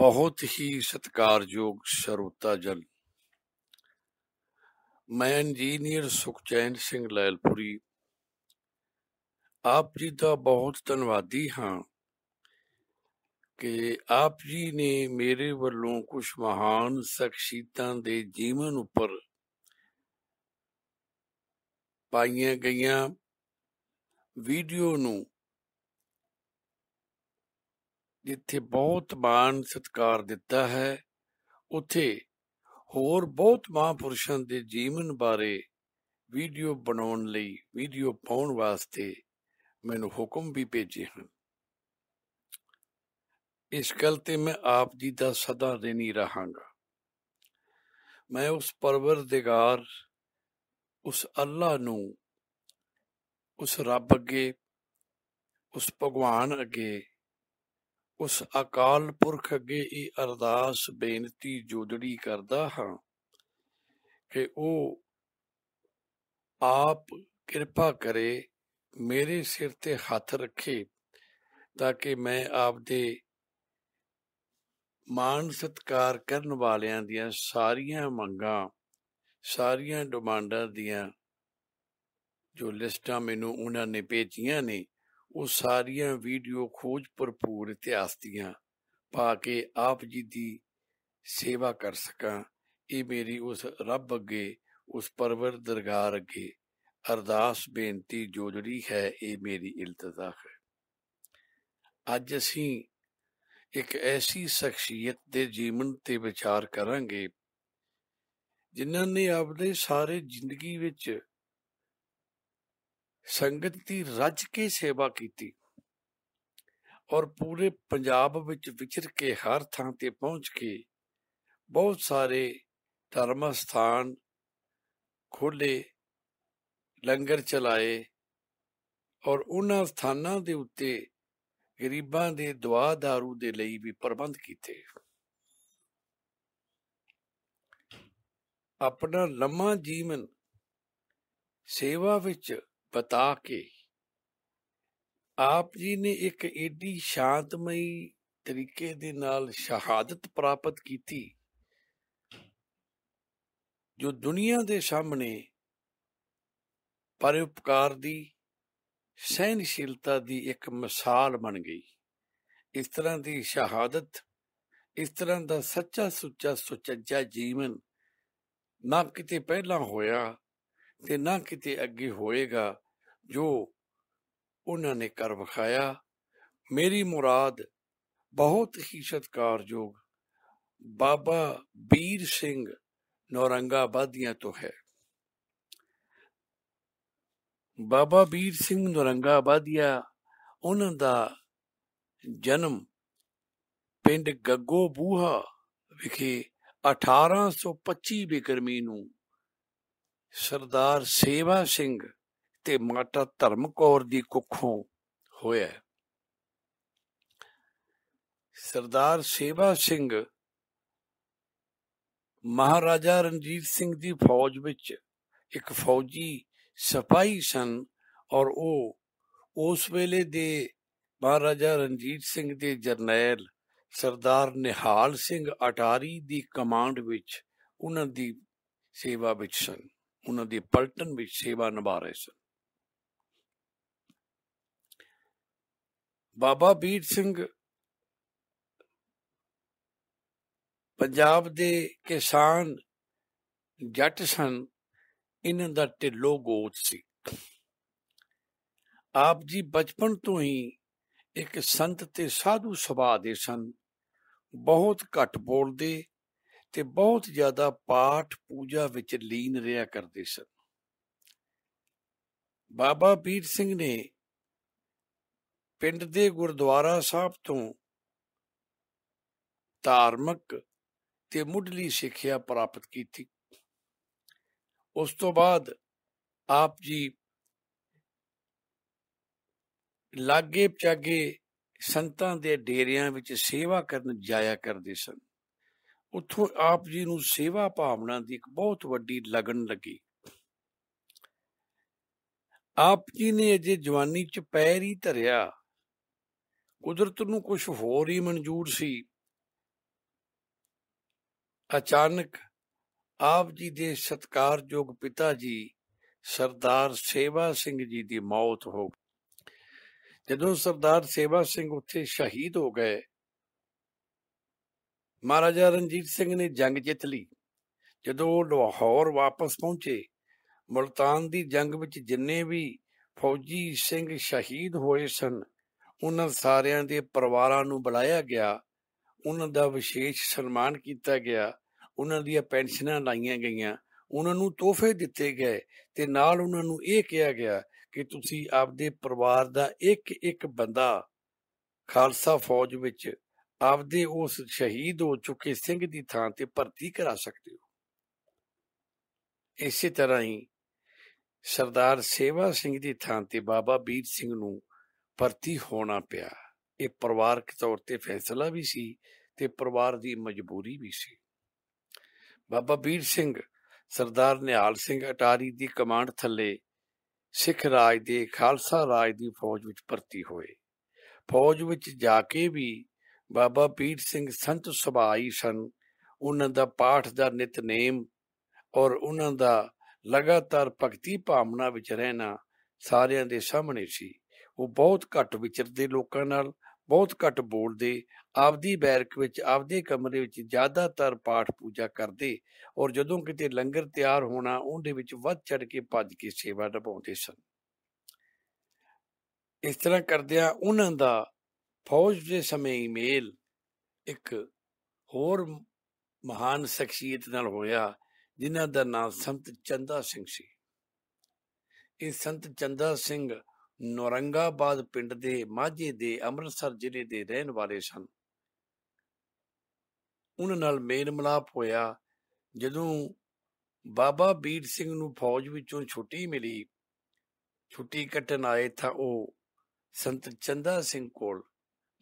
ਬਹੁਤ ਹੀ ਸਤਿਕਾਰਯੋਗ ਸਰੋਤਾ ਜਨ ਮੈਂ ਇੰਜੀਨੀਅਰ ਸੁਖਚੈਨ ਸਿੰਘ ਲੈਲਪੁਰੀ ਆਪ ਜੀ ਦਾ ਬਹੁਤ ਧੰਨਵਾਦੀ ਹਾਂ ਕਿ ਆਪ ਜੀ ਨੇ ਮੇਰੇ ਵੱਲੋਂ ਕੁਝ ਮਹਾਨ ਸ਼ਖਸੀਤਾਂ ਦੇ ਜੀਵਨ ਉੱਪਰ ਪਾਈਆਂ ਗਈਆਂ ਵੀਡੀਓ ਨੂੰ ਜਿੱਥੇ ਬਹੁਤ ਮਾਨ ਸਤਕਾਰ ਦਿੱਤਾ ਹੈ ਉਥੇ ਹੋਰ ਬਹੁਤ ਮਹਾਂਪੁਰਸ਼ਾਂ ਦੇ ਜੀਵਨ ਬਾਰੇ ਵੀਡੀਓ ਬਣਾਉਣ ਲਈ ਵੀਡੀਓ ਪਾਉਣ ਵਾਸਤੇ ਮੈਨੂੰ ਹੁਕਮ ਵੀ ਭੇਜੇ ਹਨ ਇਸ ਗੱਲ ਤੇ ਮੈਂ ਆਪ ਜੀ ਦਾ ਸਦਾ ਰਣੀ ਰਹਾਂਗਾ ਮੈਂ ਉਸ ਪਰਵਰਦਿਗਾਰ ਉਸ ਅੱਲਾ ਨੂੰ ਉਸ ਰੱਬ ਅੱਗੇ ਉਸ ਭਗਵਾਨ ਅੱਗੇ ਉਸ ਅਕਾਲ ਪੁਰਖ ਅੱਗੇ ਇਹ ਅਰਦਾਸ ਬੇਨਤੀ ਜੋਦੜੀ ਕਰਦਾ ਹਾਂ ਕਿ ਉਹ ਆਪ ਕਿਰਪਾ ਕਰੇ ਮੇਰੇ ਸਿਰ ਤੇ ਹੱਥ ਰੱਖੇ ਤਾਂ ਕਿ ਮੈਂ ਆਪ ਦੇ ਮਾਨ ਸਤਕਾਰ ਕਰਨ ਵਾਲਿਆਂ ਦੀਆਂ ਸਾਰੀਆਂ ਮੰਗਾਂ ਸਾਰੀਆਂ ਡਿਮਾਂਡਾਂ ਦੀਆਂ ਜੋ ਲਿਸਟਾਂ ਮੈਨੂੰ ਉਹਨਾਂ ਨੇ ਭੇਜੀਆਂ ਨੇ ਉਹ ਸਾਰੀਆਂ ਵੀਡੀਓ ਖੋਜ ਭਰਪੂਰ ਇਤਿਹਾਸ ਦੀਆਂ ਪਾ ਕੇ ਆਪ ਜੀ ਦੀ ਸੇਵਾ ਕਰ ਸਕਾਂ ਇਹ ਮੇਰੀ ਉਸ ਰੱਬ ਅੱਗੇ ਉਸ ਪਰਵਰ ਦਰਗਾਹ ਅੱਗੇ ਅਰਦਾਸ ਬੇਨਤੀ ਜੋ ਹੈ ਇਹ ਮੇਰੀ ਇਲਤਜ਼ਾ ਹੈ ਅੱਜ ਅਸੀਂ ਇੱਕ ਐਸੀ ਸ਼ਖਸੀਅਤ ਦੇ ਜੀਵਨ ਤੇ ਵਿਚਾਰ ਕਰਾਂਗੇ ਜਿਨ੍ਹਾਂ ਨੇ ਆਪਣੇ ਸਾਰੇ ਜ਼ਿੰਦਗੀ ਵਿੱਚ संगत की रज के सेवा की और पूरे पंजाब विचर के हर थां ते पहुंच के बहुत सारे धर्म स्थान खोले लंगर चलाए और उन्होंने स्थानों के उत्ते गरीबा के दुआ दारू दे लिए भी प्रबंध किए अपना लम्मा जीवन सेवा ਬਤਾ ਕੇ ਆਪ ਜੀ ਨੇ ਇੱਕ ਏਡੀ ਸ਼ਾਂਤਮਈ ਤਰੀਕੇ ਦੇ ਨਾਲ ਸ਼ਹਾਦਤ ਪ੍ਰਾਪਤ ਕੀਤੀ ਜੋ ਦੁਨੀਆ ਦੇ ਸਾਹਮਣੇ ਪਰਉਪਕਾਰ ਦੀ ਸਹਿਨਸ਼ੀਲਤਾ ਦੀ ਇੱਕ ਮਿਸਾਲ ਬਣ ਗਈ ਇਸ ਤਰ੍ਹਾਂ ਦੀ ਸ਼ਹਾਦਤ ਇਸ ਤਰ੍ਹਾਂ ਦਾ ਸੱਚਾ ਸੁੱਚਾ ਸੁਚੱਜਾ ਜੀਵਨ ਨਾ ਕਿਤੇ ਪਹਿਲਾਂ ਹੋਇਆ ਤੇ ਨਾ ਕਿਤੇ ਅੱਗੇ ਹੋਏਗਾ ਜੋ ਉਹਨਾਂ ਨੇ ਕਰ ਵਿਖਾਇਆ ਮੇਰੀ ਮੁਰਾਦ ਬਹੁਤ ਹੀ ਸਤਕਾਰਯੋਗ ਬਾਬਾ ਬੀਰ ਸਿੰਘ ਨੌਰੰਗਾਬਾਦੀਆਂ ਤੋਂ ਹੈ ਬਾਬਾ ਬੀਰ ਸਿੰਘ ਨੌਰੰਗਾਬਾਦੀਆਂ ਉਹਨਾਂ ਦਾ ਜਨਮ ਪਿੰਡ ਗੱਗੋ ਬੂਹਾ ਵਿਖੇ 1825 ਬਿਕਰਮੀ ਨੂੰ ਸਰਦਾਰ ਸੇਵਾ ਸਿੰਘ ਤੇ ਮਾਤਾ ਧਰਮਕੌਰ ਦੀ ਕੁੱਖੋਂ ਹੋਇਆ ਸਰਦਾਰ ਸੇਵਾ ਸਿੰਘ ਮਹਾਰਾਜਾ ਰਣਜੀਤ ਸਿੰਘ ਦੀ ਫੌਜ ਵਿੱਚ ਇੱਕ ਫੌਜੀ ਸਿਪਾਹੀ ਸਨ ਔਰ ਉਹ ਉਸ ਵੇਲੇ ਦੇ ਮਹਾਰਾਜਾ ਰਣਜੀਤ ਸਿੰਘ ਦੇ ਜਰਨੈਲ ਸਰਦਾਰ ਨਿਹਾਲ ਸਿੰਘ ਅਟਾਰੀ ਦੀ ਕਮਾਂਡ ਵਿੱਚ ਉਹਨਾਂ ਦੀ ਸੇਵਾ ਵਿੱਚ ਸਨ ਉਹਨਾਂ ਦੀ ਪਲਟਨ ਵਿੱਚ ਸੇਵਾ ਨਿਭਾ ਰਹੇ ਸਨ ਬਾਬਾ ਬੀਰ ਸਿੰਘ ਪੰਜਾਬ ਦੇ ਕਿਸਾਨ ਜੱਟ ਸਨ ਇਹਨਾਂ ਦਾ ਢਿੱਲੋ ਗੋਤ ਸੀ ਆਪ ਜੀ ਬਚਪਨ ਤੋਂ ਹੀ ਇੱਕ ਸੰਤ ਤੇ ਸਾਧੂ ਸੁਭਾਅ ਦੇ ਸਨ ਬਹੁਤ ਘੱਟ ਬੋਲਦੇ ਤੇ ਬਹੁਤ ਜ਼ਿਆਦਾ ਪਾਠ ਪੂਜਾ ਵਿੱਚ ਲੀਨ ਰਿਹਾ ਕਰਦੇ ਸਨ ਬਾਬਾ ਪੀਰ ਸਿੰਘ ਨੇ ਪਿੰਡ ਦੇ ਗੁਰਦੁਆਰਾ ਸਾਹਿਬ ਤੋਂ ਧਾਰਮਿਕ ਤੇ ਮੁੱਢਲੀ ਸਿੱਖਿਆ ਪ੍ਰਾਪਤ ਕੀਤੀ ਉਸ ਤੋਂ ਬਾਅਦ ਆਪ ਜੀ ਲਾਗੇ ਚਾਗੇ ਸੰਤਾਂ ਦੇ ਡੇਰਿਆਂ ਵਿੱਚ ਸੇਵਾ ਕਰਨ ਜਾਇਆ ਕਰਦੇ ਸਨ ਉੱਥੋਂ ਆਪ ਜੀ ਨੂੰ ਸੇਵਾ ਭਾਵਨਾ ਦੀ ਇੱਕ ਬਹੁਤ ਵੱਡੀ ਲਗਨ ਲੱਗੀ ਆਪ ਜੀ ਨੇ ਅਜੇ ਜਵਾਨੀ ਚ ਪੈਰ ਹੀ ਧਰਿਆ ਕੁਦਰਤ ਨੂੰ ਕੁਝ ਹੋਰ ਹੀ ਮਨਜ਼ੂਰ ਸੀ ਅਚਾਨਕ ਆਪ ਜੀ ਦੇ ਸਤਕਾਰਯੋਗ ਪਿਤਾ ਜੀ ਸਰਦਾਰ ਸੇਵਾ ਸਿੰਘ ਜੀ ਦੀ ਮੌਤ ਹੋ ਗਈ ਜਦੋਂ ਸਰਦਾਰ ਸੇਵਾ ਸਿੰਘ ਉੱਥੇ ਸ਼ਹੀਦ ਹੋ ਗਏ ਮਹਾਰਾਜਾ ਰਣਜੀਤ ਸਿੰਘ ਨੇ ਜੰਗ ਜਿੱਤ ਲਈ ਜਦੋਂ ਲਾਹੌਰ ਵਾਪਸ ਪਹੁੰਚੇ ਮਲਤਾਨ ਦੀ ਜੰਗ ਵਿੱਚ ਜਿੰਨੇ ਵੀ ਫੌਜੀ ਸਿੰਘ ਸ਼ਹੀਦ ਹੋਏ ਸਨ ਉਹਨਾਂ ਸਾਰਿਆਂ ਦੇ ਪਰਿਵਾਰਾਂ ਨੂੰ ਬੁਲਾਇਆ ਗਿਆ ਉਹਨਾਂ ਦਾ ਵਿਸ਼ੇਸ਼ ਸਨਮਾਨ ਕੀਤਾ ਗਿਆ ਉਹਨਾਂ ਦੀਆਂ ਪੈਨਸ਼ਨਾਂ ਲਾਈਆਂ ਗਈਆਂ ਉਹਨਾਂ ਨੂੰ ਤੋਹਫੇ ਦਿੱਤੇ ਗਏ ਤੇ ਨਾਲ ਉਹਨਾਂ ਨੂੰ ਇਹ ਕਿਹਾ ਗਿਆ ਕਿ ਤੁਸੀਂ ਆਪਦੇ ਪਰਿਵਾਰ ਦਾ ਇੱਕ ਇੱਕ ਬੰਦਾ ਖਾਲਸਾ ਫੌਜ ਵਿੱਚ ਆਪਦੇ ਉਸ ਸ਼ਹੀਦ ਹੋ ਚੁੱਕੇ ਸਿੰਘ ਦੀ ਥਾਂ ਤੇ ਭਰਤੀ ਕਰਾ ਸਕਦੇ ਹੋ ਇਸੇ ਤਰ੍ਹਾਂ ਹੀ ਸਰਦਾਰ ਸੇਵਾ ਸਿੰਘ ਦੀ ਥਾਂ ਤੇ ਬਾਬਾ ਵੀਰ ਸਿੰਘ ਨੂੰ ਭਰਤੀ ਹੋਣਾ ਪਿਆ ਇਹ ਪਰਿਵਾਰਕ ਤੌਰ ਤੇ ਫੈਸਲਾ ਵੀ ਸੀ ਤੇ ਪਰਿਵਾਰ ਦੀ ਮਜਬੂਰੀ ਵੀ ਸੀ ਬਾਬਾ ਵੀਰ ਸਿੰਘ ਸਰਦਾਰ ਨਿਹਾਲ ਸਿੰਘ ਅਟਾਰੀ ਦੀ ਕਮਾਂਡ ਥੱਲੇ ਸਿੱਖ ਰਾਜ ਦੇ ਖਾਲਸਾ ਰਾਜ ਦੀ ਫੌਜ ਵਿੱਚ ਭਰਤੀ ਹੋਏ ਫੌਜ ਵਿੱਚ ਜਾ ਕੇ ਵੀ ਬਾਬਾ ਪੀਰ ਸਿੰਘ ਸੰਤ ਸੁਭਾਈ ਸਨ ਉਹਨਾਂ ਦਾ ਪਾਠ ਦਾ ਨਿਤਨੇਮ ਔਰ ਉਹਨਾਂ ਦਾ ਲਗਾਤਾਰ ਭਗਤੀ ਭਾਵਨਾ ਵਿੱਚ ਰਹਿਣਾ ਸਾਰਿਆਂ ਦੇ ਸਾਹਮਣੇ ਸੀ ਉਹ ਬਹੁਤ ਘੱਟ ਵਿਚਰਦੇ ਲੋਕਾਂ ਨਾਲ ਬਹੁਤ ਘੱਟ ਬੋਲਦੇ ਆਪਦੀ ਬੈਰਕ ਵਿੱਚ ਆਪਦੇ ਕਮਰੇ ਵਿੱਚ ਜ਼ਿਆਦਾਤਰ ਪਾਠ ਪੂਜਾ ਕਰਦੇ ਔਰ ਜਦੋਂ ਕਿਤੇ ਲੰਗਰ ਤਿਆਰ ਹੋਣਾ ਉਹਦੇ ਵਿੱਚ ਵੱਧ ਚੜ ਕੇ ਭੱਜ ਕੇ ਸੇਵਾ ਨਿਭਾਉਂਦੇ ਸਨ ਇਸ ਤਰ੍ਹਾਂ ਕਰਦਿਆਂ ਉਹਨਾਂ ਦਾ ਫੌਜ ਦੇ ਸਮੇਂ ਈਮੇਲ ਇੱਕ ਹੋਰ ਮਹਾਨ ਸ਼ਖਸੀਅਤ ਨਾਲ ਹੋਇਆ ਜਿਨ੍ਹਾਂ ਦਾ ਨਾਮ ਸੰਤ ਚੰਦਾ ਸਿੰਘ ਸੀ ਇਹ ਸੰਤ ਚੰਦਾ ਸਿੰਘ ਨੌਰੰਗਾਬਾਦ ਪਿੰਡ ਦੇ ਮਾਝੇ ਦੇ ਅੰਮ੍ਰਿਤਸਰ ਜ਼ਿਲ੍ਹੇ ਦੇ ਰਹਿਣ ਵਾਲੇ ਸਨ ਉਹਨਾਂ ਨਾਲ ਮੇਲ ਮਲਾਪ ਹੋਇਆ ਜਦੋਂ ਬਾਬਾ ਬੀਰ ਸਿੰਘ ਨੂੰ ਫੌਜ ਵਿੱਚੋਂ ਛੁੱਟੀ ਮਿਲੀ ਛੁੱਟੀ ਕੱਟਣ ਆਏ ਤਾਂ ਉਹ ਸੰਤ ਚੰਦਾ ਸਿੰਘ ਕੋਲ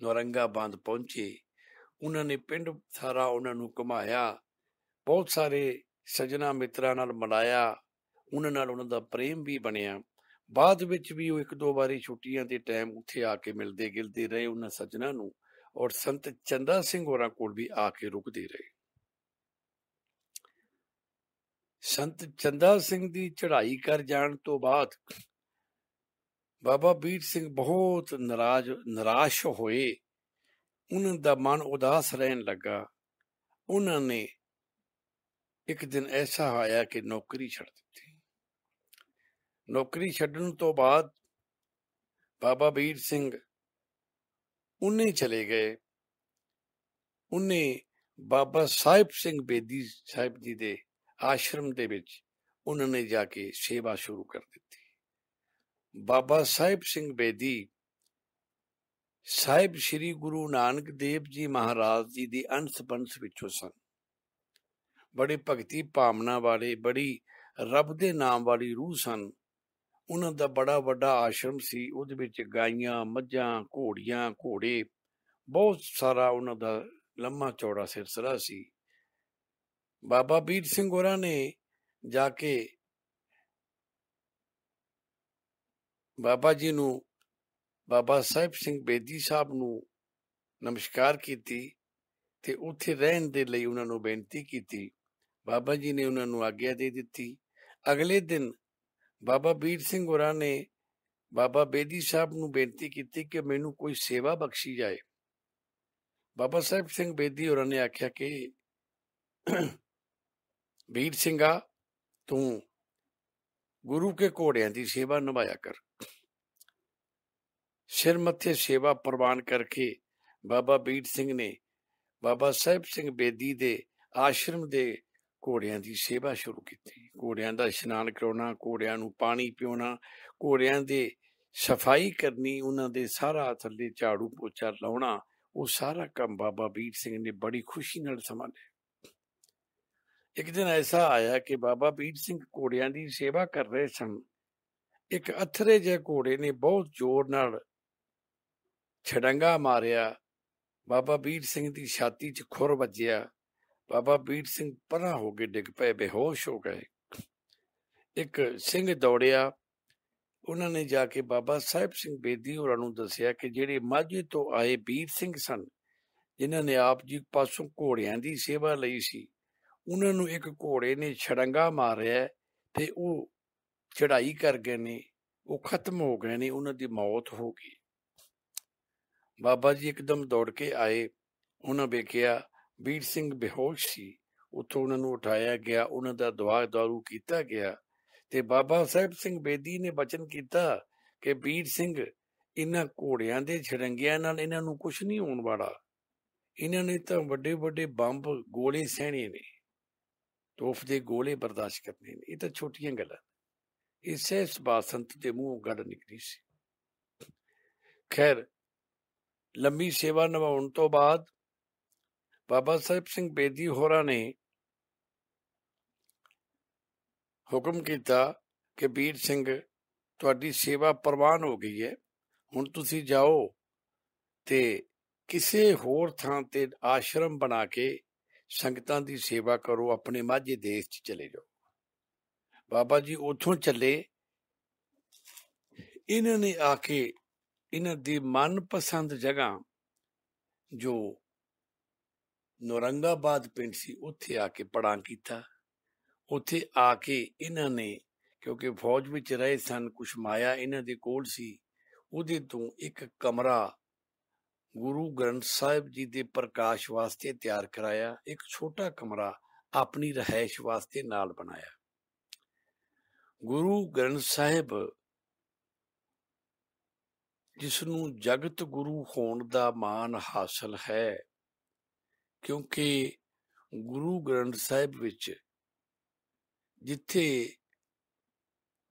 ਨੌਰੰਗਾਬਾਦ ਪਹੁੰਚੇ ਉਹਨਾਂ ਨੇ ਪਿੰਡ ਸਾਰਾ ਉਹਨਾਂ ਨੂੰ ਘੁਮਾਇਆ ਬਹੁਤ ਸਾਰੇ ਸਜਣਾ ਮਿੱਤਰਾਂ ਨਾਲ ਮਿਲਾਇਆ ਉਹਨਾਂ ਨਾਲ ਉਹਨਾਂ ਦਾ ਪ੍ਰੇਮ ਵੀ ਬਣਿਆ ਬਾਅਦ ਵਿੱਚ ਵੀ ਉਹ ਇੱਕ ਦੋ ਵਾਰੀ ਛੁੱਟੀਆਂ ਦੇ ਟਾਈਮ ਉੱਥੇ ਆ ਕੇ ਮਿਲਦੇ ਗਿਲਦੇ ਰਹੇ ਉਹਨਾਂ ਸਜਣਾ ਨੂੰ ਔਰ ਸੰਤ ਚੰਦਾ ਸਿੰਘ ਹੋਰਾਂ ਕੋਲ ਵੀ ਆ ਕੇ ਰੁਕਦੇ ਰਹੇ ਸੰਤ ਚੰਦਾ ਸਿੰਘ ਦੀ ਚੜ੍ਹਾਈ ਕਰ ਜਾਣ ਤੋਂ ਬਾਅਦ ਬਾਬਾ ਬੀਰ ਸਿੰਘ ਬਹੁਤ ਨਾਰਾਜ਼ ਨਿਰਾਸ਼ ਹੋਏ ਉਹਨਾਂ ਦਾ ਮਨ ਉਦਾਸ ਰਹਿਣ ਲੱਗਾ ਉਹਨਾਂ ਨੇ ਇੱਕ ਦਿਨ ਐਸਾ ਆਇਆ ਕਿ ਨੌਕਰੀ ਛੱਡ ਦਿੱਤੀ ਨੌਕਰੀ ਛੱਡਣ ਤੋਂ ਬਾਅਦ ਬਾਬਾ ਬੀਰ ਸਿੰਘ ਉਹਨੇ ਚਲੇ ਗਏ ਉਹਨੇ ਬਾਬਾ ਸਾਹਿਬ ਸਿੰਘ ਬੇਦੀ ਸਾਹਿਬ ਜੀ ਦੇ ਆਸ਼ਰਮ ਦੇ ਵਿੱਚ ਉਹਨਾਂ ਨੇ ਜਾ ਕੇ ਸੇਵਾ ਸ਼ੁਰੂ ਕਰ ਦਿੱਤੀ ਬਾਬਾ ਸਾਹਿਬ ਸਿੰਘ ਬੇਦੀ ਸਾਹਿਬ ਸ੍ਰੀ ਗੁਰੂ ਨਾਨਕ ਦੇਵ ਜੀ ਮਹਾਰਾਜ ਜੀ ਦੀ ਅੰਸ਼ ਵਿੱਚੋਂ ਸਨ ਬੜੇ ਭਗਤੀ ਭਾਵਨਾ ਵਾਲੇ ਬੜੀ ਰੱਬ ਦੇ ਨਾਮ ਵਾਲੀ ਰੂਹ ਸਨ ਉਹਨਾਂ ਦਾ ਬੜਾ ਵੱਡਾ ਆਸ਼ਰਮ ਸੀ ਉਹਦੇ ਵਿੱਚ ਗਾਈਆਂ ਮੱਝਾਂ ਘੋੜੀਆਂ ਘੋੜੇ ਬਹੁਤ ਸਾਰਾ ਉਹਨਾਂ ਦਾ ਲੰਮਾ ਚੌੜਾ ਸਿਰਸਰਾ ਸੀ ਬਾਬਾ ਵੀਰ ਸਿੰਘ ਹੋਰਾਂ ਨੇ ਜਾ ਕੇ ਬਾਬਾ ਜੀ ਨੂੰ ਬਾਬਾ ਸਾਹਿਬ ਸਿੰਘ ਬੇਦੀ ਸਾਹਿਬ ਨੂੰ ਨਮਸਕਾਰ ਕੀਤੀ ਤੇ ਉੱਥੇ ਰਹਿਣ ਦੇ ਲਈ ਉਹਨਾਂ ਨੂੰ ਬੇਨਤੀ ਕੀਤੀ ਬਾਬਾ ਜੀ ਨੇ ਉਹਨਾਂ ਨੂੰ ਆਗਿਆ ਦੇ ਦਿੱਤੀ ਅਗਲੇ ਦਿਨ ਬਾਬਾ ਬੀਰ ਸਿੰਘ ਹੋਰਾਂ ਨੇ ਬਾਬਾ ਬੇਦੀ ਸਾਹਿਬ ਨੂੰ ਬੇਨਤੀ ਕੀਤੀ ਕਿ ਮੈਨੂੰ ਕੋਈ ਸੇਵਾ ਬਖਸ਼ੀ ਜਾਏ ਬਾਬਾ ਸਾਹਿਬ ਸਿੰਘ ਬੇਦੀ ਹੋਰਾਂ ਨੇ ਆਖਿਆ ਕਿ ਬੀਰ ਸਿੰਘਾ ਤੂੰ ਗੁਰੂ ਕੇ ਘੋੜਿਆਂ ਦੀ ਸੇਵਾ ਨਿਭਾਇਆ ਕਰ ਸਿਰ ਮੱਥੇ ਸੇਵਾ ਪ੍ਰਵਾਨ ਕਰਕੇ ਬਾਬਾ ਬੀਰ ਸਿੰਘ ਨੇ ਬਾਬਾ ਸਾਹਿਬ ਸਿੰਘ ਬੇਦੀ ਦੇ ਆਸ਼ਰਮ ਦੇ ਘੋੜਿਆਂ ਦੀ ਸੇਵਾ ਸ਼ੁਰੂ ਕੀਤੀ ਘੋੜਿਆਂ ਦਾ ਇਸ਼ਨਾਨ ਕਰਾਉਣਾ ਘੋੜਿਆਂ ਨੂੰ ਪਾਣੀ ਪਿਉਣਾ ਘੋੜਿਆਂ ਦੇ ਸਫਾਈ ਕਰਨੀ ਉਹਨਾਂ ਦੇ ਸਾਰਾ ਥੱਲੇ ਝਾੜੂ ਪੋਚਾ ਲਾਉਣਾ ਉਹ ਸਾਰਾ ਕੰਮ ਬਾਬਾ ਬੀਰ ਸਿੰਘ ਨੇ ਬੜੀ ਖੁਸ਼ੀ ਨਾਲ ਸੰਭਾਲਿਆ ਇੱਕ ਦਿਨ ਐਸਾ ਆਇਆ ਕਿ ਬਾਬਾ ਵੀਰ ਸਿੰਘ ਘੋੜਿਆਂ ਦੀ ਸੇਵਾ ਕਰ ਰਹੇ ਸਨ ਇੱਕ ਅਥਰੇ ਜਿਹੇ ਘੋੜੇ ਨੇ ਬਹੁਤ ਜ਼ੋਰ ਨਾਲ ਛਡੰਗਾ ਮਾਰਿਆ ਬਾਬਾ ਵੀਰ ਸਿੰਘ ਦੀ ਛਾਤੀ 'ਚ ਖੁਰ ਵੱਜਿਆ ਬਾਬਾ ਵੀਰ ਸਿੰਘ ਪਰਾਂ ਹੋ ਕੇ ਡਿੱਗ ਪਏ ਬੇਹੋਸ਼ ਹੋ ਗਏ ਇੱਕ ਸਿੰਘ ਦੌੜਿਆ ਉਹਨਾਂ ਨੇ ਜਾ ਕੇ ਬਾਬਾ ਸਾਹਿਬ ਸਿੰਘ ਬੇਦੀ ਹੋਰਾਂ ਨੂੰ ਦੱਸਿਆ ਕਿ ਜਿਹੜੇ ਮਾਝੇ ਤੋਂ ਆਏ ਵੀਰ ਸਿੰਘ ਸਨ ਜਿਨ੍ਹਾਂ ਨੇ ਆਪ ਜੀ ਪਾਸੋਂ ਘੋੜਿਆਂ ਦੀ ਸੇਵਾ ਲਈ ਸੀ ਉਹਨਾਂ ਨੂੰ ਇੱਕ ਘੋੜੇ ਨੇ ਛੜੰਗਾ ਮਾਰਿਆ ਤੇ ਉਹ ਚੜਾਈ ਕਰ ਗਏ ਨੇ ਉਹ ਖਤਮ ਹੋ ਗਏ ਨੇ ਉਹਨਾਂ ਦੀ ਮੌਤ ਹੋ ਗਈ ਬਾਬਾ ਜੀ ਇੱਕਦਮ ਦੌੜ ਕੇ ਆਏ ਉਹਨਾਂ ਵੇਖਿਆ ਵੀਰ ਸਿੰਘ ਬੇਹੋਸ਼ ਸੀ ਉੱਥੋਂ ਉਹਨਾਂ ਨੂੰ ਉਠਾਇਆ ਗਿਆ ਉਹਨਾਂ ਦਾ ਦਵਾ ਦਾਰੂ ਕੀਤਾ ਗਿਆ ਤੇ ਬਾਬਾ ਸਾਹਿਬ ਸਿੰਘ ਬੇਦੀ ਨੇ ਬਚਨ ਕੀਤਾ ਕਿ ਵੀਰ ਸਿੰਘ ਇਹਨਾਂ ਘੋੜਿਆਂ ਦੇ ਛੜੰਗਿਆਂ ਨਾਲ ਇਹਨਾਂ ਨੂੰ ਕੁਝ ਨਹੀਂ ਹੋਣ ਵਾਲਾ ਇਹਨਾਂ ਨੇ ਤਾਂ ਵੱਡੇ ਵੱਡੇ ਬੰਬ ਗੋਲੇ ਸਹਿਣੇ ਨੇ ਤੋਫ ਦੇ ਗੋਲੇ ਬਰਦਾਸ਼ਤ ਕਰਨੇ ਨੇ ਇਹ ਤਾਂ ਛੋਟੀਆਂ ਗੱਲਾਂ ਇਹ ਸਬਾਸੰਤ ਦੇ ਮੂੰਹੋਂ ਗੱਲ ਨਿਕਲੀ ਸੀ ਖੈਰ ਲੰਮੀ ਸੇਵਾ ਨਿਭਾਉਣ ਤੋਂ ਬਾਅਦ ਬਾਬਾ ਸਾਹਿਬ ਸਿੰਘ ਬੇਦੀ ਹੋਰਾਂ ਨੇ ਹੁਕਮ ਕੀਤਾ ਕਿ ਵੀਰ ਸਿੰਘ ਤੁਹਾਡੀ ਸੇਵਾ ਪ੍ਰਵਾਨ ਹੋ ਗਈ ਹੈ ਹੁਣ ਤੁਸੀਂ ਜਾਓ ਤੇ ਕਿਸੇ ਹੋਰ ਥਾਂ ਤੇ ਆਸ਼ਰਮ ਬਣਾ ਕੇ ਸੰਗਤਾਂ ਦੀ ਸੇਵਾ ਕਰੋ ਆਪਣੇ ਮਾਝੇ ਦੇਸ਼ 'ਚ ਚਲੇ ਜਾਓ ਬਾਬਾ ਜੀ ਉੱਥੋਂ ਚੱਲੇ ਇਹਨਾਂ ਨੇ ਆ ਕੇ ਇਹਨਾਂ ਦੀ ਮਨਪਸੰਦ ਜਗ੍ਹਾ ਜੋ ਨੌਰੰਗਾਬਾਦ ਪਿੰਡ ਸੀ ਉੱਥੇ ਆ ਕੇ ਪੜਾਂ ਕੀਤਾ ਉੱਥੇ ਆ ਕੇ ਇਹਨਾਂ ਨੇ ਕਿਉਂਕਿ ਫੌਜ ਵਿੱਚ ਰਹੇ ਸਨ ਕੁਛ ਮਾਇਆ ਇਹਨਾਂ ਦੇ ਕੋਲ ਸੀ ਉਹਦੇ ਤੋਂ ਇੱਕ ਕਮਰਾ ਗੁਰੂ ਗ੍ਰੰਥ ਸਾਹਿਬ ਜੀ ਦੇ ਪ੍ਰਕਾਸ਼ ਵਾਸਤੇ ਤਿਆਰ ਕਰਾਇਆ ਇੱਕ ਛੋਟਾ ਕਮਰਾ ਆਪਣੀ ਰਹਿائش ਵਾਸਤੇ ਨਾਲ ਬਣਾਇਆ ਗੁਰੂ ਗ੍ਰੰਥ ਸਾਹਿਬ ਜਿਸ ਨੂੰ ਜਗਤ ਗੁਰੂ ਹੋਣ ਦਾ ਮਾਣ ਹਾਸਲ ਹੈ ਕਿਉਂਕਿ ਗੁਰੂ ਗ੍ਰੰਥ ਸਾਹਿਬ ਵਿੱਚ ਜਿੱਥੇ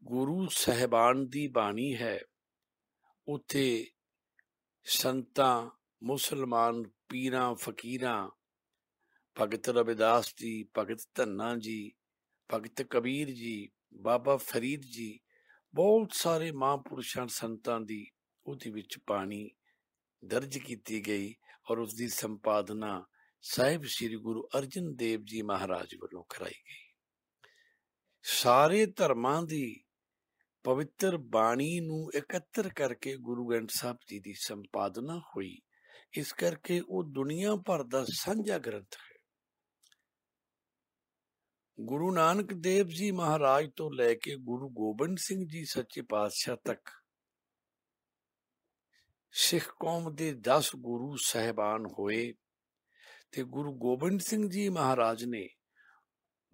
ਗੁਰੂ ਸਹਿਬਾਨ ਦੀ ਬਾਣੀ ਹੈ ਉਥੇ ਸੰਤਾਂ ਮੁਸਲਮਾਨ ਪੀਰਾਂ ਫਕੀਰਾਂ ਭਗਤ ਰਵਿਦਾਸ ਜੀ ਭਗਤ ਧੰਨਾ ਜੀ ਭਗਤ ਕਬੀਰ ਜੀ ਬਾਬਾ ਫਰੀਦ ਜੀ ਬਹੁਤ ਸਾਰੇ ਮਹਾਂਪੁਰਸ਼ਾਂ ਸੰਤਾਂ ਦੀ ਉਹਦੇ ਵਿੱਚ ਪਾਣੀ ਦਰਜ ਕੀਤੀ ਗਈ ਔਰ ਉਸ ਦੀ ਸੰਪਾਦਨਾ ਸਾਹਿਬ ਸ੍ਰੀ ਗੁਰੂ ਅਰਜਨ ਦੇਵ ਜੀ ਮਹਾਰਾਜ ਵੱਲੋਂ ਕਰਾਈ ਗਈ ਸਾਰੇ ਧਰਮਾਂ ਦੀ ਪਵਿੱਤਰ ਬਾਣੀ ਨੂੰ ਇਕੱਤਰ ਕਰਕੇ ਗੁਰੂ ਗ੍ਰੰਥ ਸਾਹਿਬ ਜੀ ਦੀ ਸੰਪਾਦਨਾ ਹੋਈ ਇਸ ਕਰਕੇ ਉਹ ਦੁਨੀਆ ਭਰ ਦਾ ਸਾਂਝਾ ਗ੍ਰੰਥ ਹੈ ਗੁਰੂ ਨਾਨਕ ਦੇਵ ਜੀ ਮਹਾਰਾਜ ਤੋਂ ਲੈ ਕੇ ਗੁਰੂ ਗੋਬਿੰਦ ਸਿੰਘ ਜੀ ਸੱਚੇ ਪਾਤਸ਼ਾਹ ਤੱਕ ਸਿੱਖ ਕੌਮ ਦੇ 10 ਗੁਰੂ ਸਹਿਬਾਨ ਹੋਏ ਤੇ ਗੁਰੂ ਗੋਬਿੰਦ ਸਿੰਘ ਜੀ ਮਹਾਰਾਜ ਨੇ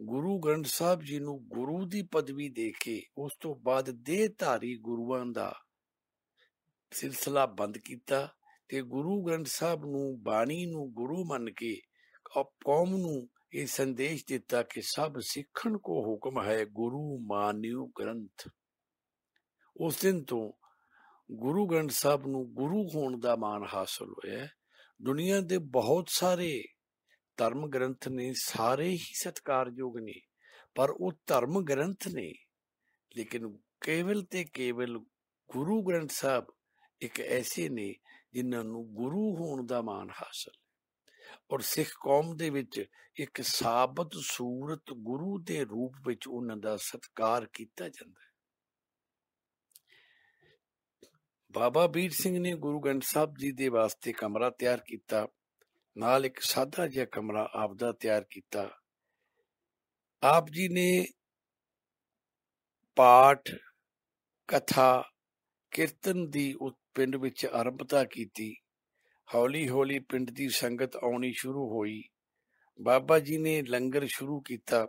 ਗੁਰੂ ਗ੍ਰੰਥ ਸਾਹਿਬ ਜੀ ਨੂੰ ਗੁਰੂ ਦੀ ਪਦਵੀ ਦੇ ਕੇ ਉਸ ਤੋਂ ਬਾਅਦ ਧਾਰੀ ਗੁਰੂਆਂ ਦਾ ਸਿਲਸਿਲਾ ਬੰਦ ਕੀਤਾ ਤੇ ਗੁਰੂ ਗ੍ਰੰਥ ਸਾਹਿਬ ਨੂੰ ਬਾਣੀ ਨੂੰ ਗੁਰੂ ਮੰਨ ਕੇ ਕੌਮ ਨੂੰ ਇਹ ਸੰਦੇਸ਼ ਦਿੱਤਾ ਕਿ ਸਭ ਸਿੱਖਣ ਕੋ ਹੁਕਮ ਹੈ ਗੁਰੂ ਮਾਨਿਉ ਗ੍ਰੰਥ ਉਸ ਦਿਨ ਤੋਂ ਗੁਰੂ ਗ੍ਰੰਥ ਸਾਹਿਬ ਨੂੰ ਗੁਰੂ ਹੋਣ ਦਾ ਮਾਣ ਹਾਸਲ ਹੋਇਆ ਦੁਨੀਆ ਦੇ ਬਹੁਤ ਸਾਰੇ ਧਰਮ ਗ੍ਰੰਥ ਨੇ ਸਾਰੇ ਹੀ ਸਤਕਾਰਯੋਗ ਨੇ ਪਰ ਉਹ ਧਰਮ ਗ੍ਰੰਥ ਨੇ ਲੇਕਿਨ ਕੇਵਲ ਤੇ ਕੇਵਲ ਗੁਰੂ ਗ੍ਰੰਥ ਸਾਹਿਬ ਇੱਕ ਐਸੇ ਨੇ ਜਿਨ੍ਹਾਂ ਨੂੰ ਗੁਰੂ ਹੋਣ ਦਾ ਮਾਣ ਹਾਸਲ ਹੈ ਔਰ ਸਿੱਖ ਕੌਮ ਦੇ ਵਿੱਚ ਇੱਕ ਸਾਬਤ ਸੂਰਤ ਗੁਰੂ ਦੇ ਰੂਪ ਵਿੱਚ ਉਹਨਾਂ ਦਾ ਸਤਕਾਰ ਕੀਤਾ ਜਾਂਦਾ ਹੈ ਬਾਬਾ ਬੀਰ ਸਿੰਘ ਨੇ ਗੁਰੂ ਗ੍ਰੰਥ ਸਾਹਿਬ ਜੀ ਦੇ ਵਾਸਤੇ ਕਮਰਾ ਤਿਆਰ ਕੀਤਾ ਨਾਲ ਇੱਕ ਸਾਦਾ ਜਿਹਾ ਕਮਰਾ ਆਪਦਾ ਤਿਆਰ ਕੀਤਾ ਆਪ ਜੀ ਨੇ ਪਾਠ ਕਥਾ ਕੀਰਤਨ ਦੀ ਪਿੰਡ ਵਿੱਚ ਆਰੰਭਤਾ ਕੀਤੀ ਹੌਲੀ-ਹੌਲੀ ਪਿੰਡ ਦੀ ਸੰਗਤ ਆਉਣੀ ਸ਼ੁਰੂ ਹੋਈ ਬਾਬਾ ਜੀ ਨੇ ਲੰਗਰ ਸ਼ੁਰੂ ਕੀਤਾ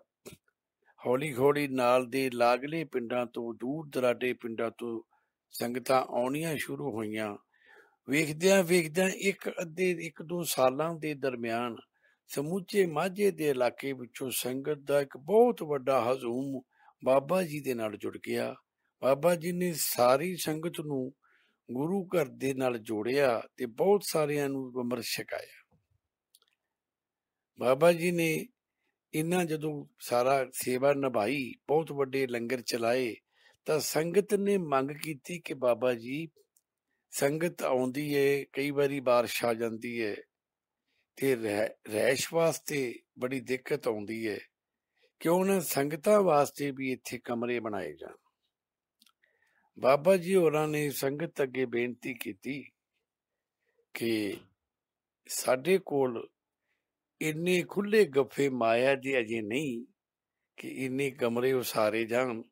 ਹੌਲੀ-ਹੌਲੀ ਨਾਲ ਦੇ ਲਾਗਲੇ ਪਿੰਡਾਂ ਤੋਂ ਦੂਰ ਦਰਾਡੇ ਪਿੰਡਾਂ ਤੋਂ ਸੰਗਤਾਂ ਆਉਣੀਆਂ ਸ਼ੁਰੂ ਹੋਈਆਂ ਵੇਖਦਿਆਂ ਵੇਖਦਿਆਂ ਇੱਕ ਅੱਧੇ ਇੱਕ ਦੋ ਸਾਲਾਂ ਦੇ ਦਰਮਿਆਨ ਸਮੁੱਚੇ ਮਾਝੇ ਦੇ ਇਲਾਕੇ ਵਿੱਚੋਂ ਸੰਗਤ ਦਾ ਇੱਕ ਬਹੁਤ ਵੱਡਾ ਹਜ਼ੂਮ ਬਾਬਾ ਜੀ ਦੇ ਨਾਲ ਜੁੜ ਗਿਆ ਬਾਬਾ ਜੀ ਨੇ ਸਾਰੀ ਸੰਗਤ ਨੂੰ ਗੁਰੂ ਘਰ ਦੇ ਨਾਲ ਜੋੜਿਆ ਤੇ ਬਹੁਤ ਸਾਰਿਆਂ ਨੂੰ ਅੰਮ੍ਰਿਤ ਛਕਾਇਆ ਬਾਬਾ ਜੀ ਨੇ ਇਹਨਾਂ ਜਦੋਂ ਸਾਰਾ ਸੇਵਾ ਨਿਭਾਈ ਬਹੁਤ ਵੱਡੇ ਲੰਗਰ ਚਲਾਏ ਤਾਂ ਸੰਗਤ ਨੇ ਮੰਗ ਕੀਤੀ ਕਿ ਬਾਬਾ ਜੀ ਸੰਗਤ ਆਉਂਦੀ ਏ ਕਈ ਵਾਰੀ بارش ਆ ਜਾਂਦੀ ਏ ਤੇ ਰਹਿਸ਼ ਵਾਸਤੇ ਬੜੀ ਦਿੱਕਤ ਆਉਂਦੀ ਏ ਕਿਉਂ ਨਾ ਸੰਗਤਾਂ ਵਾਸਤੇ ਵੀ ਇੱਥੇ ਕਮਰੇ ਬਣਾਏ ਜਾਣ ਬਾਬਾ ਜੀ ਹੋਰਾਂ ਨੇ ਸੰਗਤ ਅੱਗੇ ਬੇਨਤੀ ਕੀਤੀ ਕਿ ਸਾਡੇ ਕੋਲ ਇੰਨੇ ਖੁੱਲੇ ਗੱਫੇ ਮਾਇਆ ਦੇ ਅਜੇ ਨਹੀਂ ਕਿ ਇੰਨੇ ਕਮਰੇ ਉਸਾਰੇ ਜਾਣ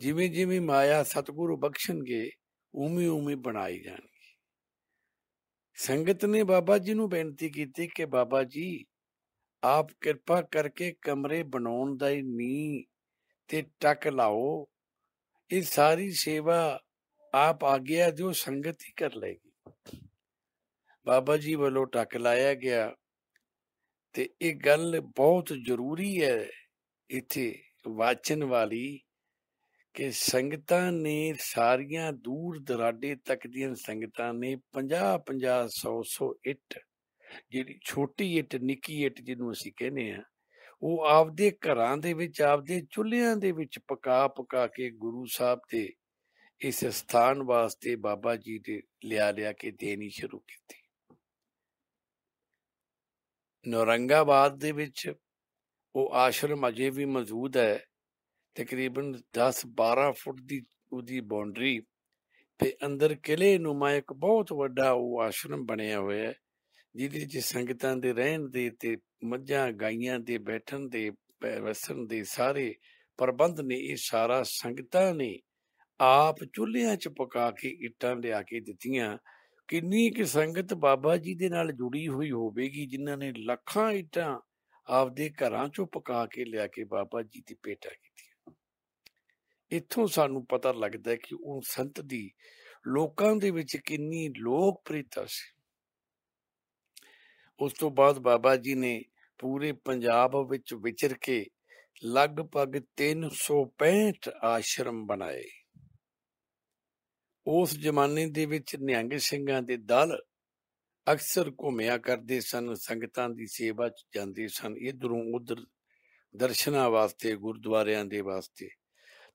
ਜਿਵੇਂ ਜਿਵੇਂ ਮਾਇਆ ਸਤਿਗੁਰੂ ਬਖਸ਼ਣਗੇ ਉਮੀ ਉਮੀ ਬਣਾਈ ਜਾਣਗੀ ਸੰਗਤ ਨੇ ਬਾਬਾ ਜੀ ਨੂੰ ਬੇਨਤੀ ਕੀਤੀ ਕਿ ਬਾਬਾ ਜੀ ਆਪ ਕਿਰਪਾ ਕਰਕੇ ਕਮਰੇ ਬਣਾਉਣ ਦਾ ਹੀ ਨੀ ਤੇ ਟੱਕ ਲਾਓ ਇਹ ਸਾਰੀ ਸੇਵਾ ਆਪ ਆਗਿਆ ਜੋ ਸੰਗਤ ਹੀ ਕਰ ਲਏਗੀ ਬਾਬਾ ਜੀ ਵੱਲੋਂ ਟੱਕ ਲਾਇਆ ਗਿਆ ਤੇ ਇਹ ਗੱਲ ਬਹੁਤ ਜ਼ਰੂਰੀ ਹੈ ਇੱਥੇ ਵਾਚਨ ਵਾਲੀ ਕਿ ਸੰਗਤਾਂ ਨੇ ਸਾਰੀਆਂ ਦੂਰ ਦਰਾਡੇ ਤੱਕ ਦੀਆਂ ਸੰਗਤਾਂ ਨੇ 50 50 100 100 ਇੱਟ ਜਿਹੜੀ ਛੋਟੀ ਇੱਟ ਨਿੱਕੀ ਇੱਟ ਜਿਹਨੂੰ ਅਸੀਂ ਕਹਿੰਦੇ ਆ ਉਹ ਆਪਦੇ ਘਰਾਂ ਦੇ ਵਿੱਚ ਆਪਦੇ ਚੁੱਲ੍ਹਿਆਂ ਦੇ ਵਿੱਚ ਪਕਾ ਪਕਾ ਕੇ ਗੁਰੂ ਸਾਹਿਬ ਤੇ ਇਸ ਸਥਾਨ ਵਾਸਤੇ ਬਾਬਾ ਜੀ ਦੇ ਲਿਆ ਲਿਆ ਕੇ ਦੇਣੀ ਸ਼ੁਰੂ ਕੀਤੀ ਨਰੰਗਾਬਾਦ ਦੇ ਵਿੱਚ ਉਹ ਆਸ਼ਰਮ ਅਜੇ ਵੀ ਮੌਜੂਦ ਹੈ ਤਕਰੀਬਨ 10-12 ਫੁੱਟ ਦੀ ਉਹਦੀ ਬਾਉਂਡਰੀ ਤੇ ਅੰਦਰ ਕਿਲੇ ਨੂੰ ਮਾਇਕ ਬਹੁਤ ਵੱਡਾ ਉਹ ਆਸ਼ਰਮ ਬਣਿਆ ਹੋਇਆ ਹੈ ਜਿਹਦੇ 'ਚ ਸੰਗਤਾਂ ਦੇ ਰਹਿਣ ਦੇ ਤੇ ਮੱਝਾਂ ਗਾਈਆਂ ਦੇ ਬੈਠਣ ਦੇ ਵਸਣ ਦੇ ਸਾਰੇ ਪ੍ਰਬੰਧ ਨੇ ਇਹ ਸਾਰਾ ਸੰਗਤਾਂ ਨੇ ਆਪ ਚੁੱਲ੍ਹਿਆਂ 'ਚ ਪਕਾ ਕੇ ਇੱਟਾਂ ਲਿਆ ਕੇ ਦਿੱਤੀਆਂ ਕਿੰਨੀ ਕਿ ਸੰਗਤ ਬਾਬਾ ਜੀ ਦੇ ਨਾਲ ਜੁੜੀ ਹੋਈ ਹੋਵੇਗੀ ਜਿਨ੍ਹਾਂ ਨੇ ਲੱਖਾਂ ਇੱਟਾਂ ਆਪਦੇ ਘਰਾਂ 'ਚੋਂ ਪਕਾ ਕੇ ਲਿਆ ਕੇ ਬਾਬਾ ਜੀ ਦੀ ਪੇਟਾ ਕੀਤੀਆਂ ਇੱਥੋਂ ਸਾਨੂੰ ਪਤਾ ਲੱਗਦਾ ਕਿ ਉਹ ਸੰਤ ਦੀ ਲੋਕਾਂ ਦੇ ਵਿੱਚ ਕਿੰਨੀ ਲੋਕ ਸੀ ਉਸ ਤੋਂ ਬਾਅਦ ਬਾਬਾ ਜੀ ਨੇ ਪੂਰੇ ਪੰਜਾਬ ਵਿੱਚ ਵਿਚਰ ਕੇ ਲਗਭਗ 365 ਆਸ਼ਰਮ ਬਣਾਏ ਉਸ ਜ਼ਮਾਨੇ ਦੇ ਵਿੱਚ ਨਿਹੰਗ ਸਿੰਘਾਂ ਦੇ ਦਲ ਅਕਸਰ ਘੁੰਮਿਆ ਕਰਦੇ ਸਨ ਸੰਗਤਾਂ ਦੀ ਸੇਵਾ 'ਚ ਜਾਂਦੇ ਸਨ ਇਧਰੋਂ ਉਧਰ ਦਰਸ਼ਨਾਂ ਵਾਸਤੇ ਗੁਰਦੁਆਰਿਆਂ ਦੇ ਵਾਸਤੇ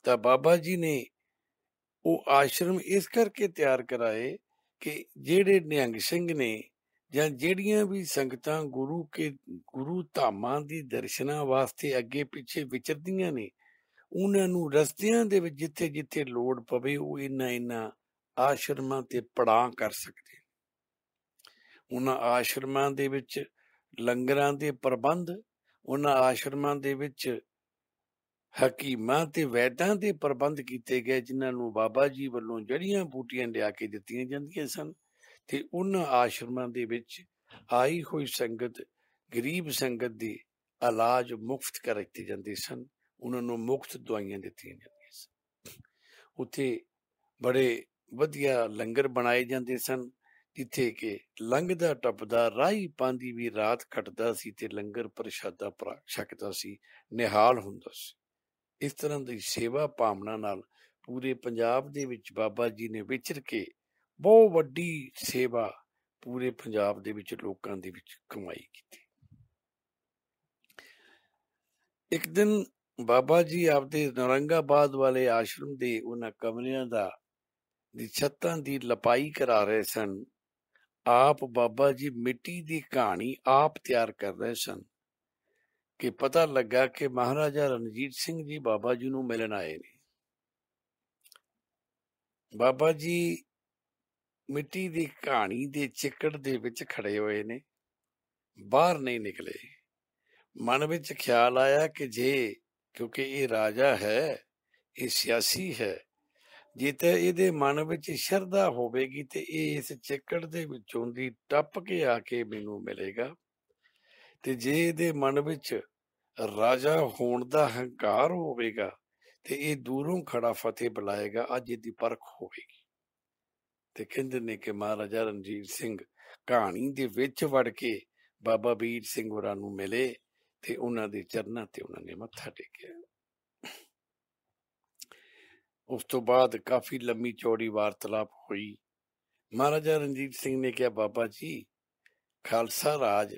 ਤਾਂ ਬਾਬਾ ਜੀ ਨੇ ਉਹ ਆਸ਼ਰਮ ਇਸ ਕਰਕੇ ਤਿਆਰ ਕਰਾਏ ਕਿ ਜਿਹੜੇ ਨਿਹੰਗ ਸਿੰਘ ਨੇ ਜਾਂ ਜਿਹੜੀਆਂ ਵੀ ਸੰਗਤਾਂ ਗੁਰੂ ਕੇ ਗੁਰੂ ਧਾਮਾਂ ਦੀ ਦਰਸ਼ਨਾ ਵਾਸਤੇ ਅੱਗੇ ਪਿੱਛੇ ਵਿਚਰਦੀਆਂ ਨੇ ਉਹਨਾਂ ਨੂੰ ਰਸਤਿਆਂ ਦੇ ਵਿੱਚ ਜਿੱਥੇ ਜਿੱਥੇ ਲੋੜ ਪਵੇ ਉਹ ਇਨਾ ਇਨਾ ਆਸ਼ਰਮਾਂ ਤੇ ਪੜਾਂ ਕਰ ਸਕਦੇ ਉਹਨਾਂ ਆਸ਼ਰਮਾਂ ਦੇ ਵਿੱਚ ਲੰਗਰਾਂ ਦੇ ਪ੍ਰਬੰਧ ਉਹਨਾਂ ਆਸ਼ਰਮਾਂ ਦੇ ਵਿੱਚ ਹਕੀਮਾਂ ਤੇ ਵੈਦਾਂ ਦੇ ਪ੍ਰਬੰਧ ਕੀਤੇ ਗਏ ਜਿਨ੍ਹਾਂ ਨੂੰ ਬਾਬਾ ਜੀ ਵੱਲੋਂ ਜੜੀਆਂ ਬੂਟੀਆਂ ਲਿਆ ਕੇ ਦਿੱਤੀਆਂ ਜਾਂਦੀਆਂ ਸਨ ਤੇ ਉਹਨਾਂ ਆਸ਼ਰਮਾਂ ਦੇ ਵਿੱਚ ਆਈ ਹੋਈ ਸੰਗਤ ਗਰੀਬ ਸੰਗਤ ਦੀ ਇਲਾਜ ਮੁਫਤ ਕਰ ਜਾਂਦੇ ਸਨ ਉਹਨਾਂ ਨੂੰ ਮੁਫਤ ਦਵਾਈਆਂ ਦਿੱਤੀਆਂ ਜਾਂਦੀਆਂ ਸਨ ਉੱਥੇ ਬੜੇ ਵਧੀਆ ਲੰਗਰ ਬਣਾਏ ਜਾਂਦੇ ਸਨ ਜਿੱਥੇ ਕਿ ਲੰਗਦਾ ਟੱਪਦਾ ਰਾਹੀ ਪਾਂਦੀ ਵੀ ਰਾਤ ਕੱਟਦਾ ਸੀ ਤੇ ਲੰਗਰ ਪ੍ਰਸ਼ਾਦਾ ਛਕਦਾ ਸੀ ਨਿਹਾਲ ਹੁੰਦਾ ਸੀ ਇਸ ਤਰ੍ਹਾਂ ਦੀ ਸੇਵਾ ਭਾਵਨਾ ਨਾਲ ਪੂਰੇ ਪੰਜਾਬ ਦੇ ਵਿੱਚ ਬਾਬਾ ਜੀ ਨੇ ਵਿਚਰ ਕੇ ਬਹੁਤ ਵੱਡੀ ਸੇਵਾ ਪੂਰੇ ਪੰਜਾਬ ਦੇ ਵਿੱਚ ਲੋਕਾਂ ਦੇ ਵਿੱਚ ਕਮਾਈ ਕੀਤੀ ਇੱਕ ਦਿਨ ਬਾਬਾ ਜੀ ਆਪਦੇ ਨਰੰਗਾਬਾਦ ਵਾਲੇ ਆਸ਼ਰਮ ਦੇ ਉਹਨਾਂ ਕਮਰਿਆਂ ਦਾ ਦੀ ਛੱਤਾਂ ਦੀ ਲਪਾਈ ਕਰਾ ਰਹੇ ਸਨ ਆਪ ਬਾਬਾ ਜੀ ਮਿੱਟੀ ਦੀ ਕਹਾਣੀ ਆਪ ਤਿਆਰ ਕਰ ਰਹੇ ਸਨ ਕਿ ਪਤਾ ਲੱਗਾ ਕਿ ਮਹਾਰਾਜਾ ਰਣਜੀਤ ਸਿੰਘ ਜੀ ਬਾਬਾ ਜੀ ਨੂੰ ਮਿਲਣ ਆਏ ਨੇ ਬਾਬਾ ਜੀ ਮਿੱਟੀ ਦੀ ਕਹਾਣੀ ਦੇ ਚਿੱਕੜ ਦੇ ਵਿੱਚ ਖੜੇ ਹੋਏ ਨੇ ਬਾਹਰ ਨਹੀਂ ਨਿਕਲੇ ਮਨ ਵਿੱਚ ਖਿਆਲ ਆਇਆ ਕਿ ਜੇ ਕਿਉਂਕਿ ਇਹ ਰਾਜਾ ਹੈ ਇਹ ਸਿਆਸੀ ਹੈ ਜੇ ਤੇ ਇਹਦੇ ਮਨ ਵਿੱਚ ਸ਼ਰਧਾ ਹੋਵੇਗੀ ਤੇ ਇਹ ਇਸ ਚਿੱਕੜ ਦੇ ਵਿੱਚੋਂ ਦੀ ਟੱਪ ਕੇ ਆ ਕੇ ਮੈਨੂੰ ਮਿਲੇਗਾ ਤੇ ਜੇ ਇਹਦੇ ਮਨ ਵਿੱਚ ਰਾਜਾ ਹੋਣ ਦਾ ਹੰਕਾਰ ਹੋਵੇਗਾ ਤੇ ਇਹ ਦੂਰੋਂ ਖੜਾ ਫਤਿਹ ਬੁਲਾਏਗਾ ਅੱਜ ਇਹਦੀ ਪਰਖ ਹੋਵੇਗੀ ਤੇ ਕਹਿੰਦੇ ਨੇ ਕਿ ਮਹਾਰਾਜਾ ਰਣਜੀਤ ਸਿੰਘ ਕਹਾਣੀ ਦੇ ਵਿੱਚ ਵੜ ਕੇ ਬਾਬਾ ਵੀਰ ਸਿੰਘ ਹੋਰਾਂ ਨੂੰ ਮਿਲੇ ਤੇ ਉਹਨਾਂ ਦੇ ਚਰਨਾਂ ਤੇ ਉਹਨਾਂ ਨੇ ਮੱਥਾ ਟੇਕਿਆ ਉਸ ਤੋਂ ਬਾਅਦ ਕਾਫੀ ਲੰਮੀ ਚੌੜੀ ਵਾਰਤਾਲਾਪ ਹੋਈ ਮਹਾਰਾਜਾ ਰਣਜੀਤ ਸਿੰਘ ਨੇ ਕਿਹਾ ਬਾਬਾ ਜੀ ਖਾਲਸਾ ਰਾਜ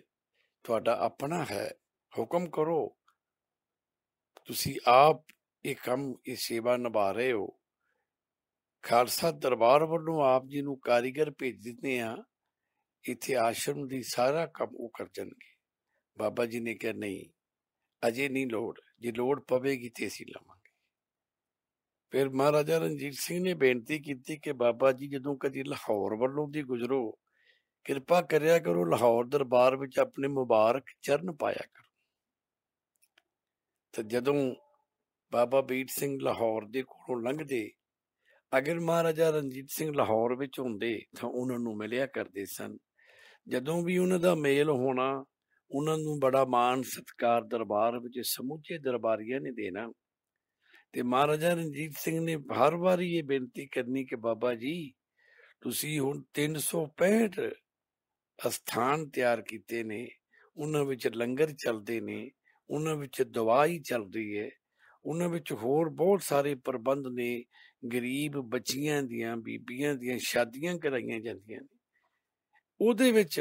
ਤੁਹਾਡਾ ਆਪਣਾ ਹੈ ਹੁਕਮ ਕਰੋ ਤੁਸੀਂ ਆਪ ਇਹ ਕੰਮ ਇਹ ਸੇਵਾ ਨਿਭਾ ਰਹੇ ਹੋ ਖਾਲਸਾ ਦਰਬਾਰ ਵੱਲੋਂ ਆਪ ਜੀ ਨੂੰ ਕਾਰੀਗਰ ਭੇਜ ਦਿੱਤੇ ਆ ਇੱਥੇ ਆਸ਼ਰਮ ਦੀ ਸਾਰਾ ਕੰਮ ਉਹ ਕਰ ਜਾਣਗੇ ਬਾਬਾ ਜੀ ਨੇ ਕਿਹਾ ਨਹੀਂ ਅਜੇ ਨਹੀਂ ਲੋੜ ਜੇ ਲੋੜ ਪਵੇਗੀ ਤੇ ਅਸੀਂ ਲਵਾਂਗੇ ਫਿਰ ਮਹਾਰਾਜਾ ਰਣਜੀਤ ਸਿੰਘ ਨੇ ਬੇਨਤੀ ਕੀਤੀ ਕਿ ਬਾਬਾ ਜੀ ਜਦੋਂ ਕਦੀ ਲਾਹੌਰ ਵੱਲੋਂ ਦੀ ਗੁਜ਼ਰੋ ਕਿਰਪਾ ਕਰਿਆ ਕਰੋ ਲਾਹੌਰ ਦਰਬਾਰ ਵਿੱਚ ਆਪਣੇ ਮੁਬਾਰਕ ਚਰਨ ਪਾਇਆ ਕਰੋ ਤੇ ਜਦੋਂ ਬਾਬਾ ਬੀਤ ਸਿੰਘ ਲਾਹੌਰ ਦੇ ਕੋਲੋਂ ਲੰਘਦੇ ਅਗਰ ਮਹਾਰਾਜਾ ਰਣਜੀਤ ਸਿੰਘ ਲਾਹੌਰ ਵਿੱਚ ਹੁੰਦੇ ਤਾਂ ਉਹਨਾਂ ਨੂੰ ਮਿਲਿਆ ਕਰਦੇ ਸਨ ਜਦੋਂ ਵੀ ਉਹਨਾਂ ਦਾ ਮੇਲ ਹੋਣਾ ਉਹਨਾਂ ਨੂੰ ਬੜਾ ਮਾਣ ਸਤਕਾਰ ਦਰਬਾਰ ਵਿੱਚ ਸਮੁੱਚੇ ਦਰਬਾਰੀਆਂ ਨੇ ਦੇਣਾ ਤੇ ਮਹਾਰਾਜਾ ਰਣਜੀਤ ਸਿੰਘ ਨੇ ਹਰ ਵਾਰੀ ਇਹ ਬੇਨਤੀ ਕਰਨੀ ਕਿ ਬਾਬਾ ਜੀ ਤੁਸੀਂ ਹੁਣ 365 ਅਸਥਾਨ ਤਿਆਰ ਕੀਤੇ ਨੇ ਉਹਨਾਂ ਵਿੱਚ ਲੰਗਰ ਚੱਲਦੇ ਨੇ ਉਹਨਾਂ ਵਿੱਚ ਦਵਾਈ ਚੱਲਦੀ ਹੈ ਉਹਨਾਂ ਵਿੱਚ ਹੋਰ ਬਹੁਤ ਸਾਰੇ ਪ੍ਰਬੰਧ ਨੇ ਗਰੀਬ ਬੱਚੀਆਂ ਦੀਆਂ ਬੀਬੀਆਂ ਦੀਆਂ ਸ਼ਾਦੀਆਂ ਕਰਾਈਆਂ ਜਾਂਦੀਆਂ ਨੇ ਉਹਦੇ ਵਿੱਚ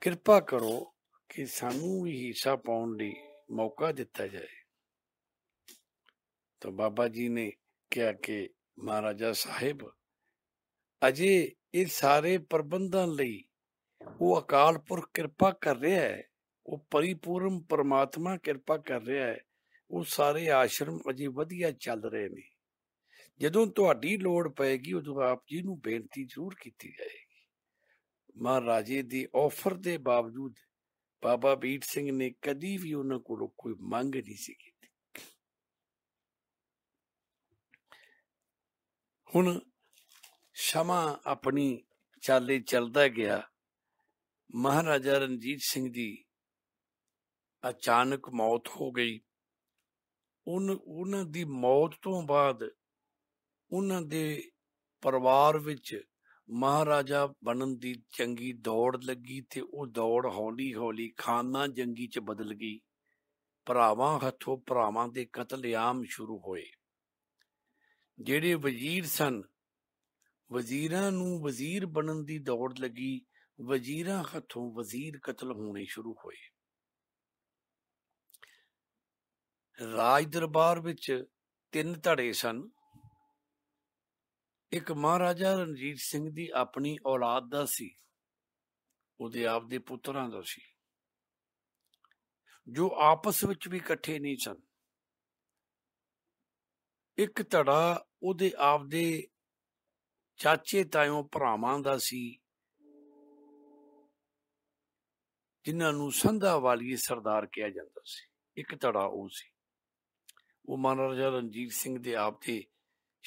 ਕਿਰਪਾ ਕਰੋ ਕਿ ਸਾਨੂੰ ਵੀ ਹਿੱਸਾ ਪਾਉਣ ਦੀ ਮੌਕਾ ਦਿੱਤਾ ਜਾਏ ਤਾਂ ਬਾਬਾ ਜੀ ਨੇ ਕਿਹਾ ਕਿ ਮਹਾਰਾਜਾ ਸਾਹਿਬ ਅਜੇ ਇਹ ਸਾਰੇ ਪ੍ਰਬੰਧਾਂ ਲਈ ਉਹ ਅਕਾਲ ਪੁਰਖ ਕਿਰਪਾ ਕਰ ਰਿਹਾ ਹੈ ਉਹ ਪਰਿਪੂਰਨ ਪਰਮਾਤਮਾ ਕਿਰਪਾ ਕਰ ਰਿਹਾ ਹੈ ਉਹ ਸਾਰੇ ਆਸ਼ਰਮ ਅਜੇ ਵਧੀਆ ਚੱਲ ਰਹੇ ਨੇ ਜਦੋਂ ਤੁਹਾਡੀ ਲੋੜ ਪਏਗੀ ਉਦੋਂ ਆਪ ਜੀ ਨੂੰ ਬੇਨਤੀ ਜ਼ਰੂਰ ਕੀਤੀ ਜਾਏਗੀ ਮਹਾਰਾਜੇ ਦੀ ਆਫਰ ਦੇ ਬਾਵਜੂਦ ਬਾਬਾ ਬੀਟ ਸਿੰਘ ਨੇ ਕਦੀ ਵੀ ਉਹਨਾਂ ਕੋਲੋਂ ਕੋਈ ਮੰਗ ਨਹੀਂ ਸੀ ਕੀਤੀ ਹੁਣ ਸ਼ਮਾ ਆਪਣੀ ਚਾਲੇ ਚੱਲਦਾ ਗਿਆ ਮਹਾਰਾਜਾ ਰਣਜੀਤ ਸਿੰਘ ਦੀ ਅਚਾਨਕ ਮੌਤ ਹੋ ਗਈ ਉਹਨਾਂ ਦੀ ਮੌਤ ਤੋਂ ਬਾਅਦ ਉਹਨਾਂ ਦੇ ਪਰਿਵਾਰ ਵਿੱਚ ਮਹਾਰਾਜਾ ਬਣਨ ਦੀ ਚੰਗੀ ਦੌੜ ਲੱਗੀ ਤੇ ਉਹ ਦੌੜ ਹੌਲੀ-ਹੌਲੀ ਖਾਨਾ ਜੰਗੀ 'ਚ ਬਦਲ ਗਈ ਭਰਾਵਾਂ ਹੱਥੋਂ ਭਰਾਵਾਂ ਦੇ ਕਤਲੇਆਮ ਸ਼ੁਰੂ ਹੋਏ ਜਿਹੜੇ ਵਜ਼ੀਰ ਸਨ ਵਜ਼ੀਰਾਂ ਨੂੰ ਵਜ਼ੀਰ ਬਣਨ ਦੀ ਦੌੜ ਲੱਗੀ ਵਜ਼ੀਰਾਂ ਹੱਥੋਂ ਵਜ਼ੀਰ ਕਤਲ ਹੋਣੇ ਸ਼ੁਰੂ ਹੋਏ ਰਾਜ ਦਰਬਾਰ ਵਿੱਚ ਤਿੰਨ ਧੜੇ ਸਨ ਇੱਕ ਮਹਾਰਾਜਾ ਰਣਜੀਤ ਸਿੰਘ ਦੀ ਆਪਣੀ ਔਲਾਦ ਦਾ ਸੀ ਉਹਦੇ ਆਪ ਦੇ ਪੁੱਤਰਾਂ ਦਾ ਸੀ ਜੋ ਆਪਸ ਵਿੱਚ ਵੀ ਇਕੱਠੇ ਨਹੀਂ ਸਨ ਇੱਕ ਧੜਾ ਉਹਦੇ ਆਪ ਦੇ ਚਾਚੇ ਤਾਇਓ ਭਰਾਵਾਂ ਦਾ ਸੀ ਜਿਨ੍ਹਾਂ ਨੂੰ ਸੰਧਾ ਵਾਲੀ ਸਰਦਾਰ ਕਿਹਾ ਜਾਂਦਾ ਸੀ ਇੱਕ ਧੜਾ ਉਹ ਸੀ ਉਹ ਮਹਾਰਾਜਾ ਰਣਜੀਤ ਸਿੰਘ ਦੇ ਆਪ ਦੇ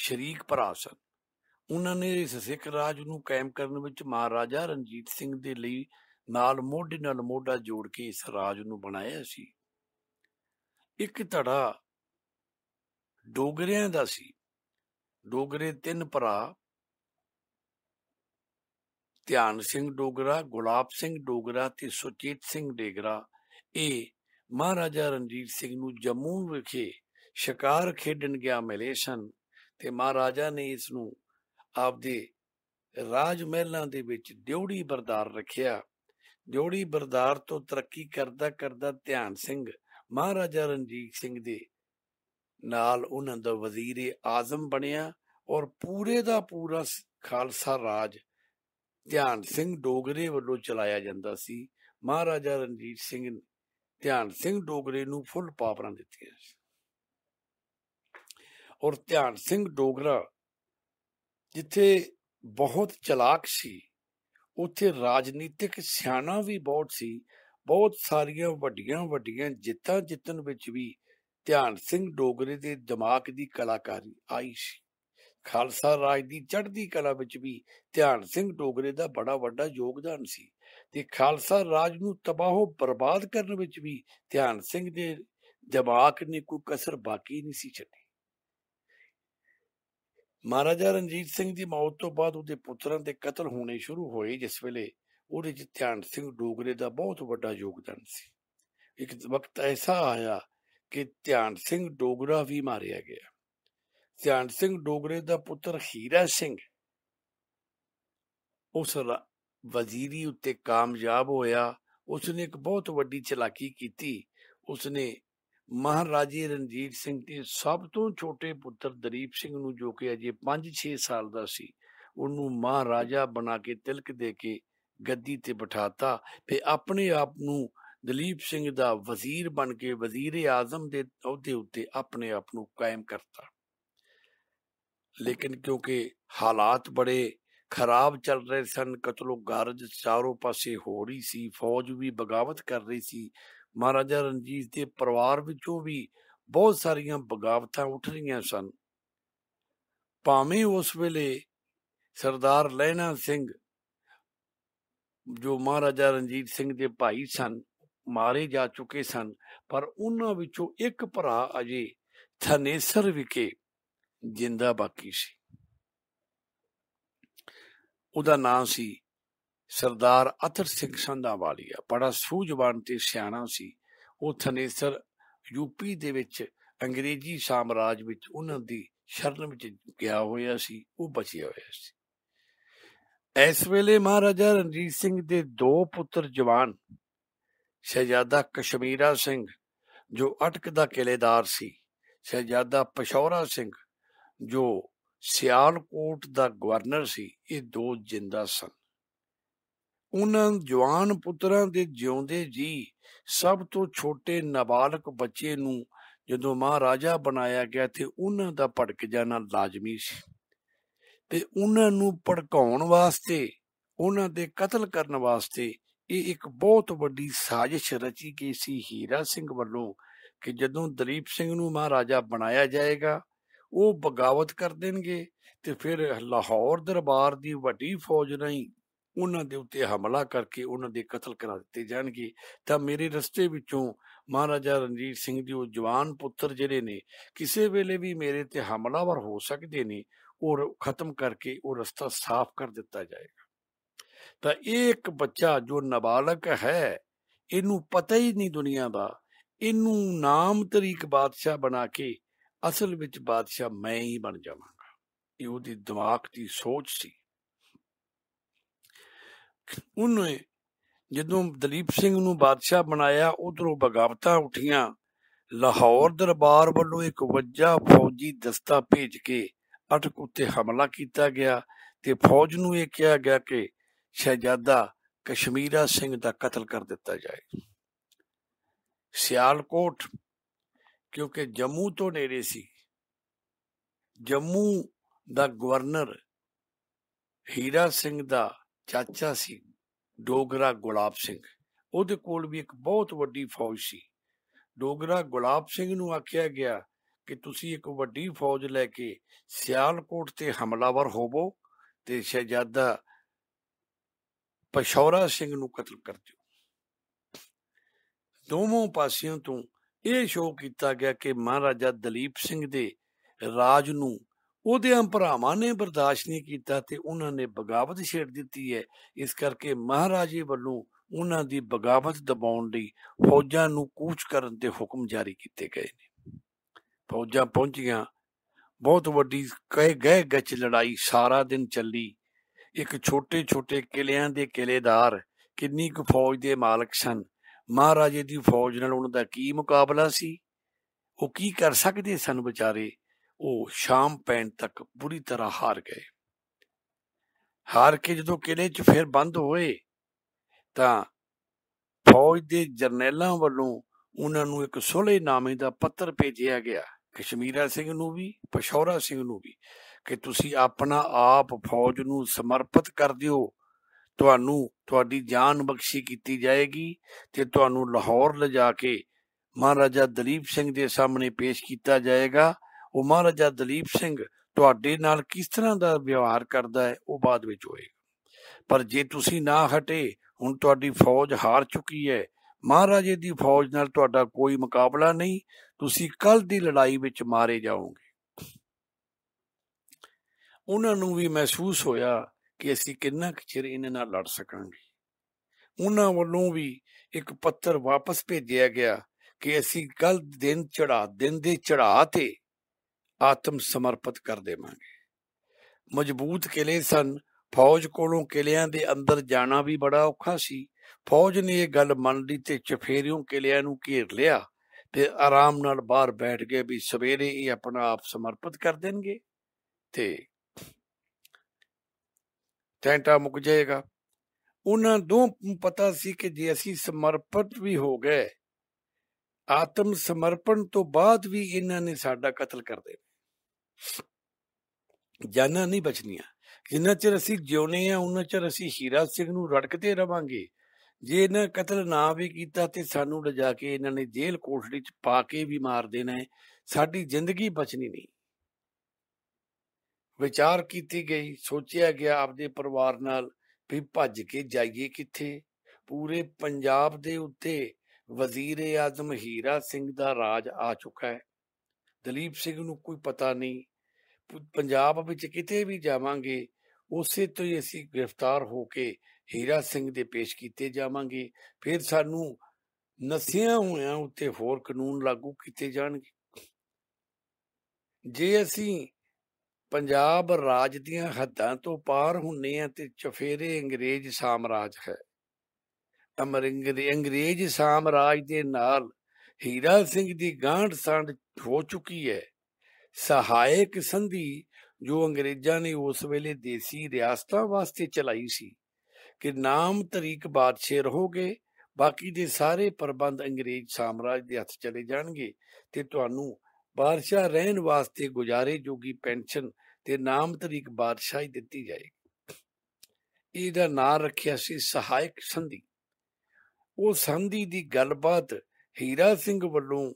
ਸ਼ਰੀਕ ਭਰਾ ਸਨ ਉਹਨਾਂ ਨੇ ਇਸ ਸਿੱਖ ਰਾਜ ਨੂੰ ਕਾਇਮ ਕਰਨ ਵਿੱਚ ਮਹਾਰਾਜਾ ਰਣਜੀਤ ਸਿੰਘ ਦੇ ਲਈ ਨਾਲ ਮੋਢੇ ਨਾਲ ਮੋਢਾ ਜੋੜ ਕੇ ਇਸ ਰਾਜ ਨੂੰ ਬਣਾਇਆ ਸੀ ਇੱਕ ਧੜਾ ਡੋਗਰਿਆਂ ਦਾ ਸੀ ਡੋਗਰੇ ਤਿੰਨ ਭਰਾ ਧਿਆਨ ਸਿੰਘ ਡੋਗਰਾ ਗੁਲਾਬ ਸਿੰਘ ਡੋਗਰਾ ਤੇ ਸੁਚੇਤ ਸਿੰਘ ਡੇਗਰਾ ਇਹ ਮਹਾਰਾਜਾ ਰਣਜੀਤ ਸਿੰਘ ਨੂੰ ਜੰਮੂ ਵਿਖੇ ਸ਼ਿਕਾਰ ਖੇਡਣ ਗਿਆ ਮਿਲੇ ਸਨ ਤੇ ਮਹਾਰਾਜਾ ਨੇ ਇਸ ਨੂੰ ਆਪਦੇ ਰਾਜ ਮਹਿਲਾਂ ਦੇ ਵਿੱਚ ਡਿਉੜੀ ਬਰਦਾਰ ਰੱਖਿਆ ਡਿਉੜੀ ਬਰਦਾਰ ਤੋਂ ਤਰੱਕੀ ਕਰਦਾ ਕਰਦਾ ਧਿਆਨ ਸਿੰਘ ਮਹਾਰਾਜਾ ਰਣਜੀਤ ਸਿੰਘ ਦੇ ਨਾਲ ਉਹਨਾਂ ਦਾ ਵਜ਼ੀਰ ਆਜ਼ਮ ਬਣਿਆ ਔਰ ਪੂਰੇ ਦਾ ਪੂਰਾ ਖਾਲਸਾ ਰਾਜ ਧਿਆਨ ਸਿੰਘ ਡੋਗਰੇ ਵੱਲੋਂ ਚਲਾਇਆ ਜਾਂਦਾ ਸੀ ਮਹਾਰਾਜਾ ਰਣਜੀਤ ਸਿੰਘ ਧਿਆਨ ਸਿੰਘ ਡੋਗਰੇ ਨੂੰ ਫੁੱਲ ਪਾਵਰਾਂ ਦਿੱਤੀਆਂ ਔਰ ਧਿਆਨ ਸਿੰਘ ਡੋਗਰਾ ਜਿੱਥੇ ਬਹੁਤ ਚਲਾਕ ਸੀ ਉੱਥੇ ਰਾਜਨੀਤਿਕ ਸਿਆਣਾ ਵੀ ਬਹੁਤ ਸੀ ਬਹੁਤ ਸਾਰੀਆਂ ਵੱਡੀਆਂ ਵੱਡੀਆਂ ਜਿੱਤਾਂ ਜਿੱਤਣ ਵਿੱਚ ਵੀ ਧਿਆਨ ਸਿੰਘ ਡੋਗਰੇ ਦੇ ਦਿਮਾਗ ਦੀ ਕਲਾਕਾਰੀ ਆਈ ਸੀ ਖਾਲਸਾ ਰਾਜ ਦੀ ਚੜ੍ਹਦੀ ਕਲਾ ਵਿੱਚ ਵੀ ਧਿਆਨ ਸਿੰਘ ਡੋਗਰੇ ਦਾ ਬੜਾ ਵੱਡਾ ਯੋਗਦਾਨ ਸੀ ਤੇ ਖਾਲਸਾ ਰਾਜ ਨੂੰ ਤਬਾਹੋ ਬਰਬਾਦ ਕਰਨ ਵਿੱਚ ਵੀ ਧਿਆਨ ਸਿੰਘ ਦੇ ਦਿਮਾਗ ਨੇ ਕੋਈ ਕਸਰ ਬਾਕੀ ਨਹੀਂ ਸੀ ਛੱਡੀ ਮਹਾਰਾਜਾ ਰਣਜੀਤ ਸਿੰਘ ਦੀ ਮੌਤ ਤੋਂ ਬਾਅਦ ਉਹਦੇ ਪੁੱਤਰਾਂ ਦੇ ਕਤਲ ਹੋਣੇ ਸ਼ੁਰੂ ਹੋਏ ਜਿਸ ਵੇਲੇ ਉਹਦੇ ਚ ਧਿਆਨ ਸਿੰਘ ਡੋਗਰੇ ਦਾ ਬਹੁਤ ਵੱਡਾ ਯੋਗਦਾਨ ਸੀ ਇੱਕ ਵਕਤ ਐਸਾ ਆਇਆ ਕਿ ਧਿਆਨ ਸਿੰਘ ਡੋਗਰਾ ਵੀ ਮਾਰਿਆ ਗਿਆ ਧਿਆਨ ਸਿੰਘ ਡੋਗਰੇ ਦਾ ਪੁੱਤਰ ਹੀਰਾ ਸਿੰਘ ਉਸ ਵਜ਼ੀਰੀ ਉੱਤੇ ਕਾਮਯਾਬ ਹੋਇਆ ਉਸਨੇ ਇੱਕ ਬਹੁਤ ਵੱਡੀ ਚਲਾਕੀ ਕੀਤੀ ਉਸਨੇ ਮਹਾਰਾਜੀ ਰਣਜੀਤ ਸਿੰਘ ਦੇ ਸਭ ਤੋਂ ਛੋਟੇ ਪੁੱਤਰ ਦਰੀਪ ਸਿੰਘ ਨੂੰ ਜੋ ਕਿ ਅਜੇ 5-6 ਸਾਲ ਦਾ ਸੀ ਉਹਨੂੰ ਮਹਾਰਾਜਾ ਬਣਾ ਕੇ ਤਿਲਕ ਦੇ ਕੇ ਗੱਦੀ ਤੇ ਬਿਠਾਤਾ ਤੇ ਆਪਣੇ ਆਪ ਨੂੰ ਦਲੀਪ ਸਿੰਘ ਦਾ ਵਜ਼ੀਰ ਬਣ ਕੇ ਵਜ਼ੀਰ ਆਜ਼ਮ ਦੇ ਅਹੁਦੇ ਉੱਤੇ ਆਪਣੇ ਆਪ ਨੂੰ ਕਾਇਮ ਕਰਤਾ ਲੇਕਿਨ ਕਿਉਂਕਿ ਹਾਲਾਤ ਬੜੇ ਖਰਾਬ ਚੱਲ ਰਹੇ ਸਨ ਕਤਲੋ ਗਾਰਜ ਚਾਰੋਂ ਪਾਸੇ ਹੋ ਰਹੀ ਸੀ ਫੌਜ ਵੀ ਬਗਾਵਤ ਕਰ ਰਹੀ ਸੀ ਮਹਾਰਾਜਾ ਰਣਜੀਤ ਦੇ ਪਰਿਵਾਰ ਵਿੱਚੋਂ ਵੀ ਬਹੁਤ ਸਾਰੀਆਂ ਬਗਾਵਤਾਂ ਉੱਠ ਰਹੀਆਂ ਸਨ ਭਾਵੇਂ ਉਸ ਵੇਲੇ ਸਰਦਾਰ ਲਹਿਣਾ ਸਿੰਘ ਜੋ ਮਹਾਰਾਜਾ ਰਣਜੀਤ ਸਿੰਘ ਦੇ ਭਾਈ ਸਨ ਮਾਰੇ ਜਾ ਚੁੱਕੇ ਸਨ ਪਰ ਉਹਨਾਂ ਵਿੱਚੋਂ ਇੱਕ ਭਰਾ ਅਜੇ ਥਨੇਸਰ ਵਿਖੇ ਜਿੰਦਾ ਬਾਕੀ ਸੀ ਉਹਦਾ ਨਾਮ ਸੀ ਸਰਦਾਰ ਅਥਰ ਸਿੰਘ ਸੰਧਾਵਾਲੀਆ ਬੜਾ ਸੂਝਵਾਨ ਤੇ ਸਿਆਣਾ ਸੀ ਉਹ ਥਨੇਸਰ ਯੂਪੀ ਦੇ ਵਿੱਚ ਅੰਗਰੇਜ਼ੀ ਸਾਮਰਾਜ ਵਿੱਚ ਉਹਨਾਂ ਦੀ ਸ਼ਰਨ ਵਿੱਚ ਗਿਆ ਹੋਇਆ ਸੀ ਉਹ ਬਚਿਆ ਹੋਇਆ ਸੀ ਇਸ ਵੇਲੇ ਮਹਾਰਾਜਾ ਰਣਜੀਤ ਸਿੰਘ ਦੇ ਦੋ ਪੁੱਤਰ ਜਵਾਨ ਸ਼ਹਿਜ਼ਾਦਾ ਕਸ਼ਮੀਰਾ ਸਿੰਘ ਜੋ ਅਟਕ ਦਾ ਕਿਲੇਦਾਰ ਸੀ ਸ਼ਹਿਜ਼ਾਦਾ ਪਸ਼ੌਰਾ ਸਿੰਘ ਜੋ ਸਿਆਲਕੋਟ ਦਾ ਗਵਰਨਰ ਸੀ ਇਹ ਦੋ ਜਿੰਦਾ ਸਨ ਉਹਨਾਂ ਜਵਾਨ ਪੁੱਤਰਾਂ ਦੇ ਜਿਉਂਦੇ ਜੀ ਸਭ ਤੋਂ ਛੋਟੇ ਨਵਾਲਕ ਬੱਚੇ ਨੂੰ ਜਦੋਂ ਮਹਾਰਾਜਾ ਬਣਾਇਆ ਗਿਆ ਤੇ ਉਹਨਾਂ ਦਾ ਭੜਕ ਜਾਣਾ ਲਾਜ਼ਮੀ ਸੀ ਤੇ ਉਹਨਾਂ ਨੂੰ ਭੜਕਾਉਣ ਵਾਸਤੇ ਉਹਨਾਂ ਦੇ ਕਤਲ ਕਰਨ ਵਾਸਤੇ ਇਹ ਇੱਕ ਬਹੁਤ ਵੱਡੀ ਸਾਜ਼ਿਸ਼ ਰਚੀ ਗਈ ਸੀ ਹੀਰਾ ਸਿੰਘ ਵੱਲੋਂ ਕਿ ਜਦੋਂ ਦਲੀਪ ਸਿੰਘ ਨੂੰ ਮਹਾਰਾਜਾ ਬਣਾਇਆ ਜਾਏਗਾ ਉਹ ਬਗਾਵਤ ਕਰ ਦੇਣਗੇ ਤੇ ਫਿਰ ਲਾਹੌਰ ਦਰਬਾਰ ਦੀ ਵੱਡੀ ਫੌਜ ਨਹੀਂ ਉਹਨਾਂ ਦੇ ਉੱਤੇ ਹਮਲਾ ਕਰਕੇ ਉਹਨਾਂ ਦੇ ਕਤਲ ਕਰਾ ਦਿੱਤੇ ਜਾਣਗੇ ਤਾਂ ਮੇਰੇ ਰਸਤੇ ਵਿੱਚੋਂ ਮਹਾਰਾਜਾ ਰਣਜੀਤ ਸਿੰਘ ਦੇ ਉਹ ਜਵਾਨ ਪੁੱਤਰ ਜਿਹੜੇ ਨੇ ਕਿਸੇ ਵੇਲੇ ਵੀ ਮੇਰੇ ਤੇ ਹਮਲਾਵਰ ਹੋ ਸਕਦੇ ਨੇ ਉਹ ਖਤਮ ਕਰਕੇ ਉਹ ਰਸਤਾ ਸਾਫ਼ ਕਰ ਦਿੱਤਾ ਜਾਏਗਾ ਤਾਂ ਇੱਕ ਬੱਚਾ ਜੋ ਨਾਬਾਲਗ ਹੈ ਇਹਨੂੰ ਪਤਾ ਹੀ ਨਹੀਂ ਦੁਨੀਆ ਦਾ ਇਹਨੂੰ ਨਾਮ ਤਰੀਕ ਬਾਦਸ਼ਾਹ ਬਣਾ ਕੇ ਅਸਲ ਵਿੱਚ ਬਾਦਸ਼ਾਹ ਮੈਂ ਹੀ ਬਣ ਜਾਵਾਂਗਾ ਇਹ ਉਹਦੀ ਦਿਮਾਗ ਦੀ ਸੋਚ ਸੀ ਉਹਨੇ ਜਦੋਂ ਦਲੀਪ ਸਿੰਘ ਨੂੰ ਬਾਦਸ਼ਾਹ ਬਣਾਇਆ ਉਧਰੋਂ ਬਗਾਵਤਾਂ ਉੱਠੀਆਂ ਲਾਹੌਰ ਦਰਬਾਰ ਵੱਲੋਂ ਇੱਕ ਵੱਜਾ ਫੌਜੀ ਦਸਤਾ ਭੇਜ ਕੇ ਅਟਕ ਉੱਤੇ ਹਮਲਾ ਕੀਤਾ ਗਿਆ ਤੇ ਫੌਜ ਨੂੰ ਇਹ ਕਿਹਾ ਗਿਆ ਕਿ ਸ਼ਹਿਜ਼ਾਦਾ ਕਸ਼ਮੀਰਾ ਸਿੰਘ ਦਾ ਕਤਲ ਕਰ ਦਿੱਤਾ ਜਾਏ ਸਿਆਲਕੋਟ ਕਿਉਂਕਿ ਜੰਮੂ ਤੋਂ ਨੇੜੇ ਸੀ ਜੰਮੂ ਦਾ ਗਵਰਨਰ ਹੀਰਾ ਸਿੰਘ ਦਾ ਚਾਚਾ ਸੀ ਡੋਗਰਾ ਗੁਲਾਬ ਸਿੰਘ ਉਹਦੇ ਕੋਲ ਵੀ ਇੱਕ ਬਹੁਤ ਵੱਡੀ ਫੌਜ ਸੀ ਡੋਗਰਾ ਗੁਲਾਬ ਸਿੰਘ ਨੂੰ ਆਖਿਆ ਗਿਆ ਕਿ ਤੁਸੀਂ ਇੱਕ ਵੱਡੀ ਫੌਜ ਲੈ ਕੇ ਸਿਆਲਕੋਟ ਤੇ ਹਮਲਾਵਰ ਹੋਵੋ ਤੇ ਸ਼ਹਿਜ਼ਾਦਾ ਪਸ਼ੌਰਾ ਸਿੰਘ ਨੂੰ ਕਤਲ ਕਰ ਦਿਓ ਦੋਵੇਂ ਪਾਸਿਆਂ ਤੋਂ ਇਹ ਸ਼ੋਅ ਕੀਤਾ ਗਿਆ ਕਿ ਮਹਾਰਾਜਾ ਦਲੀਪ ਸਿੰਘ ਦੇ ਰਾਜ ਨੂੰ ਉਹਦੇ ਭਰਾਵਾਂ ਨੇ ਬਰਦਾਸ਼ਤ ਨਹੀਂ ਕੀਤਾ ਤੇ ਉਹਨਾਂ ਨੇ ਬਗਾਵਤ ਛੇੜ ਦਿੱਤੀ ਹੈ ਇਸ ਕਰਕੇ ਮਹਾਰਾਜੇ ਵੱਲੋਂ ਉਹਨਾਂ ਦੀ ਬਗਾਵਤ ਦਬਾਉਣ ਲਈ ਫੌਜਾਂ ਨੂੰ ਕੂਚ ਕਰਨ ਦੇ ਹੁਕਮ ਜਾਰੀ ਕੀਤੇ ਗਏ ਨੇ ਫੌਜਾਂ ਪਹੁੰਚੀਆਂ ਬਹੁਤ ਵੱਡੀ ਕਹੇ ਗਏ ਗੱਚ ਲੜਾਈ ਸਾਰਾ ਦਿਨ ਚੱਲੀ ਇੱਕ ਛੋਟੇ ਛੋਟੇ ਕਿਲਿਆਂ ਦੇ ਕਿਲੇਦਾਰ ਕਿੰਨੀ ਕੁ ਫੌਜ ਦੇ ਮਾਲਕ ਸਨ ਮਹਾਰਾਜੇ ਦੀ ਫੌਜ ਨਾਲ ਉਹਨਾਂ ਦਾ ਕੀ ਮੁਕਾਬਲਾ ਸੀ ਉਹ ਕੀ ਕਰ ਸਕਦੇ ਸਨ ਵਿਚਾਰੇ ਉਹ ਸ਼ਾਮ ਪੈਣ ਤੱਕ ਪੂਰੀ ਤਰ੍ਹਾਂ ਹਾਰ ਗਏ ਹਾਰ ਕੇ ਜਦੋਂ ਕਿਲੇ 'ਚ ਫਿਰ ਬੰਦ ਹੋਏ ਤਾਂ ਫੌਜ ਦੇ ਜਰਨੈਲਾਂ ਵੱਲੋਂ ਉਹਨਾਂ ਨੂੰ ਇੱਕ ਸੁਲੇ ਨਾਮੇ ਦਾ ਪੱਤਰ ਭੇਜਿਆ ਗਿਆ ਕਸ਼ਮੀਰਾ ਸਿੰਘ ਨੂੰ ਵੀ ਪਸ਼ੌਰਾ ਸਿੰਘ ਨੂੰ ਵੀ ਕਿ ਤੁਸੀਂ ਆਪਣਾ ਆਪ ਫੌਜ ਨੂੰ ਸਮਰਪਿਤ ਕਰ ਦਿਓ ਤੁਹਾਨੂੰ ਤੁਹਾਡੀ ਜਾਨ ਬਖਸ਼ੀ ਕੀਤੀ ਜਾਏਗੀ ਤੇ ਤੁਹਾਨੂੰ ਲਾਹੌਰ ਲਿਜਾ ਕੇ ਮਹਾਰਾਜਾ ਦਲੀਪ ਸਿੰਘ ਦੇ ਸਾਹਮਣੇ ਪੇਸ਼ ਕੀਤਾ ਜਾਏਗਾ ਉਹ ਮਹਾਰਾਜਾ ਦਲੀਪ ਸਿੰਘ ਤੁਹਾਡੇ ਨਾਲ ਕਿਸ ਤਰ੍ਹਾਂ ਦਾ ਵਿਵਹਾਰ ਕਰਦਾ ਹੈ ਉਹ ਬਾਅਦ ਵਿੱਚ ਹੋਏਗਾ ਪਰ ਜੇ ਤੁਸੀਂ ਨਾ ਹਟੇ ਹੁਣ ਤੁਹਾਡੀ ਫੌਜ ਹਾਰ ਚੁੱਕੀ ਹੈ ਮਹਾਰਾਜੇ ਦੀ ਫੌਜ ਨਾਲ ਤੁਹਾਡਾ ਕੋਈ ਮੁਕਾਬਲਾ ਨਹੀਂ ਤੁਸੀਂ ਕੱਲ ਦੀ ਲੜਾਈ ਵਿੱਚ ਮਾਰੇ ਜਾਓਗੇ ਉਹਨਾਂ ਨੂੰ ਵੀ ਮਹਿਸੂਸ ਹੋਇਆ ਕਿ ਅਸੀਂ ਕਿੰਨਾ ਕੁ ਚਿਰ ਇਹਨਾਂ ਨਾਲ ਲੜ ਸਕਾਂਗੇ ਉਹਨਾਂ ਵੱਲੋਂ ਵੀ ਇੱਕ ਪੱਤਰ ਵਾਪਸ ਭੇਜਿਆ ਗਿਆ ਕਿ ਅਸੀਂ ਕੱਲ ਦਿਨ ਚੜਾ ਦਿਨ ਦੇ ਚੜਾ ਤੇ ਆਤਮ ਸਮਰਪਿਤ ਕਰ ਦੇਵਾਂਗੇ ਮਜ਼ਬੂਤ ਕਿਲੇ ਸਨ ਫੌਜ ਕੋਲੋਂ ਕਿਲਿਆਂ ਦੇ ਅੰਦਰ ਜਾਣਾ ਵੀ ਬੜਾ ਔਖਾ ਸੀ ਫੌਜ ਨੇ ਇਹ ਗੱਲ ਮੰਨ ਲਈ ਤੇ ਚਫੇਰਿਓਂ ਕਿਲਿਆਂ ਨੂੰ ਘੇਰ ਲਿਆ ਤੇ ਆਰਾਮ ਨਾਲ ਬਾਹਰ ਬੈਠ ਗਏ ਵੀ ਸਵੇਰੇ ਹੀ ਆਪਣਾ ਆਪ ਸਮਰਪਿਤ ਕਰ ਦੇਣਗੇ ਤੇ ਟੈਂਟਾ ਮੁੱਕ ਜਾਏਗਾ ਉਹਨਾਂ ਦੋ ਪਤਾ ਸੀ ਕਿ ਜੇ ਅਸੀਂ ਸਮਰਪਿਤ ਵੀ ਹੋ ਗਏ ਆਤਮ ਸਮਰਪਣ ਤੋਂ ਬਾਅਦ ਵੀ ਇਹਨਾਂ ਨੇ ਸਾਡਾ ਕਤਲ ਕਰ ਦੇਣਾ ਜਾਨਾਂ ਨਹੀਂ ਬਚਣੀਆਂ ਜਿੰਨਾ ਚਿਰ ਅਸੀਂ ਜਿਉਨੇ ਆ ਉਹਨਾਂ ਚਿਰ ਅਸੀਂ ਹੀਰਾ ਸਿੰਘ ਨੂੰ ਰੜਕਦੇ ਰਵਾਂਗੇ ਜੇ ਇਹਨਾਂ ਕਤਲ ਨਾ ਵੀ ਕੀਤਾ ਤੇ ਸਾਨੂੰ ਲਿਜਾ ਕੇ ਇਹਨਾਂ ਨੇ ਜੇਲ੍ਹ ਕੋਠੜੀ 'ਚ ਪਾ ਕੇ ਵੀ ਮਾਰ ਦੇਣਾ ਹੈ ਸਾਡੀ ਜ਼ਿੰਦਗੀ ਬਚਣੀ ਨਹੀਂ ਵਿਚਾਰ ਕੀਤੀ ਗਈ ਸੋਚਿਆ ਗਿਆ ਆਪਦੇ ਪਰਿਵਾਰ ਨਾਲ ਵੀ ਭੱਜ ਕੇ ਜਾਈਏ ਕਿੱਥੇ ਪੂਰੇ ਪੰਜਾਬ ਦੇ ਉੱਤੇ ਵਜ਼ੀਰ ਆਜ਼ਮ ਹੀਰਾ ਸਿੰਘ ਦਾ ਰਾਜ ਆ ਚੁੱਕਾ ਹੈ ਦਲੀਪ ਸਿੰਘ ਨੂੰ ਕੋਈ ਪਤਾ ਨਹੀਂ ਪੰਜਾਬ ਵਿੱਚ ਕਿਤੇ ਵੀ ਜਾਵਾਂਗੇ ਉਸੇ ਤੋਂ ਹੀ ਅਸੀਂ ਗ੍ਰਿਫਤਾਰ ਹੋ ਕੇ ਹੀਰਾ ਸਿੰਘ ਦੇ ਪੇਸ਼ ਕੀਤੇ ਜਾਵਾਂਗੇ ਫਿਰ ਸਾਨੂੰ ਨਸਿਆਂ ਹੋਇਆਂ ਉੱਤੇ ਹੋਰ ਕਾਨੂੰਨ ਲਾਗੂ ਕੀਤੇ ਜਾਣਗੇ ਜੇ ਅਸੀਂ ਪੰਜਾਬ ਰਾਜ ਦੀਆਂ ਹੱਦਾਂ ਤੋਂ ਪਾਰ ਹੁੰਨੇ ਆ ਤੇ ਚਫੇਰੇ ਅੰਗਰੇਜ਼ ਸਾਮਰਾਜ ਹੈ ਅਮਰਿੰਗ ਦੇ ਅੰਗਰੇਜ਼ ਸਾਮਰਾਜ ਦੇ ਨਾਲ ਹੀਰਾ ਸਿੰਘ ਦੀ ਗਾਂਢ ਸਾਂਢ ਹੋ ਚੁੱਕੀ ਹੈ ਸਹਾਇਕ ਸੰਧੀ ਜੋ ਅੰਗਰੇਜ਼ਾਂ ਨੇ ਉਸ ਵੇਲੇ ਦੇਸੀ ਰਿਆਸਤਾਂ ਵਾਸਤੇ ਚਲਾਈ ਸੀ ਕਿ ਨਾਮ ਤਰੀਕ ਬਾਦਸ਼ਾਹ ਰਹੋਗੇ ਬਾਕੀ ਦੇ ਸਾਰੇ ਪ੍ਰਬੰਧ ਅੰਗਰੇਜ਼ ਸਾਮਰਾਜ ਦੇ ਹੱਥ ਚਲੇ ਜਾਣਗੇ ਤੇ ਤੁਹਾਨੂੰ ਬਾਦਸ਼ਾਹ ਰਹਿਣ ਵਾਸਤੇ ਗੁਜ਼ਾਰੇ ਜੋਗੀ ਪੈਨਸ਼ਨ ਤੇ ਨਾਮ ਤਰੀਕ ਬਾਦਸ਼ਾਹੀ ਦਿੱਤੀ ਜਾਏਗੀ ਇਹਦਾ ਨਾਮ ਰੱਖਿਆ ਸੀ ਸਹਾਇਕ ਸੰਧੀ ਉਹ ਸੰਧੀ ਦੀ ਗੱਲਬਾਤ ਹੀਰਾ ਸਿੰਘ ਵੱਲੋਂ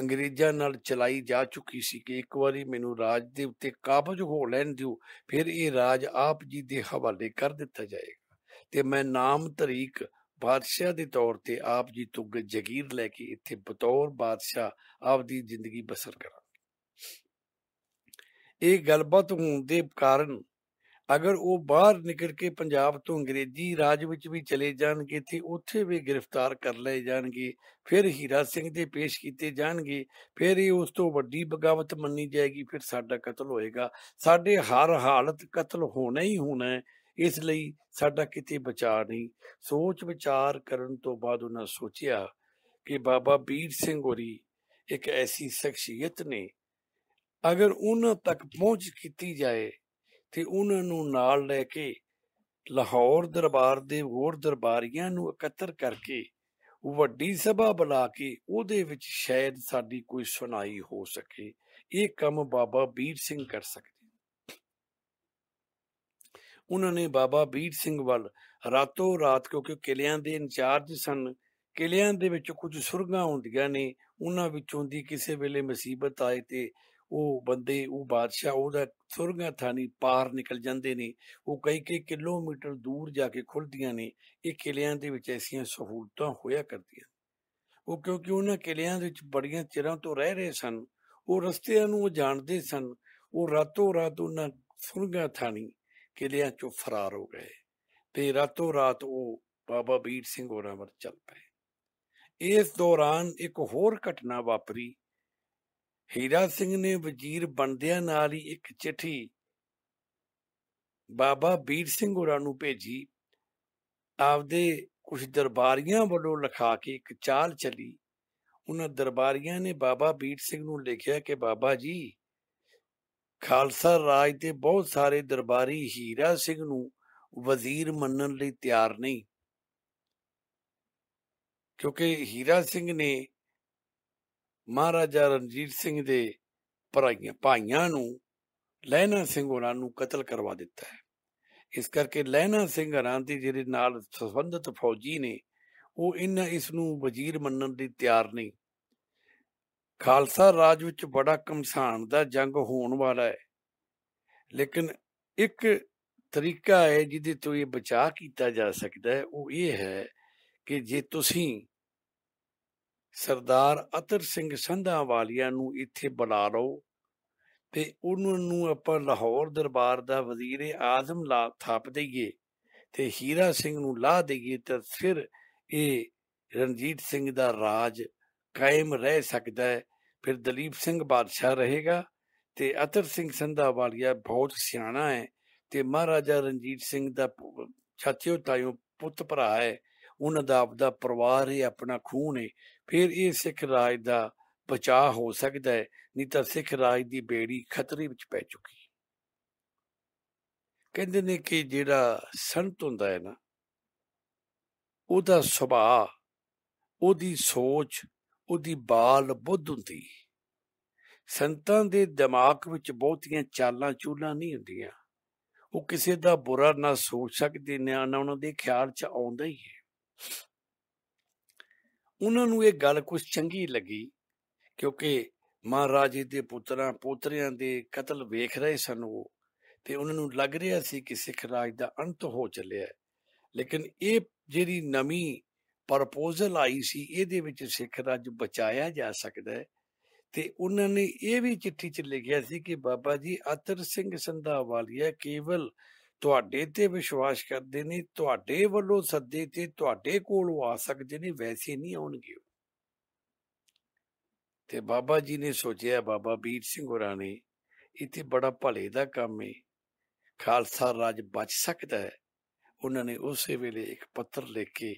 ਅੰਗਰੇਜ਼ਾਂ ਨਾਲ ਚਲਾਈ ਜਾ ਚੁੱਕੀ ਸੀ ਕਿ ਇੱਕ ਵਾਰੀ ਮੈਨੂੰ ਰਾਜ ਦੇ ਉੱਤੇ ਕਾਬਜ ਹੋ ਲੈਣ ਦਿਓ ਫਿਰ ਇਹ ਰਾਜ ਆਪ ਜੀ ਦੇ ਹਵਾਲੇ ਕਰ ਦਿੱਤਾ ਜਾਏਗਾ ਤੇ ਮੈਂ ਨਾਮ ਤਰੀਕ ਬਾਦਸ਼ਾਹ ਦੇ ਤੌਰ ਤੇ ਆਪ ਜੀ ਤੋਂ ਜਗੀਰ ਲੈ ਕੇ ਇੱਥੇ ਬਤੌਰ ਬਾਦਸ਼ਾਹ ਆਪ ਦੀ ਜ਼ਿੰਦਗੀ ਬਸਰ ਕਰਾਂ ਇਹ ਗੱਲਬਾਤ ਹੋਣ ਦੇ ਕਾਰਨ ਅਗਰ ਉਹ ਬਾਹਰ ਨਿਕਲ ਕੇ ਪੰਜਾਬ ਤੋਂ ਅੰਗਰੇਜ਼ੀ ਰਾਜ ਵਿੱਚ ਵੀ ਚਲੇ ਜਾਣਗੇ ਤੇ ਉੱਥੇ ਵੀ ਗ੍ਰਿਫਤਾਰ ਕਰ ਲਏ ਜਾਣਗੇ ਫਿਰ ਹੀਰਾ ਸਿੰਘ ਦੇ ਪੇਸ਼ ਕੀਤੇ ਜਾਣਗੇ ਫਿਰ ਇਹ ਉਸ ਤੋਂ ਵੱਡੀ ਬਗਾਵਤ ਮੰਨੀ ਜਾਏਗੀ ਫਿਰ ਸਾਡਾ ਕਤਲ ਹੋਏਗਾ ਸਾਡੇ ਹਰ ਹਾਲਤ ਕਤਲ ਹੋਣਾ ਹੀ ਹੋਣਾ ਹੈ ਇਸ ਲਈ ਸਾਡਾ ਕਿਤੇ ਵਿਚਾਰ ਨਹੀਂ ਸੋਚ ਵਿਚਾਰ ਕਰਨ ਤੋਂ ਬਾਅਦ ਉਹਨਾਂ ਸੋਚਿਆ ਕਿ ਬਾਬਾ ਵੀਰ ਸਿੰਘ ਹੋਰੀ ਇੱਕ ਐਸੀ ਸ਼ਖਸੀਅਤ ਨੇ ਅਗਰ ਉਹਨਾਂ ਤੱਕ ਪਹੁੰਚ ਕੀਤੀ ਜਾਏ ਤੇ ਉਹਨਾਂ ਨੂੰ ਨਾਲ ਲੈ ਕੇ ਲਾਹੌਰ ਦਰਬਾਰ ਦੇ ਹੋਰ ਦਰਬਾਰੀਆਂ ਨੂੰ ਇਕੱਤਰ ਕਰਕੇ ਵੱਡੀ ਸਭਾ ਬੁਲਾ ਕੇ ਉਹਦੇ ਵਿੱਚ ਸ਼ਾਇਦ ਸਾਡੀ ਕੋਈ ਸੁਣਾਈ ਹੋ ਸਕੇ ਇਹ ਕੰਮ ਬਾਬਾ ਵੀਰ ਸਿੰਘ ਕਰ ਸਕਦੇ ਉਹਨਾਂ ਨੇ ਬਾਬਾ ਵੀਰ ਸਿੰਘ ਵੱਲ ਰਾਤੋਂ ਰਾਤ ਕਿਉਂਕਿ ਕਿਲਿਆਂ ਦੇ ਇੰਚਾਰਜ ਸਨ ਕਿਲਿਆਂ ਦੇ ਵਿੱਚ ਕੁਝ ਸੁਰਗਾਂ ਹੁੰਦੀਆਂ ਨੇ ਉਹਨਾਂ ਵਿੱਚੋਂ ਦੀ ਕਿਸੇ ਵੇਲੇ ਮੁਸੀਬਤ ਆਏ ਤੇ ਉਹ ਬੰਦੇ ਉਹ ਬਾਦਸ਼ਾਹ ਉਹਦਾ ਸੁਰਗਾ ਥਾਨੀ ਪਾਰ ਨਿਕਲ ਜਾਂਦੇ ਨੇ ਉਹ ਕਈ ਕਈ ਕਿਲੋਮੀਟਰ ਦੂਰ ਜਾ ਕੇ ਖੁੱਲਦੀਆਂ ਨੇ ਇਹ ਕਿਲਿਆਂ ਦੇ ਵਿੱਚ ਐਸੀਆਂ ਸਹੂਲਤਾਂ ਹੋਇਆ ਕਰਦੀਆਂ ਉਹ ਕਿਉਂਕਿ ਉਹਨਾਂ ਕਿਲਿਆਂ ਦੇ ਵਿੱਚ ਬੜੀਆਂ ਚਿਰਾਂ ਤੋਂ ਰਹਿ ਰਹੇ ਸਨ ਉਹ ਰਸਤਿਆਂ ਨੂੰ ਉਹ ਜਾਣਦੇ ਸਨ ਉਹ ਰਾਤੋਂ ਰਾਤ ਉਹਨਾਂ ਸੁਰਗਾ ਥਾਨੀ ਕਿਲਿਆਂ ਚੋਂ ਫਰਾਰ ਹੋ ਗਏ ਤੇ ਰਾਤੋਂ ਰਾਤ ਉਹ ਬਾਬਾ ਬੀਰ ਸਿੰਘ ਹੋਰਾਂ ਵੱਲ ਚੱਲ ਪਏ ਇਸ ਦੌਰਾਨ ਇੱਕ ਹੋਰ ਘਟਨਾ ਵਾਪਰੀ ਹੀਰਾ ਸਿੰਘ ਨੇ ਵਜ਼ੀਰ ਬਣਦਿਆਂ ਨਾਲ ਹੀ ਇੱਕ ਚਿੱਠੀ ਬਾਬਾ ਵੀਰ ਸਿੰਘ ਹੋਰਾਂ ਨੂੰ ਭੇਜੀ ਆਪਦੇ ਕੁਝ ਦਰਬਾਰੀਆਂ ਵੱਲੋਂ ਲਿਖਾ ਕੇ ਇੱਕ ਚਾਲ ਚੱਲੀ ਉਹਨਾਂ ਦਰਬਾਰੀਆਂ ਨੇ ਬਾਬਾ ਵੀਰ ਸਿੰਘ ਨੂੰ ਲਿਖਿਆ ਕਿ ਬਾਬਾ ਜੀ ਖਾਲਸਾ ਰਾਜ ਦੇ ਬਹੁਤ ਸਾਰੇ ਦਰਬਾਰੀ ਹੀਰਾ ਸਿੰਘ ਨੂੰ ਵਜ਼ੀਰ ਮੰਨਣ ਲਈ ਤਿਆਰ ਨਹੀਂ ਕਿਉਂਕਿ ਹੀਰਾ ਸਿੰਘ ਨੇ ਮਹਾਰਾਜਾ ਰਣਜੀਤ ਸਿੰਘ ਦੇ ਭਰਾਈਆਂ ਭਾਈਆਂ ਨੂੰ ਲੈਣਾ ਸਿੰਘ ਹੋਰਾਂ ਨੂੰ ਕਤਲ ਕਰਵਾ ਦਿੱਤਾ ਹੈ ਇਸ ਕਰਕੇ ਲੈਣਾ ਸਿੰਘ ਹਰਾਂ ਦੀ ਜਿਹੜੇ ਨਾਲ ਸੰਬੰਧਿਤ ਫੌਜੀ ਨੇ ਉਹ ਇਹਨਾਂ ਇਸ ਨੂੰ ਵਜ਼ੀਰ ਮੰਨਣ ਦੀ ਤਿਆਰ ਨਹੀਂ ਖਾਲਸਾ ਰਾਜ ਵਿੱਚ ਬੜਾ ਕਮਸਾਨ ਦਾ ਜੰਗ ਹੋਣ ਵਾਲਾ ਹੈ ਲੇਕਿਨ ਇੱਕ ਤਰੀਕਾ ਹੈ ਜਿਹਦੇ ਤੋਂ ਇਹ ਬਚਾਅ ਕੀਤਾ ਜਾ ਸਕਦਾ ਹੈ ਉਹ ਇਹ ਹੈ ਕਿ ਜੇ ਤੁਸੀਂ ਸਰਦਾਰ ਅਤਰ ਸਿੰਘ ਸੰਧਾ ਵਾਲਿਆਂ ਨੂੰ ਇੱਥੇ ਬੁਲਾ ਲਓ ਤੇ ਉਹਨਾਂ ਨੂੰ ਆਪਾਂ ਲਾਹੌਰ ਦਰਬਾਰ ਦਾ ਵਜ਼ੀਰ ਆਜ਼ਮ ਲਾ ਥਾਪ ਦਈਏ ਤੇ ਹੀਰਾ ਸਿੰਘ ਨੂੰ ਲਾ ਦਈਏ ਤਾਂ ਫਿਰ ਇਹ ਰਣਜੀਤ ਸਿੰਘ ਦਾ ਰਾਜ ਕਾਇਮ ਰਹਿ ਸਕਦਾ ਹੈ ਫਿਰ ਦਲੀਪ ਸਿੰਘ ਬਾਦਸ਼ਾਹ ਰਹੇਗਾ ਤੇ ਅਤਰ ਸਿੰਘ ਸੰਧਾ ਵਾਲਿਆ ਬਹੁਤ ਸਿਆਣਾ ਹੈ ਤੇ ਮਹਾਰਾਜਾ ਰਣਜੀਤ ਸਿੰਘ ਦਾ ਛਾਤੀਓ ਤਾਇਓ ਪੁੱਤ ਭਰਾ ਹੈ ਉਹਨਾਂ ਦਾ ਆਪਦਾ ਪਰਿਵਾਰ ਹੀ ਆਪਣਾ ਖੂਨ ਹੈ ਫਿਰ ਇਹ ਸਿੱਖ ਰਾਜ ਦਾ ਬਚਾ ਹੋ ਸਕਦਾ ਹੈ ਨਹੀਂ ਤਾਂ ਸਿੱਖ ਰਾਜ ਦੀ ਬੇੜੀ ਖਤਰੇ ਵਿੱਚ ਪੈ ਚੁੱਕੀ ਕਹਿੰਦੇ ਨੇ ਕਿ ਜਿਹੜਾ ਸੰਤ ਹੁੰਦਾ ਹੈ ਨਾ ਉਹਦਾ ਸੁਭਾਅ ਉਹਦੀ ਸੋਚ ਉਹਦੀ ਬਾਲ ਬੁੱਧ ਹੁੰਦੀ ਸੰਤਾਂ ਦੇ ਦਿਮਾਗ ਵਿੱਚ ਬਹੁਤੀਆਂ ਚਾਲਾਂ ਚੂਲਾਂ ਨਹੀਂ ਹੁੰਦੀਆਂ ਉਹ ਕਿਸੇ ਦਾ ਬੁਰਾ ਨਾ ਸੋਚ ਸਕਦੇ ਨੇ ਨਾ ਉਹਨਾਂ ਦੇ ਖਿਆਲ 'ਚ ਆਉਂਦਾ ਹੀ ਹੈ ਉਹਨਾਂ ਨੂੰ ਇਹ ਗੱਲ ਕੁਝ ਚੰਗੀ ਲੱਗੀ ਕਿਉਂਕਿ ਮਹਾਰਾਜ ਜੀ ਦੇ ਪੁੱਤਰਾਂ ਪੋਤਰਿਆਂ ਦੇ ਕਤਲ ਵੇਖ ਰਹੇ ਸਨ ਉਹ ਤੇ ਉਹਨਾਂ ਨੂੰ ਲੱਗ ਰਿਹਾ ਸੀ ਕਿ ਸਿੱਖ ਰਾਜ ਦਾ ਅੰਤ ਹੋ ਚੱਲਿਆ ਹੈ ਲੇਕਿਨ ਇਹ ਜਿਹੜੀ ਨਵੀਂ ਪ੍ਰਪੋਜ਼ਲ ਆਈ ਸੀ ਇਹਦੇ ਵਿੱਚ ਸਿੱਖ ਰਾਜ ਬਚਾਇਆ ਜਾ ਸਕਦਾ ਹੈ ਤੇ ਉਹਨਾਂ ਨੇ ਇਹ ਵੀ ਚਿੱਠੀ 'ਚ ਲਿਖਿਆ ਸੀ ਕਿ ਬਾਬਾ ਜੀ ਅਤਰ ਸਿੰਘ ਸੰਧਾਵਾਲੀਆ ਕੇਵਲ ਤੁਹਾਡੇ ਤੇ ਵਿਸ਼ਵਾਸ ਕਰਦੇ ਨੇ ਤੁਹਾਡੇ ਵੱਲੋਂ ਸੱਦੇ ਤੇ ਤੁਹਾਡੇ ਕੋਲ ਆ ਸਕਦੇ ਨੇ ਵੈਸੇ ਨਹੀਂ ਆਉਣਗੇ ਤੇ ਬਾਬਾ ਜੀ ਨੇ ਸੋਚਿਆ ਬਾਬਾ ਵੀਰ ਸਿੰਘ ਹੋਰਾਂ ਨੇ ਇੱਥੇ ਬੜਾ ਭਲੇ ਦਾ ਕੰਮ ਹੈ ਖਾਲਸਾ ਰਾਜ ਬਚ ਸਕਦਾ ਹੈ ਉਹਨਾਂ ਨੇ ਉਸੇ ਵੇਲੇ ਇੱਕ ਪੱਤਰ ਲਿਖ ਕੇ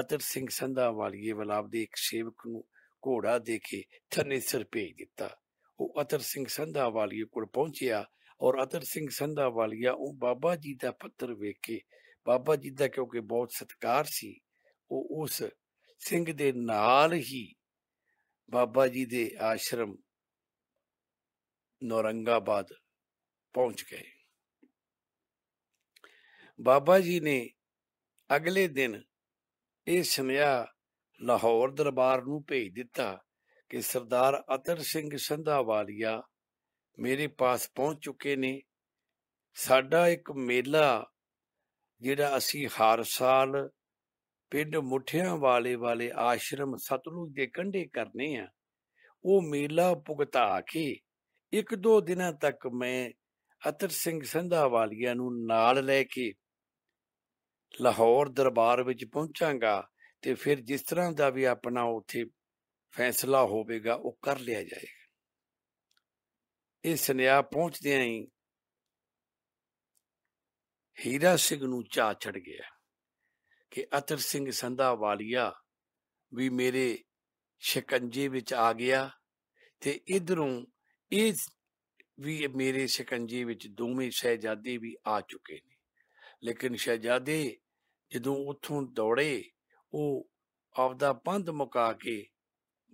ਅਤਰ ਸਿੰਘ ਸੰਧਾ ਵਾਲੀਏ ਵਲਾਬ ਦੇ ਇੱਕ ਸੇਵਕ ਨੂੰ ਘੋੜਾ ਦੇ ਕੇ ਥੰਨੇ ਸਿਰ ਭੇਜ ਦਿੱਤਾ ਉਹ ਅਤਰ ਸਿੰਘ ਸੰਧਾ ਵਾਲੀਏ ਕੋਲ ਪਹੁੰਚਿਆ ਔਰ ਅਦਰ ਸਿੰਘ ਸੰਧਾ ਵਾਲੀਆ ਉਹ ਬਾਬਾ ਜੀ ਦਾ ਪੱਤਰ ਵੇਖ ਕੇ ਬਾਬਾ ਜੀ ਦਾ ਕਿਉਂਕਿ ਬਹੁਤ ਸਤਕਾਰ ਸੀ ਉਹ ਉਸ ਸਿੰਘ ਦੇ ਨਾਲ ਹੀ ਬਾਬਾ ਜੀ ਦੇ ਆਸ਼ਰਮ ਨੌਰੰਗਾਬਾਦ ਪਹੁੰਚ ਗਏ ਬਾਬਾ ਜੀ ਨੇ ਅਗਲੇ ਦਿਨ ਇਹ ਸੁਨਿਆ ਲਾਹੌਰ ਦਰਬਾਰ ਨੂੰ ਭੇਜ ਦਿੱਤਾ ਕਿ ਸਰਦਾਰ ਅਤਰ ਸਿੰਘ ਸੰਧਾਵਾਲੀਆ ਮੇਰੇ ਪਾਸ ਪਹੁੰਚ ਚੁੱਕੇ ਨੇ ਸਾਡਾ ਇੱਕ ਮੇਲਾ ਜਿਹੜਾ ਅਸੀਂ ਹਰ ਸਾਲ ਪਿੰਡ ਮੁੱਠਿਆਂ ਵਾਲੇ ਵਾਲੇ ਆਸ਼ਰਮ ਸਤਲੁਜ ਦੇ ਕੰਢੇ ਕਰਨੇ ਆ ਉਹ ਮੇਲਾ ਪੁਗਤਾ ਕੇ ਇੱਕ ਦੋ ਦਿਨਾਂ ਤੱਕ ਮੈਂ ਅਤਰ ਸਿੰਘ ਸੰਧਾ ਵਾਲੀਆਂ ਨੂੰ ਨਾਲ ਲੈ ਕੇ ਲਾਹੌਰ ਦਰਬਾਰ ਵਿੱਚ ਪਹੁੰਚਾਂਗਾ ਤੇ ਫਿਰ ਜਿਸ ਤਰ੍ਹਾਂ ਦਾ ਵੀ ਆਪਣਾ ਉੱਥੇ ਫੈਸਲਾ ਹੋਵੇਗਾ ਉਹ ਕਰ ਲਿਆ ਜਾਏਗਾ ਇਹ ਸੁਨੇਹਾ ਪਹੁੰਚਦੇ ਹੀ ਹੀਰਾ ਸਿੰਘ ਨੂੰ ਚਾ ਛੜ ਗਿਆ ਕਿ ਅਤਰ ਸਿੰਘ ਸੰਧਾ ਵਾਲੀਆ ਵੀ ਮੇਰੇ ਸ਼ਿਕੰਜੇ ਵਿੱਚ ਆ ਗਿਆ ਤੇ ਇਧਰੋਂ ਇਹ ਵੀ ਮੇਰੇ ਸ਼ਿਕੰਜੇ ਵਿੱਚ ਦੋਵੇਂ ਸਹਿਜਾਦੇ ਵੀ ਆ ਚੁੱਕੇ ਨੇ ਲੇਕਿਨ ਸ਼ਹਿਜਾਦੇ ਜਦੋਂ ਉੱਥੋਂ ਦੌੜੇ ਉਹ ਆਪਦਾ ਪੰਧ ਮੁਕਾ ਕੇ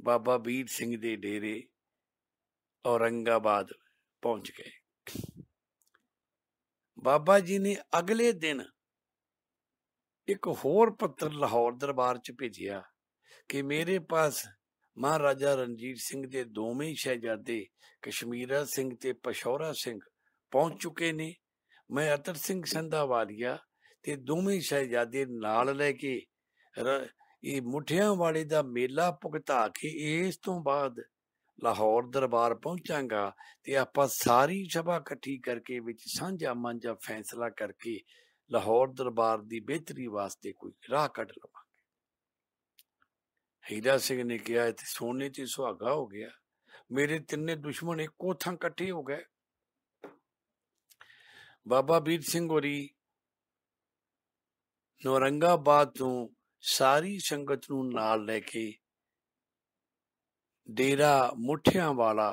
ਬਾਬਾ ਵੀਰ ਸਿੰਘ ਦੇ ਡੇਰੇ ਔਰੰਗਾਬਾਦ ਪਹੁੰਚ ਗਏ ਬਾਬਾ ਜੀ ਨੇ ਅਗਲੇ ਦਿਨ ਇੱਕ ਹੋਰ ਪੱਤਰ ਲਾਹੌਰ ਦਰਬਾਰ ਚ ਭੇਜਿਆ ਕਿ ਮੇਰੇ ਪਾਸ ਮਹਾਰਾਜਾ ਰਣਜੀਤ ਸਿੰਘ ਦੇ ਦੋਵੇਂ ਸ਼ਹਿਜ਼ਾਦੇ ਕਸ਼ਮੀਰਾ ਸਿੰਘ ਤੇ ਪਸ਼ੌਰਾ ਸਿੰਘ ਪਹੁੰਚ ਚੁੱਕੇ ਨੇ ਮੈਂ ਅਤਰ ਸਿੰਘ ਸੰਧਾਵਾਲੀਆ ਤੇ ਦੋਵੇਂ ਸ਼ਹਿਜ਼ਾਦੇ ਨਾਲ ਲੈ ਕੇ ਇਹ ਮੁਠਿਆਂ ਵਾਲੇ ਦਾ ਮੇਲਾ ਭੁਗਤਾ ਕੇ ਇਸ ਤੋਂ ਬਾਅਦ ਲਾਹੌਰ ਦਰਬਾਰ ਪਹੁੰਚਾਂਗਾ ਤੇ ਆਪਾਂ ਸਾਰੀ ਸਭਾ ਇਕੱਠੀ ਕਰਕੇ ਵਿੱਚ ਸਾਂਝਾ ਮਾਂਝਾ ਫੈਸਲਾ ਕਰਕੇ ਲਾਹੌਰ ਦਰਬਾਰ ਦੀ ਬਿਹਤਰੀ ਵਾਸਤੇ ਕੋਈ ਰਾਹ ਕੱਢ ਲਵਾਂਗੇ ਹੀਰਾ ਸਿੰਘ ਨੇ ਕਿਹਾ ਤੇ ਸੋਨੇ ਤੇ ਸੁਹਾਗਾ ਹੋ ਗਿਆ ਮੇਰੇ ਤਿੰਨੇ ਦੁਸ਼ਮਣ ਇੱਕੋ ਥਾਂ ਇਕੱਠੇ ਹੋ ਗਏ ਬਾਬਾ ਵੀਰ ਸਿੰਘ ਹੋਰੀ ਨੌਰੰਗਾਬਾਦ ਤੋਂ ਸਾਰੀ ਸੰਗਤ ਨੂੰ ਨਾਲ ਲੈ ਕੇ ਡੇਰਾ ਮੁੱਠਿਆਂ ਵਾਲਾ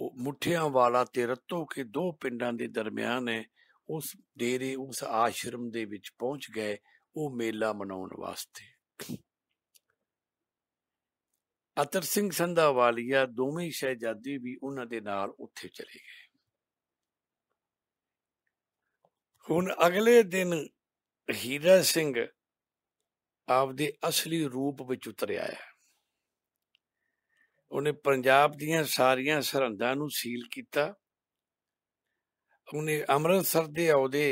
ਉਹ ਮੁੱਠਿਆਂ ਵਾਲਾ ਤੇ ਰਤੋ ਕੇ ਦੋ ਪਿੰਡਾਂ ਦੇ ਦਰਮਿਆਨ ਹੈ ਉਸ ਡੇਰੇ ਉਸ ਆਸ਼ਰਮ ਦੇ ਵਿੱਚ ਪਹੁੰਚ ਗਏ ਉਹ ਮੇਲਾ ਮਨਾਉਣ ਵਾਸਤੇ ਅਤਰ ਸਿੰਘ ਸੰਧਾ ਵਾਲੀਆ ਦੋਵੇਂ ਸ਼ਹਿਜ਼ਾਦੇ ਵੀ ਉਹਨਾਂ ਦੇ ਨਾਲ ਉੱਥੇ ਚਲੇ ਗਏ ਹੁਣ ਅਗਲੇ ਦਿਨ ਹੀਰਾ ਸਿੰਘ ਆਪਦੇ ਅਸਲੀ ਰੂਪ ਵਿੱਚ ਉਤਰਿਆ ਹੈ ਉਹਨੇ ਪੰਜਾਬ ਦੀਆਂ ਸਾਰੀਆਂ ਸਰਹੰਦਾਂ ਨੂੰ ਸੀਲ ਕੀਤਾ ਉਹਨੇ ਅੰਮ੍ਰਿਤਸਰ ਦੇ ਆਉਦੇ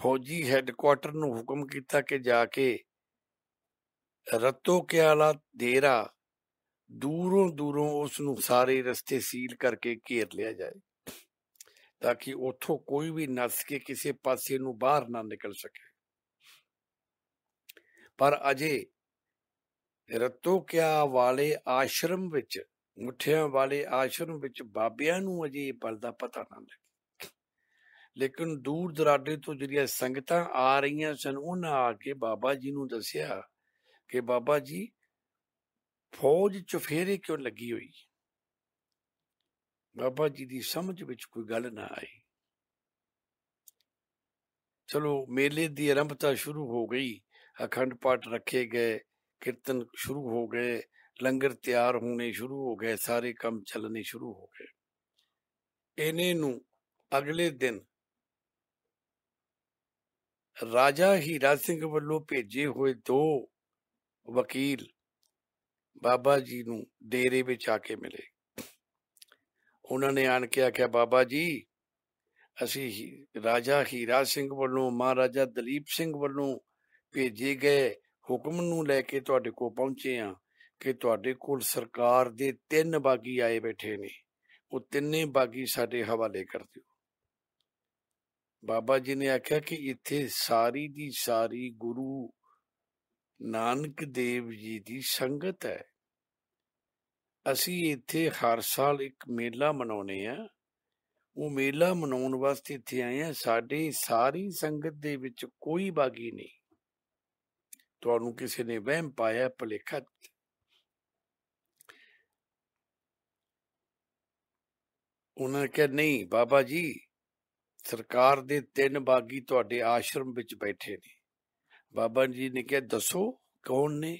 ਫੌਜੀ ਹੈੱਡਕੁਆਰਟਰ ਨੂੰ ਹੁਕਮ ਕੀਤਾ ਕਿ ਜਾ ਕੇ ਰਤੋ ਕਿਆਲਾ ਦੇਰਾ ਦੂਰੋਂ ਦੂਰੋਂ ਉਸ ਨੂੰ ਸਾਰੇ ਰਸਤੇ ਸੀਲ ਕਰਕੇ ਘੇਰ ਲਿਆ ਜਾਏ ਤਾਂ ਕਿ ਉੱਥੋਂ ਕੋਈ ਵੀ ਨਸ ਕੇ ਕਿਸੇ ਪਾਸੇ ਨੂੰ ਬਾਹਰ ਨਾ ਨਿਕਲ ਸਕੇ ਪਰ ਅਜੇ ਰਤੋਕਿਆ ਵਾਲੇ ਆਸ਼ਰਮ ਵਿੱਚ ਮੁੱਠਿਆਂ ਵਾਲੇ ਆਸ਼ਰਮ ਵਿੱਚ ਬਾਬਿਆਂ ਨੂੰ ਅਜੇ ਇਹ ਬਲ ਦਾ ਪਤਾ ਨਾ ਲੱਗੇ ਲੇਕਿਨ ਦੂਰ ਦਰਾਡੇ ਤੋਂ ਜਿਹੜੀਆਂ ਸੰਗਤਾਂ ਆ ਰਹੀਆਂ ਸਨ ਉਹਨਾਂ ਆ ਕੇ ਬਾਬਾ ਜੀ ਨੂੰ ਦੱਸਿਆ ਕਿ ਬਾਬਾ ਜੀ ਫੌਜ ਚੁਫੇਰੇ ਕਿਉਂ ਲੱਗੀ ਹੋਈ ਬਾਬਾ ਜੀ ਦੀ ਸਮਝ ਵਿੱਚ ਕੋਈ ਗੱਲ ਨਾ ਆਈ ਚਲੋ ਮੇਲੇ ਦੀ ਆਰੰਭਤਾ ਸ਼ੁਰੂ ਹੋ ਗਈ ਅਖੰਡ ਪਾਠ ਰੱਖੇ ਗਏ कीर्तन शुरू हो गए ਲੰਗਰ ਤਿਆਰ ਹੋਣੇ ਸ਼ੁਰੂ ਹੋ ਗਏ ਸਾਰੇ ਕੰਮ ਚੱਲਣੇ ਸ਼ੁਰੂ ਹੋ ਗਏ ਇਹਨੇ ਨੂੰ ਅਗਲੇ ਦਿਨ ਰਾਜਾ ਰਾਜ ਸਿੰਘ ਵੱਲੋਂ ਭੇਜੇ ਹੋਏ ਦੋ ਵਕੀਲ ਬਾਬਾ ਜੀ ਨੂੰ ਡੇਰੇ ਵਿੱਚ ਆ ਕੇ ਮਿਲੇ ਉਹਨਾਂ ਨੇ ਆਣ ਕੇ ਆਖਿਆ ਬਾਬਾ ਜੀ ਅਸੀਂ ਰਾਜਾ ਹੀਰਾ ਸਿੰਘ ਵੱਲੋਂ ਮਹਾਰਾਜਾ ਦਲੀਪ ਸਿੰਘ ਵੱਲੋਂ ਭੇਜੇ ਗਏ ਹੁਕਮ ਨੂੰ ਲੈ ਕੇ ਤੁਹਾਡੇ ਕੋਲ ਪਹੁੰਚੇ ਆ ਕਿ ਤੁਹਾਡੇ ਕੋਲ ਸਰਕਾਰ ਦੇ ਤਿੰਨ ਬਾਗੀ ਆਏ ਬੈਠੇ ਨੇ ਉਹ ਤਿੰਨੇ ਬਾਗੀ ਸਾਡੇ ਹਵਾਲੇ ਕਰ ਦਿਓ ਬਾਬਾ ਜੀ ਨੇ ਆਖਿਆ ਕਿ ਇੱਥੇ ਸਾਰੀ ਦੀ ਸਾਰੀ ਗੁਰੂ ਨਾਨਕ ਦੇਵ ਜੀ ਦੀ ਸੰਗਤ ਹੈ ਅਸੀਂ ਇੱਥੇ ਹਰ ਸਾਲ ਇੱਕ ਮੇਲਾ ਮਨਾਉਨੇ ਆ ਉਹ ਮੇਲਾ ਮਨਾਉਣ ਵਾਸਤੇ ਇੱਥੇ ਆਏ ਆ ਸਾਡੀ ਸਾਰੀ ਸੰਗਤ ਦੇ ਵਿੱਚ ਕੋਈ ਬਾਗੀ ਨਹੀਂ ਤੁਹਾਨੂੰ ਕਿਸੇ ਨੇ ਵਹਿਮ ਪਾਇਆ ਭਲੇਖਾ ਉਹਨਾਂ ਨੇ ਕਿਹਾ ਨਹੀਂ ਬਾਬਾ ਜੀ ਸਰਕਾਰ ਦੇ ਤਿੰਨ ਬਾਗੀ ਤੁਹਾਡੇ ਆਸ਼ਰਮ ਵਿੱਚ ਬੈਠੇ ਨੇ ਬਾਬਾ ਜੀ ਨੇ ਕਿਹਾ ਦੱਸੋ ਕੌਣ ਨੇ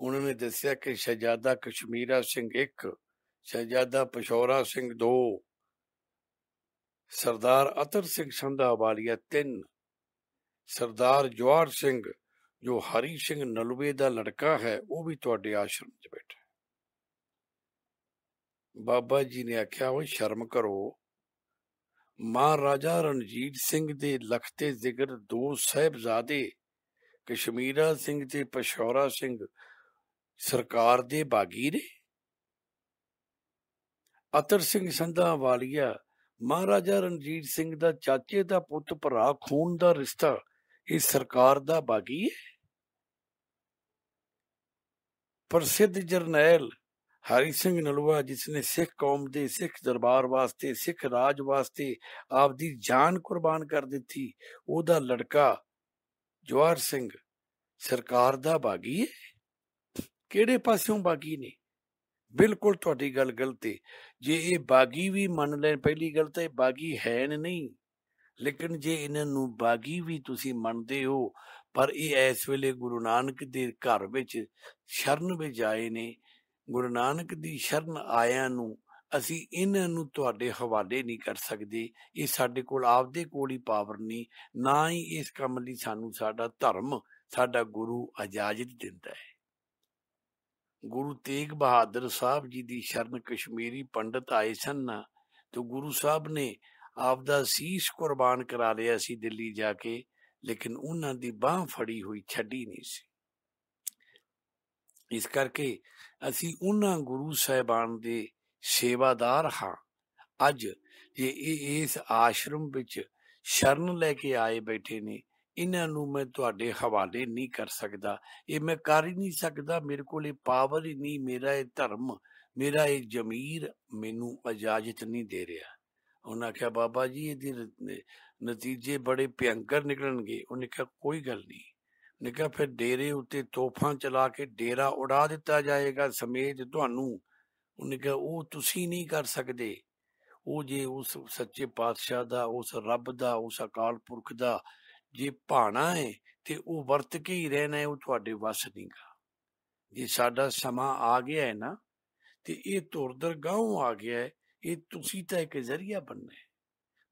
ਉਹਨਾਂ ਨੇ ਦੱਸਿਆ ਕਿ ਸ਼ਹਜ਼ਾਦਾ ਕਸ਼ਮੀਰਾ ਸਿੰਘ 1 ਸ਼ਹਜ਼ਾਦਾ ਪਸ਼ੌਰਾ ਸਿੰਘ 2 ਸਰਦਾਰ ਅਤਰ ਸਿੰਘ ਸੰਧਾਵਾਲੀਆ 3 ਸਰਦਾਰ ਜਵਾਰ ਸਿੰਘ ਜੋ ਹਰੀ ਸਿੰਘ ਨਲਵੇ ਦਾ ਲੜਕਾ ਹੈ ਉਹ ਵੀ ਤੁਹਾਡੇ ਆਸ਼ਰਮ 'ਚ ਬੈਠਾ ਬਾਬਾ ਜੀ ਨੇ ਆਖਿਆ ਓਏ ਸ਼ਰਮ ਕਰੋ ਮਹਾਰਾਜਾ ਰਣਜੀਤ ਸਿੰਘ ਦੇ ਲਖਤੇ ਜ਼ਿਕਰ ਦੋ ਸਹਿਬਜ਼ਾਦੇ ਕਸ਼ਮੀਰਾ ਸਿੰਘ ਤੇ ਪਸ਼ੌਰਾ ਸਿੰਘ ਸਰਕਾਰ ਦੇ ਬਾਗੀ ਨੇ ਅਤਰ ਸਿੰਘ ਸੰਧਾ ਵਾਲੀਆ ਮਹਾਰਾਜਾ ਰਣਜੀਤ ਸਿੰਘ ਦਾ ਚਾਚੇ ਦਾ ਪੁੱਤ ਭਰਾ ਖੂਨ ਦਾ ਰਿਸ਼ਤਾ ਇਹ ਸਰਕਾਰ ਦਾ ਬਾਗੀ ਹੈ ਪ੍ਰਸਿੱਧ ਜਰਨੈਲ ਹਰੀ ਸਿੰਘ ਨਲਵਾ ਜਿਸ ਨੇ ਸਿੱਖ ਕੌਮ ਦੇ ਸਿੱਖ ਦਰਬਾਰ ਵਾਸਤੇ ਸਿੱਖ ਰਾਜ ਵਾਸਤੇ ਆਪਦੀ ਜਾਨ ਕੁਰਬਾਨ ਕਰ ਦਿੱਤੀ ਉਹਦਾ ਲੜਕਾ ਜਵਾਰ ਸਿੰਘ ਸਰਕਾਰ ਦਾ ਬਾਗੀ ਹੈ ਕਿਹੜੇ ਪਾਸਿਓਂ ਬਾਗੀ ਨੇ ਬਿਲਕੁਲ ਤੁਹਾਡੀ ਗੱਲ ਗਲਤ ਹੈ ਜੇ ਇਹ ਬਾਗੀ ਵੀ ਮੰਨ ਲੈਣ ਪਹਿਲੀ ਗੱਲ ਤਾਂ ਇਹ ਬਾਗੀ ਹੈ ਨਹੀਂ ਲੇਕਿਨ ਜੇ ਇਹਨਾਂ ਨੂੰ ਬਾਗੀ ਵੀ ਤੁਸੀਂ ਮੰਨਦੇ ਹੋ ਪਰ ਇਹ ਇਸ ਵੇਲੇ ਗੁਰੂ ਨਾਨਕ ਦੇ ਘਰ ਵਿੱਚ ਸ਼ਰਨ ਵਿੱਚ ਆਏ ਨੇ ਗੁਰੂ ਨਾਨਕ ਦੀ ਸ਼ਰਨ ਆਇਆਂ ਨੂੰ ਅਸੀਂ ਇਹਨਾਂ ਨੂੰ ਤੁਹਾਡੇ ਹਵਾਲੇ ਨਹੀਂ ਕਰ ਸਕਦੇ ਇਹ ਸਾਡੇ ਕੋਲ ਆਪਦੇ ਕੋਲ ਹੀ ਪਾਵਰ ਨਹੀਂ ਨਾ ਹੀ ਇਸ ਕੰਮ ਲਈ ਸਾਨੂੰ ਸਾਡਾ ਧਰਮ ਸਾਡਾ ਗੁਰੂ ਇਜਾਜ਼ਤ ਦਿੰਦਾ ਹੈ ਗੁਰੂ ਤੇਗ ਬਹਾਦਰ ਸਾਹਿਬ ਜੀ ਦੀ ਸ਼ਰਨ ਕਸ਼ਮੀਰੀ ਪੰਡਤ ਆਏ ਸਨ ਨਾ ਤੇ ਗੁਰੂ ਸਾਹਿਬ ਨੇ ਆਪ ਦਾ ਸੀਸ ਕੁਰਬਾਨ ਕਰਾ ਲਿਆ ਸੀ ਦਿੱਲੀ ਜਾ ਕੇ ਲੇਕਿਨ ਉਹਨਾਂ ਦੀ ਬਾਹ ਫੜੀ ਹੋਈ ਛੱਡੀ ਨਹੀਂ ਸੀ ਇਸ ਕਰਕੇ ਅਸੀਂ ਉਹਨਾਂ ਗੁਰੂ ਸਾਹਿਬਾਨ ਦੇ ਸੇਵਾਦਾਰ ਹਾਂ ਅੱਜ ਜੇ ਇਹ ਇਸ ਆਸ਼ਰਮ ਵਿੱਚ ਸ਼ਰਨ ਲੈ ਕੇ ਆਏ ਬੈਠੇ ਨੇ ਇਹਨਾਂ ਨੂੰ ਮੈਂ ਤੁਹਾਡੇ ਹਵਾਲੇ ਨਹੀਂ ਕਰ ਸਕਦਾ ਇਹ ਮੈਂ ਕਰ ਹੀ ਨਹੀਂ ਸਕਦਾ ਮੇਰੇ ਕੋਲ ਇਹ ਪਾਵਰ ਹੀ ਨਹੀਂ ਮੇਰਾ ਇਹ ਧਰਮ ਮੇਰਾ ਇਹ ਜ਼ਮੀਰ ਮੈਨੂੰ ਇਜਾਜ਼ਤ ਨਹੀਂ ਦੇ ਰਿਹਾ ਉਹਨਾਂ ਕਿਹਾ ਬਾਬਾ ਜੀ ਇਹਦੇ ਨਤੀਜੇ ਬੜੇ ਭਿਆਨਕ ਨਿਕਲਣਗੇ ਉਹਨੇ ਕਿਹਾ ਕੋਈ ਗੱਲ ਨਹੀਂ ਨਿਕਲ ਫਿਰ ਡੇਰੇ ਉੱਤੇ ਤੋਫਾਂ ਚਲਾ ਕੇ ਡੇਰਾ ਉਡਾ ਦਿੱਤਾ ਜਾਏਗਾ ਸਮੇਤ ਤੁਹਾਨੂੰ ਉਹਨੇ ਕਿਹਾ ਉਹ ਤੁਸੀਂ ਨਹੀਂ ਕਰ ਸਕਦੇ ਉਹ ਜੇ ਉਸ ਸੱਚੇ ਪਾਤਸ਼ਾਹ ਦਾ ਉਸ ਰੱਬ ਦਾ ਉਸ ਅਕਾਲ ਪੁਰਖ ਦਾ ਜੇ ਭਾਣਾ ਹੈ ਤੇ ਉਹ ਵਰਤ ਕੇ ਹੀ ਰਹਿਣਾ ਹੈ ਉਹ ਤੁਹਾਡੇ ਵੱਸ ਨਹੀਂਗਾ ਜੇ ਸਾਡਾ ਸਮਾਂ ਆ ਗਿਆ ਹੈ ਨਾ ਤੇ ਇਹ ਤੁਰਦਰ ਗਾਉਂ ਆ ਗਿਆ ਹੈ ਇਹ ਤੁਸੀਂ ਤਾਂ ਇੱਕ ਜ਼ਰੀਆ ਬਣਨਾ ਹੈ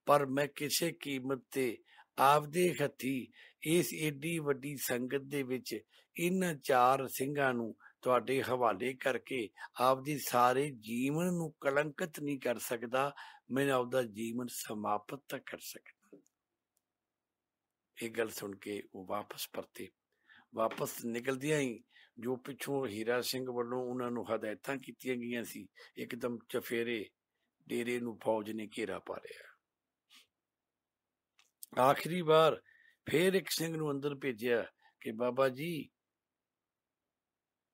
ਪਰ ਮੈਂ ਕਿਸੇ ਕੀਮਤ ਤੇ ਆਪਦੇ ਹੱਥੀ ਇਸ ਏਡੀ ਵੱਡੀ ਸੰਗਤ ਦੇ ਵਿੱਚ ਇਹਨਾਂ ਚਾਰ ਸਿੰਘਾਂ ਨੂੰ ਤੁਹਾਡੇ ਹਵਾਲੇ ਕਰਕੇ ਆਪਦੀ ਸਾਰੇ ਜੀਵਨ ਨੂੰ ਕਲੰਕਿਤ ਨਹੀਂ ਕਰ ਸਕਦਾ ਮੈਂ ਆਪਦਾ ਜੀਵਨ ਸਮਾਪਤ ਤੱਕ ਕਰ ਸਕਦਾ ਇਹ ਗੱਲ ਸੁਣ ਕੇ ਉਹ ਵਾਪਸ ਪਰਤੇ ਵਾਪਸ ਨਿਕਲਦਿਆਂ ਹੀ ਜੋ ਪਿੱਛੋਂ ਹੀਰਾ ਸਿੰਘ ਵੱਲੋਂ ਉਹਨਾਂ ਨੂੰ ਹਦਾਇਤਾਂ ਕੀਤੀਆਂ ਗਈਆਂ ਸੀ ਇੱਕਦਮ ਚਫੇਰੇ ਡੇਰੇ ਨੂੰ ਫੌਜ ਨੇ ਘੇਰਾ ਪਾ ਲਿਆ ਆਖਰੀ ਵਾਰ ਫੇਰ ਇੱਕ ਸਿੰਘ ਨੂੰ ਅੰਦਰ ਭੇਜਿਆ ਕਿ ਬਾਬਾ ਜੀ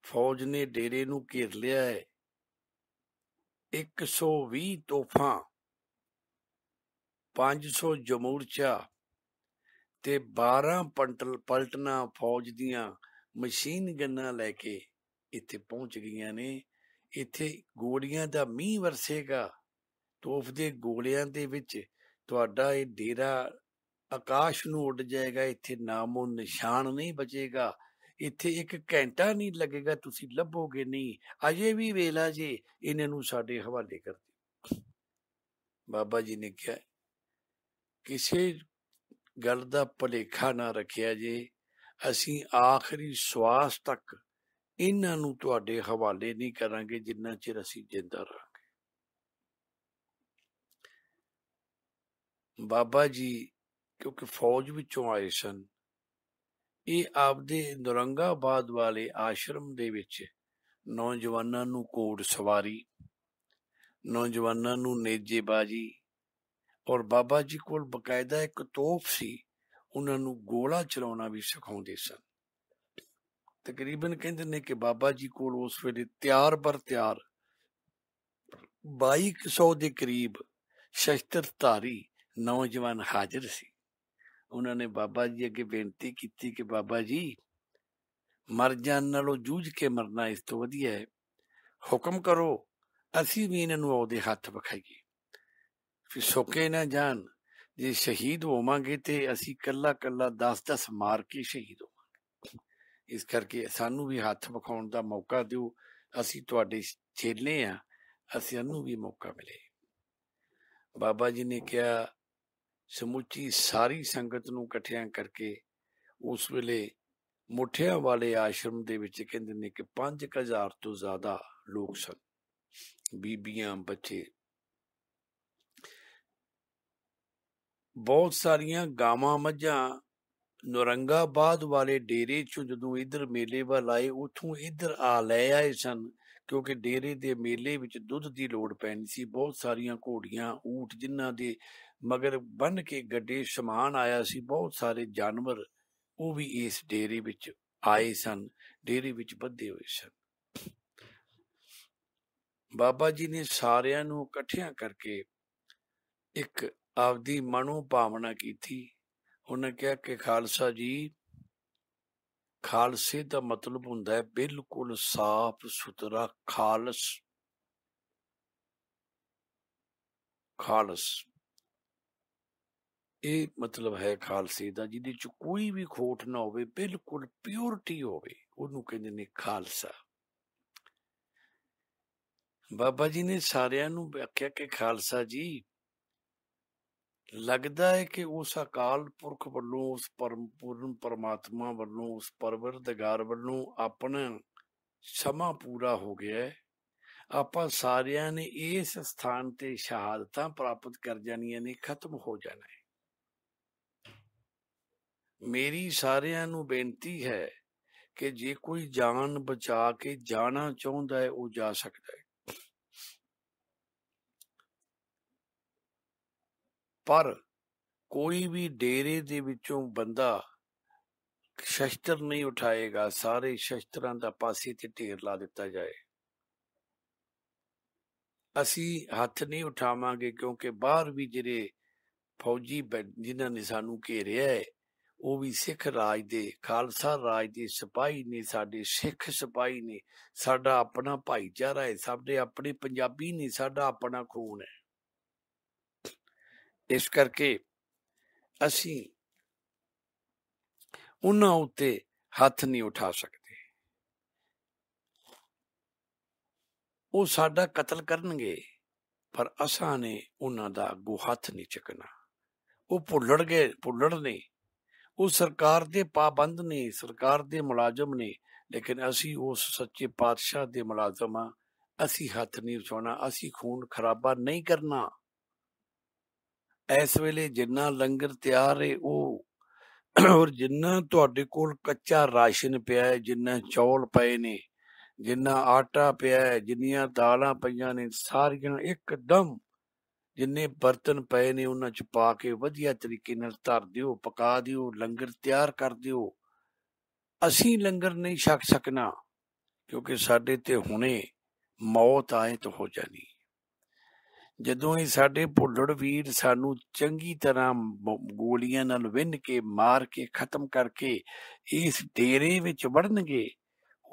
ਫੌਜ ਨੇ ਡੇਰੇ ਨੂੰ ਘੇਰ ਲਿਆ ਹੈ 120 ਤੋਫਾਂ 500 ਜਮੂਰਚਾ ਤੇ 12 ਪੰਟਲ ਪਲਟਨਾ ਫੌਜ ਦੀਆਂ ਮਸ਼ੀਨ ਗੰਨਾਂ ਲੈ ਕੇ ਇੱਥੇ ਪਹੁੰਚ ਗਈਆਂ ਨੇ ਇੱਥੇ ਗੋਲੀਆਂ ਦਾ ਮੀਂਹ ਵਰਸੇਗਾ ਤੋਫ ਦੇ ਗੋਲਿਆਂ ਦੇ ਵਿੱਚ ਤੁਹਾਡਾ ਇਹ ਡੇਰਾ ਆਕਾਸ਼ ਨੂੰ ਉੱਡ ਜਾਏਗਾ ਇੱਥੇ ਨਾਮੋ ਨਿਸ਼ਾਨ ਨਹੀਂ ਬਚੇਗਾ ਇੱਥੇ ਇੱਕ ਘੰਟਾ ਨਹੀਂ ਲੱਗੇਗਾ ਤੁਸੀਂ ਲੱਭੋਗੇ ਨਹੀਂ ਅਜੇ ਵੀ ਵੇਲਾ ਜੇ ਇਹਨਾਂ ਨੂੰ ਸਾਡੇ ਹਵਾਲੇ ਕਰ ਦਿਓ ਬਾਬਾ ਜੀ ਨੇ ਕਿਹਾ ਕਿਸੇ ਗੱਲ ਦਾ ਭਲੇਖਾ ਨਾ ਰੱਖਿਆ ਜੇ ਅਸੀਂ ਆਖਰੀ ਸਵਾਸ ਤੱਕ ਇਹਨਾਂ ਨੂੰ ਤੁਹਾਡੇ ਹਵਾਲੇ ਨਹੀਂ ਕਰਾਂਗੇ ਜਿੰਨਾ ਚਿਰ ਅਸੀਂ ਜਿੰਦਾ ਰਹਾਂਗੇ ਬਾਬਾ ਜੀ ਕਿਉਂਕਿ ਫੌਜ ਵਿੱਚੋਂ ਆਏ ਸਨ ਇਹ ਆਪਦੇ ਨਰੰਗਾਬਾਦ ਵਾਲੇ ਆਸ਼ਰਮ ਦੇ ਵਿੱਚ ਨੌਜਵਾਨਾਂ ਨੂੰ ਕੋੜ ਸਵਾਰੀ ਨੌਜਵਾਨਾਂ ਨੂੰ ਨੇਜੇਬਾਜੀ ਔਰ ਬਾਬਾ ਜੀ ਕੋਲ ਬਕਾਇਦਾ ਇੱਕ ਤੋਪ ਸੀ ਉਹਨਾਂ ਨੂੰ ਗੋਲਾ ਚਲਾਉਣਾ ਵੀ ਸਿਖਾਉਂਦੇ ਸਨ ਤਕਰੀਬਨ ਕਹਿੰਦੇ ਨੇ ਕਿ ਬਾਬਾ ਜੀ ਕੋਲ ਉਸ ਵੇਲੇ ਤਿਆਰ ਪਰ ਤਿਆਰ 2200 ਦੇ ਕਰੀਬ ਸ਼ਸਤਰਧਾਰੀ ਨੌਜਵਾਨ ਹਾਜ਼ਰ ਸੀ उन्होंने बाबा जी अगे बेनती की कि बाबा जी मर जान जूझ के मरना इस तो वजिए है हुक्म करो असी भी इन्होंने हाथ विखाइए फिर सोके ना जान जे शहीद होवे तो असी कला कला दस दस मार के शहीद होव इस करके सू भी हाथ विखाने का मौका दो असी थोड़े चेले हाँ असू भी मौका मिले बाबा जी ने कहा ਸਮੁੱਚੀ ਸਾਰੀ ਸੰਗਤ ਨੂੰ ਇਕੱਠਿਆਂ ਕਰਕੇ ਉਸ ਵੇਲੇ ਮੁਠਿਆਂ ਵਾਲੇ ਆਸ਼ਰਮ ਦੇ ਵਿੱਚ ਕਹਿੰਦੇ ਨੇ ਕਿ 5000 ਤੋਂ ਜ਼ਿਆਦਾ ਲੋਕ ਸਨ ਬੀਬੀਆਂ ਬੱਚੇ ਬਹੁਤ ਸਾਰੀਆਂ ਗਾਵਾਂ ਮੱਝਾਂ ਨੁਰੰਗਾਬਾਦ ਵਾਲੇ ਡੇਰੇ ਚੋਂ ਜਦੋਂ ਇਧਰ ਮੇਲੇ ਵੱਲ ਆਏ ਉਥੋਂ ਇਧਰ ਆ ਲੈ ਆਏ ਸਨ ਕਿਉਂਕਿ ਡੇਰੇ ਦੇ ਮੇਲੇ ਵਿੱਚ ਦੁੱਧ ਦੀ ਲੋੜ ਪੈਣੀ ਸੀ ਬਹੁਤ ਸਾਰੀਆਂ ਘੋੜੀਆਂ ਊਠ ਜਿਨ੍ਹਾਂ ਦੇ ਮਗਰ ਬੰਨ ਕੇ ਗੱਡੇ ਸਮਾਨ ਆਇਆ ਸੀ ਬਹੁਤ ਸਾਰੇ ਜਾਨਵਰ ਉਹ ਵੀ ਇਸ ਡੇਰੀ ਵਿੱਚ ਆਏ ਸਨ ਡੇਰੀ ਵਿੱਚ ਬੱਧੇ ਹੋਏ ਸਨ ਬਾਬਾ ਜੀ ਨੇ ਸਾਰਿਆਂ ਨੂੰ ਇਕੱਠਿਆਂ ਕਰਕੇ ਇੱਕ ਆਪਦੀ ਮਨੋ ਭਾਵਨਾ ਕੀਤੀ ਉਹਨੇ ਕਿਹਾ ਕਿ ਖਾਲਸਾ ਜੀ ਖਾਲਸੇ ਦਾ ਮਤਲਬ ਹੁੰਦਾ ਹੈ ਬਿਲਕੁਲ ਸਾਫ਼ ਸੁਥਰਾ ਖਾਲਸ ਖਾਲਸ ਇਹ ਮਤਲਬ ਹੈ ਖਾਲਸੇ ਦਾ ਜਿਹਦੇ ਚ ਕੋਈ ਵੀ ਖੋਟ ਨਾ ਹੋਵੇ ਬਿਲਕੁਲ ਪਿਓਰਟੀ ਹੋਵੇ ਉਹਨੂੰ ਕਹਿੰਦੇ ਨੇ ਖਾਲਸਾ ਬਾਬਾ ਜੀ ਨੇ ਸਾਰਿਆਂ ਨੂੰ ਆਖਿਆ ਕਿ ਖਾਲਸਾ ਜੀ ਲੱਗਦਾ ਹੈ ਕਿ ਉਸ ਅਕਾਲ ਪੁਰਖ ਵੱਲੋਂ ਉਸ ਪਰਮਪੂਰਨ ਪਰਮਾਤਮਾ ਵੱਲੋਂ ਉਸ ਪਰਵਰਦਗਾਰ ਵੱਲੋਂ ਆਪਣਾ ਸਮਾਂ ਪੂਰਾ ਹੋ ਗਿਆ ਹੈ ਆਪਾਂ ਸਾਰਿਆਂ ਨੇ ਇਸ ਸਥਾਨ ਤੇ ਸ਼ਹਾਦਤਾਂ ਪ੍ਰਾਪਤ ਕਰ ਜਾਣੀਆਂ ਨੇ ਖਤਮ ਹੋ ਜਾਣਾ ਹੈ ਮੇਰੀ ਸਾਰਿਆਂ ਨੂੰ ਬੇਨਤੀ ਹੈ ਕਿ ਜੇ ਕੋਈ ਜਾਨ ਬਚਾ ਕੇ ਜਾਣਾ ਚਾਹੁੰਦਾ ਹੈ ਉਹ ਜਾ ਸਕਦਾ ਹੈ ਪਰ ਕੋਈ ਵੀ ਡੇਰੇ ਦੇ ਵਿੱਚੋਂ ਬੰਦਾ ਸ਼ਸਤਰ ਨਹੀਂ ਉਠਾਏਗਾ ਸਾਰੇ ਸ਼ਸਤਰਾਂ ਦਾ ਪਾਸੇ ਤੇ ਢੇਰ ਲਾ ਦਿੱਤਾ ਜਾਏ ਅਸੀਂ ਹੱਥ ਨਹੀਂ ਉਠਾਵਾਂਗੇ ਕਿਉਂਕਿ ਬਾਹਰ ਵੀ ਜਿਹੜੇ ਫੌਜੀ ਜਿਨ੍ਹਾਂ ਨੇ ਸਾਨੂੰ ਘੇਰਿਆ ਹੈ ਉਹ ਵੀ ਸਿੱਖ ਰਾਜ ਦੇ ਖਾਲਸਾ ਰਾਜ ਦੇ ਸਿਪਾਹੀ ਨੇ ਸਾਡੇ ਸਿੱਖ ਸਿਪਾਹੀ ਨੇ ਸਾਡਾ ਆਪਣਾ ਭਾਈਚਾਰਾ ਹੈ ਦੇ ਆਪਣੇ ਪੰਜਾਬੀ ਨੇ ਸਾਡਾ ਆਪਣਾ ਖੂਨ ਹੈ ਇਸ ਕਰਕੇ ਅਸੀਂ ਉਹਨਾਂ ਉੱਤੇ ਹੱਥ ਨਹੀਂ ਉਠਾ ਸਕਦੇ ਉਹ ਸਾਡਾ ਕਤਲ ਕਰਨਗੇ ਪਰ ਅਸਾਂ ਨੇ ਉਹਨਾਂ ਦਾ ਗੋਹ ਹੱਥ ਨਹੀਂ ਚੱਕਣਾ ਉਹ ਭੁੱਲੜ ਗਏ ਭੁੱਲੜ ਨਹੀਂ ਉਹ ਸਰਕਾਰ ਦੇ ਪਾਬੰਦ ਨੇ ਸਰਕਾਰ ਦੇ ਮੁਲਾਜ਼ਮ ਨੇ ਲੇਕਿਨ ਅਸੀਂ ਉਸ ਸੱਚੇ ਪਾਤਸ਼ਾਹ ਦੇ ਮੁਲਾਜ਼ਮ ਆ ਅਸੀਂ ਹੱਥ ਨਹੀਂ ਉਠਾਉਣਾ ਅਸੀਂ ਖੂਨ ਖਰਾਬਾ ਨਹੀਂ ਕਰਨਾ ਇਸ ਵੇਲੇ ਜਿੰਨਾ ਲੰਗਰ ਤਿਆਰ ਹੈ ਉਹ ਔਰ ਜਿੰਨਾ ਤੁਹਾਡੇ ਕੋਲ ਕੱਚਾ ਰਾਸ਼ਨ ਪਿਆ ਹੈ ਜਿੰਨਾ ਚੌਲ ਪਏ ਨੇ ਜਿੰਨਾ ਆਟਾ ਪਿਆ ਹੈ ਜਿੰਨੀਆਂ ਦਾਲਾਂ ਪਈਆਂ ਨੇ ਸਾਰੀਆਂ ਇੱਕਦਮ ਜਿੰਨੇ ਬਰਤਨ ਪਏ ਨੇ ਉਹਨਾਂ 'ਚ ਪਾ ਕੇ ਵਧੀਆ ਤਰੀਕੇ ਨਾਲ ਧਰ ਦਿਓ ਪਕਾ ਦਿਓ ਲੰਗਰ ਤਿਆਰ ਕਰ ਦਿਓ ਅਸੀਂ ਲੰਗਰ ਨਹੀਂ ਛਕ ਸਕਣਾ ਕਿਉਂਕਿ ਸਾਡੇ ਤੇ ਹੁਣੇ ਮੌਤ ਆਇਤ ਹੋ ਜਾਣੀ ਜਦੋਂ ਇਹ ਸਾਡੇ ਭੁੱਲੜ ਵੀਰ ਸਾਨੂੰ ਚੰਗੀ ਤਰ੍ਹਾਂ ਗੋਲੀਆਂ ਨਾਲ ਵਿੰਨ ਕੇ ਮਾਰ ਕੇ ਖਤਮ ਕਰਕੇ ਇਸ ਡੇਰੇ ਵਿੱਚ ਵੜਨਗੇ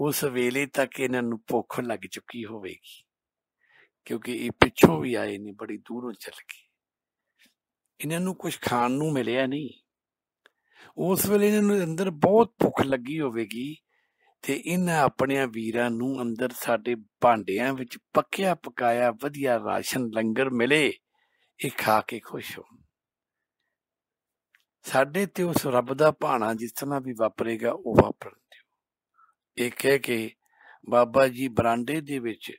ਉਸ ਵੇਲੇ ਤੱਕ ਇਹਨਾਂ ਨੂੰ ਭੁੱਖ ਲੱਗ ਚੁੱਕੀ ਹੋਵੇਗੀ ਕਿਉਂਕਿ ਇਹ ਪਿੱਛੋਂ ਵੀ ਆਏ ਨੇ ਬੜੀ ਦੂਰੋਂ ਚੱਲ ਕੇ ਇਹਨਾਂ ਨੂੰ ਕੁਝ ਖਾਣ ਨੂੰ ਮਿਲਿਆ ਨਹੀਂ ਉਸ ਵੇਲੇ ਇਹਨਾਂ ਨੂੰ ਅੰਦਰ ਬਹੁਤ ਭੁੱਖ ਲੱਗੀ ਹੋਵੇਗੀ ਤੇ ਇਹਨਾਂ ਆਪਣਿਆਂ ਵੀਰਾਂ ਨੂੰ ਅੰਦਰ ਸਾਡੇ ਭਾਂਡਿਆਂ ਵਿੱਚ ਪੱਕਿਆ ਪਕਾਇਆ ਵਧੀਆ ਰਾਸ਼ਨ ਲੰਗਰ ਮਿਲੇ ਇਹ ਖਾ ਕੇ ਖੁਸ਼ ਹੋ ਸਾਡੇ ਤੇ ਉਸ ਰੱਬ ਦਾ ਭਾਣਾ ਜਿਸ ਤਰ੍ਹਾਂ ਵੀ ਵਾਪਰੇਗਾ ਉਹ ਵਾਪਰਨ ਦਿਓ ਇਹ ਕਹਿ ਕੇ ਬਾਬਾ ਜੀ ਬਰਾਂਡੇ ਦੇ ਵਿੱਚ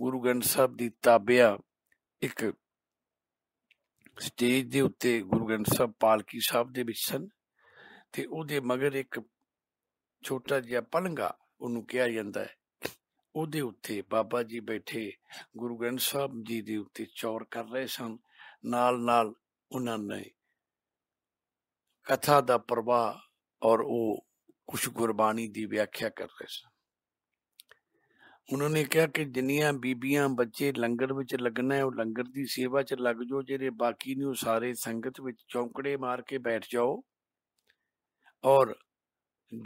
ਗੁਰੂ ਗ੍ਰੰਥ ਸਾਹਿਬ ਦੀ ਤਾਬਿਆ ਇੱਕ ਸਟੇਜ ਦੇ ਉੱਤੇ ਗੁਰੂ ਗ੍ਰੰਥ ਸਾਹਿਬ ਪਾਲਕੀ ਸਾਹਿਬ ਦੇ ਵਿੱਚ ਸਨ ਤੇ ਉਹਦੇ ਮਗਰ ਇੱਕ ਛੋਟਾ ਜਿਹਾ ਪਲੰਗਾ ਉਹਨੂੰ ਕਿਹਾ ਜਾਂਦਾ ਹੈ ਉਹਦੇ ਉੱਤੇ ਬਾਬਾ ਜੀ ਬੈਠੇ ਗੁਰੂ ਗ੍ਰੰਥ ਸਾਹਿਬ ਜੀ ਦੇ ਉੱਤੇ ਚੌਰ ਕਰ ਰਹੇ ਸਨ ਨਾਲ ਨਾਲ ਉਹਨਾਂ ਨੇ ਕਥਾ ਦਾ ਪ੍ਰਵਾਹ ਔਰ ਉਹ ਕੁਝ ਗੁਰਬਾਣੀ ਦੀ ਵਿਆਖਿਆ ਕਰ ਰਹੇ ਸਨ ਉਹਨਾਂ ਨੇ ਕਿਹਾ ਕਿ ਜਿੰਨੀਆਂ ਬੀਬੀਆਂ ਬੱਚੇ ਲੰਗਰ ਵਿੱਚ ਲੱਗਣਾ ਹੈ ਉਹ ਲੰਗਰ ਦੀ ਸੇਵਾ 'ਚ ਲੱਗ ਜਾਓ ਜਿਹੜੇ ਬਾਕੀ ਨੇ ਉਹ ਸਾਰੇ ਸੰਗਤ ਵਿੱਚ ਚੌਂਕੜੇ ਮਾਰ ਕੇ ਬੈਠ ਜਾਓ ਔਰ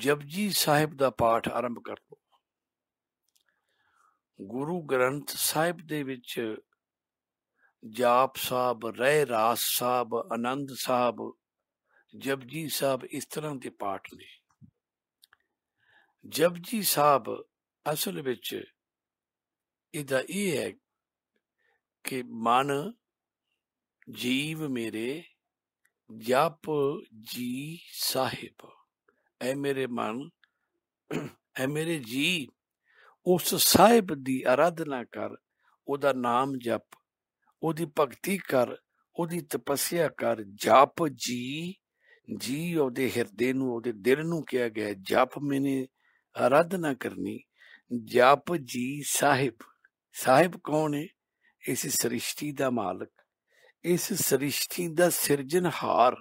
ਜਪਜੀ ਸਾਹਿਬ ਦਾ ਪਾਠ ਆਰੰਭ ਕਰ ਲਓ ਗੁਰੂ ਗ੍ਰੰਥ ਸਾਹਿਬ ਦੇ ਵਿੱਚ ਜਾਪ ਸਾਹਿਬ ਰਹਿ ਰਾਸ ਸਾਹਿਬ ਆਨੰਦ ਸਾਹਿਬ ਜਪਜੀ ਸਾਹਿਬ ਇਸ ਤਰ੍ਹਾਂ ਦੇ ਪਾਠ ਨੇ ਜਪਜੀ ਸਾਹਿਬ ਅਸਲ ਵਿੱਚ ਇਹਦਾ ਇਹ ਹੈ ਕਿ ਮਨ ਜੀਵ ਮੇਰੇ ਜਪ ਜੀ ਸਾਹਿਬ ਐ ਮੇਰੇ ਮਨ ਐ ਮੇਰੇ ਜੀ ਉਸ ਸਾਹਿਬ ਦੀ ਅਰਾਧਨਾ ਕਰ ਉਹਦਾ ਨਾਮ ਜਪ ਉਹਦੀ ਭਗਤੀ ਕਰ ਉਹਦੀ ਤਪੱਸਿਆ ਕਰ ਜਪ ਜੀ ਜੀ ਉਹਦੇ ਹਿਰਦੇ ਨੂੰ ਉਹਦੇ ਦਿਲ ਨੂੰ ਕਿਹਾ ਗਿਆ ਜਪ ਮੈਨੇ ਅਰਾਧਨਾ ਕਰਨੀ ਜਪ ਜੀ ਸਾਹਿਬ ਸਾਹਿਬ ਕੌਣ ਹੈ ਇਸ ਸ੍ਰਿਸ਼ਟੀ ਦਾ ਮਾਲਕ ਇਸ ਸ੍ਰਿਸ਼ਟੀ ਦਾ ਸਿਰਜਣਹਾਰ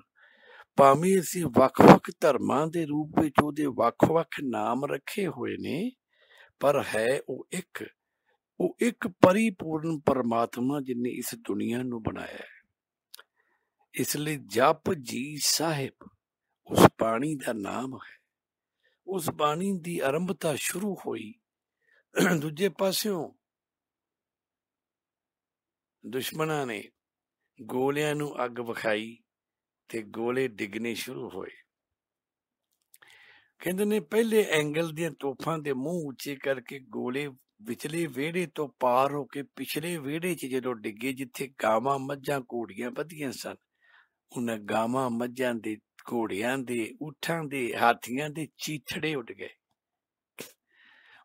ਭਾਵੇਂ ਅਸੀਂ ਵੱਖ-ਵੱਖ ਧਰਮਾਂ ਦੇ ਰੂਪ ਵਿੱਚ ਉਹਦੇ ਵੱਖ-ਵੱਖ ਨਾਮ ਰੱਖੇ ਹੋਏ ਨੇ ਪਰ ਹੈ ਉਹ ਇੱਕ ਉਹ ਇੱਕ ਪਰਿਪੂਰਨ ਪਰਮਾਤਮਾ ਜਿਨੇ ਇਸ ਦੁਨੀਆ ਨੂੰ ਬਣਾਇਆ ਹੈ ਇਸ ਲਈ ਜਪ ਜੀ ਸਾਹਿਬ ਉਸ ਪਾਣੀ ਦਾ ਨਾਮ ਹੈ ਉਸ ਬਾਣੀ ਦੀ ਆਰੰਭਤਾ ਸ਼ੁਰੂ ਹੋਈ ਦੂਜੇ ਪਾਸਿਓਂ ਦੁਸ਼ਮਣਾਂ ਨੇ ਗੋਲਿਆਂ ਨੂੰ ਅੱਗ ਵਿਖਾਈ ਤੇ ਗੋਲੇ ਡਿੱਗਨੇ ਸ਼ੁਰੂ ਹੋਏ ਕਹਿੰਦੇ ਨੇ ਪਹਿਲੇ ਐਂਗਲ ਦੀਆਂ ਤੋਪਾਂ ਦੇ ਮੂੰਹ ਉੱਚੇ ਕਰਕੇ ਗੋਲੇ ਵਿਚਲੇ ਵਿਹੜੇ ਤੋਂ ਪਾਰ ਹੋ ਕੇ ਪਿਛਲੇ ਵਿਹੜੇ 'ਚ ਜਦੋਂ ਡਿੱਗੇ ਜਿੱਥੇ ਗਾਵਾਂ ਮੱਝਾਂ ਘੋੜੀਆਂ ਵਧੀਆਂ ਸਨ ਉਹਨਾਂ ਗਾਵਾਂ ਮੱਝਾਂ ਦੇ ਘੋੜਿਆਂ ਦੇ ਉੱਠਾਂ ਦੇ ਹਾਥੀਆਂ ਦੇ ਚੀਥੜੇ ਉੱਡ ਗਏ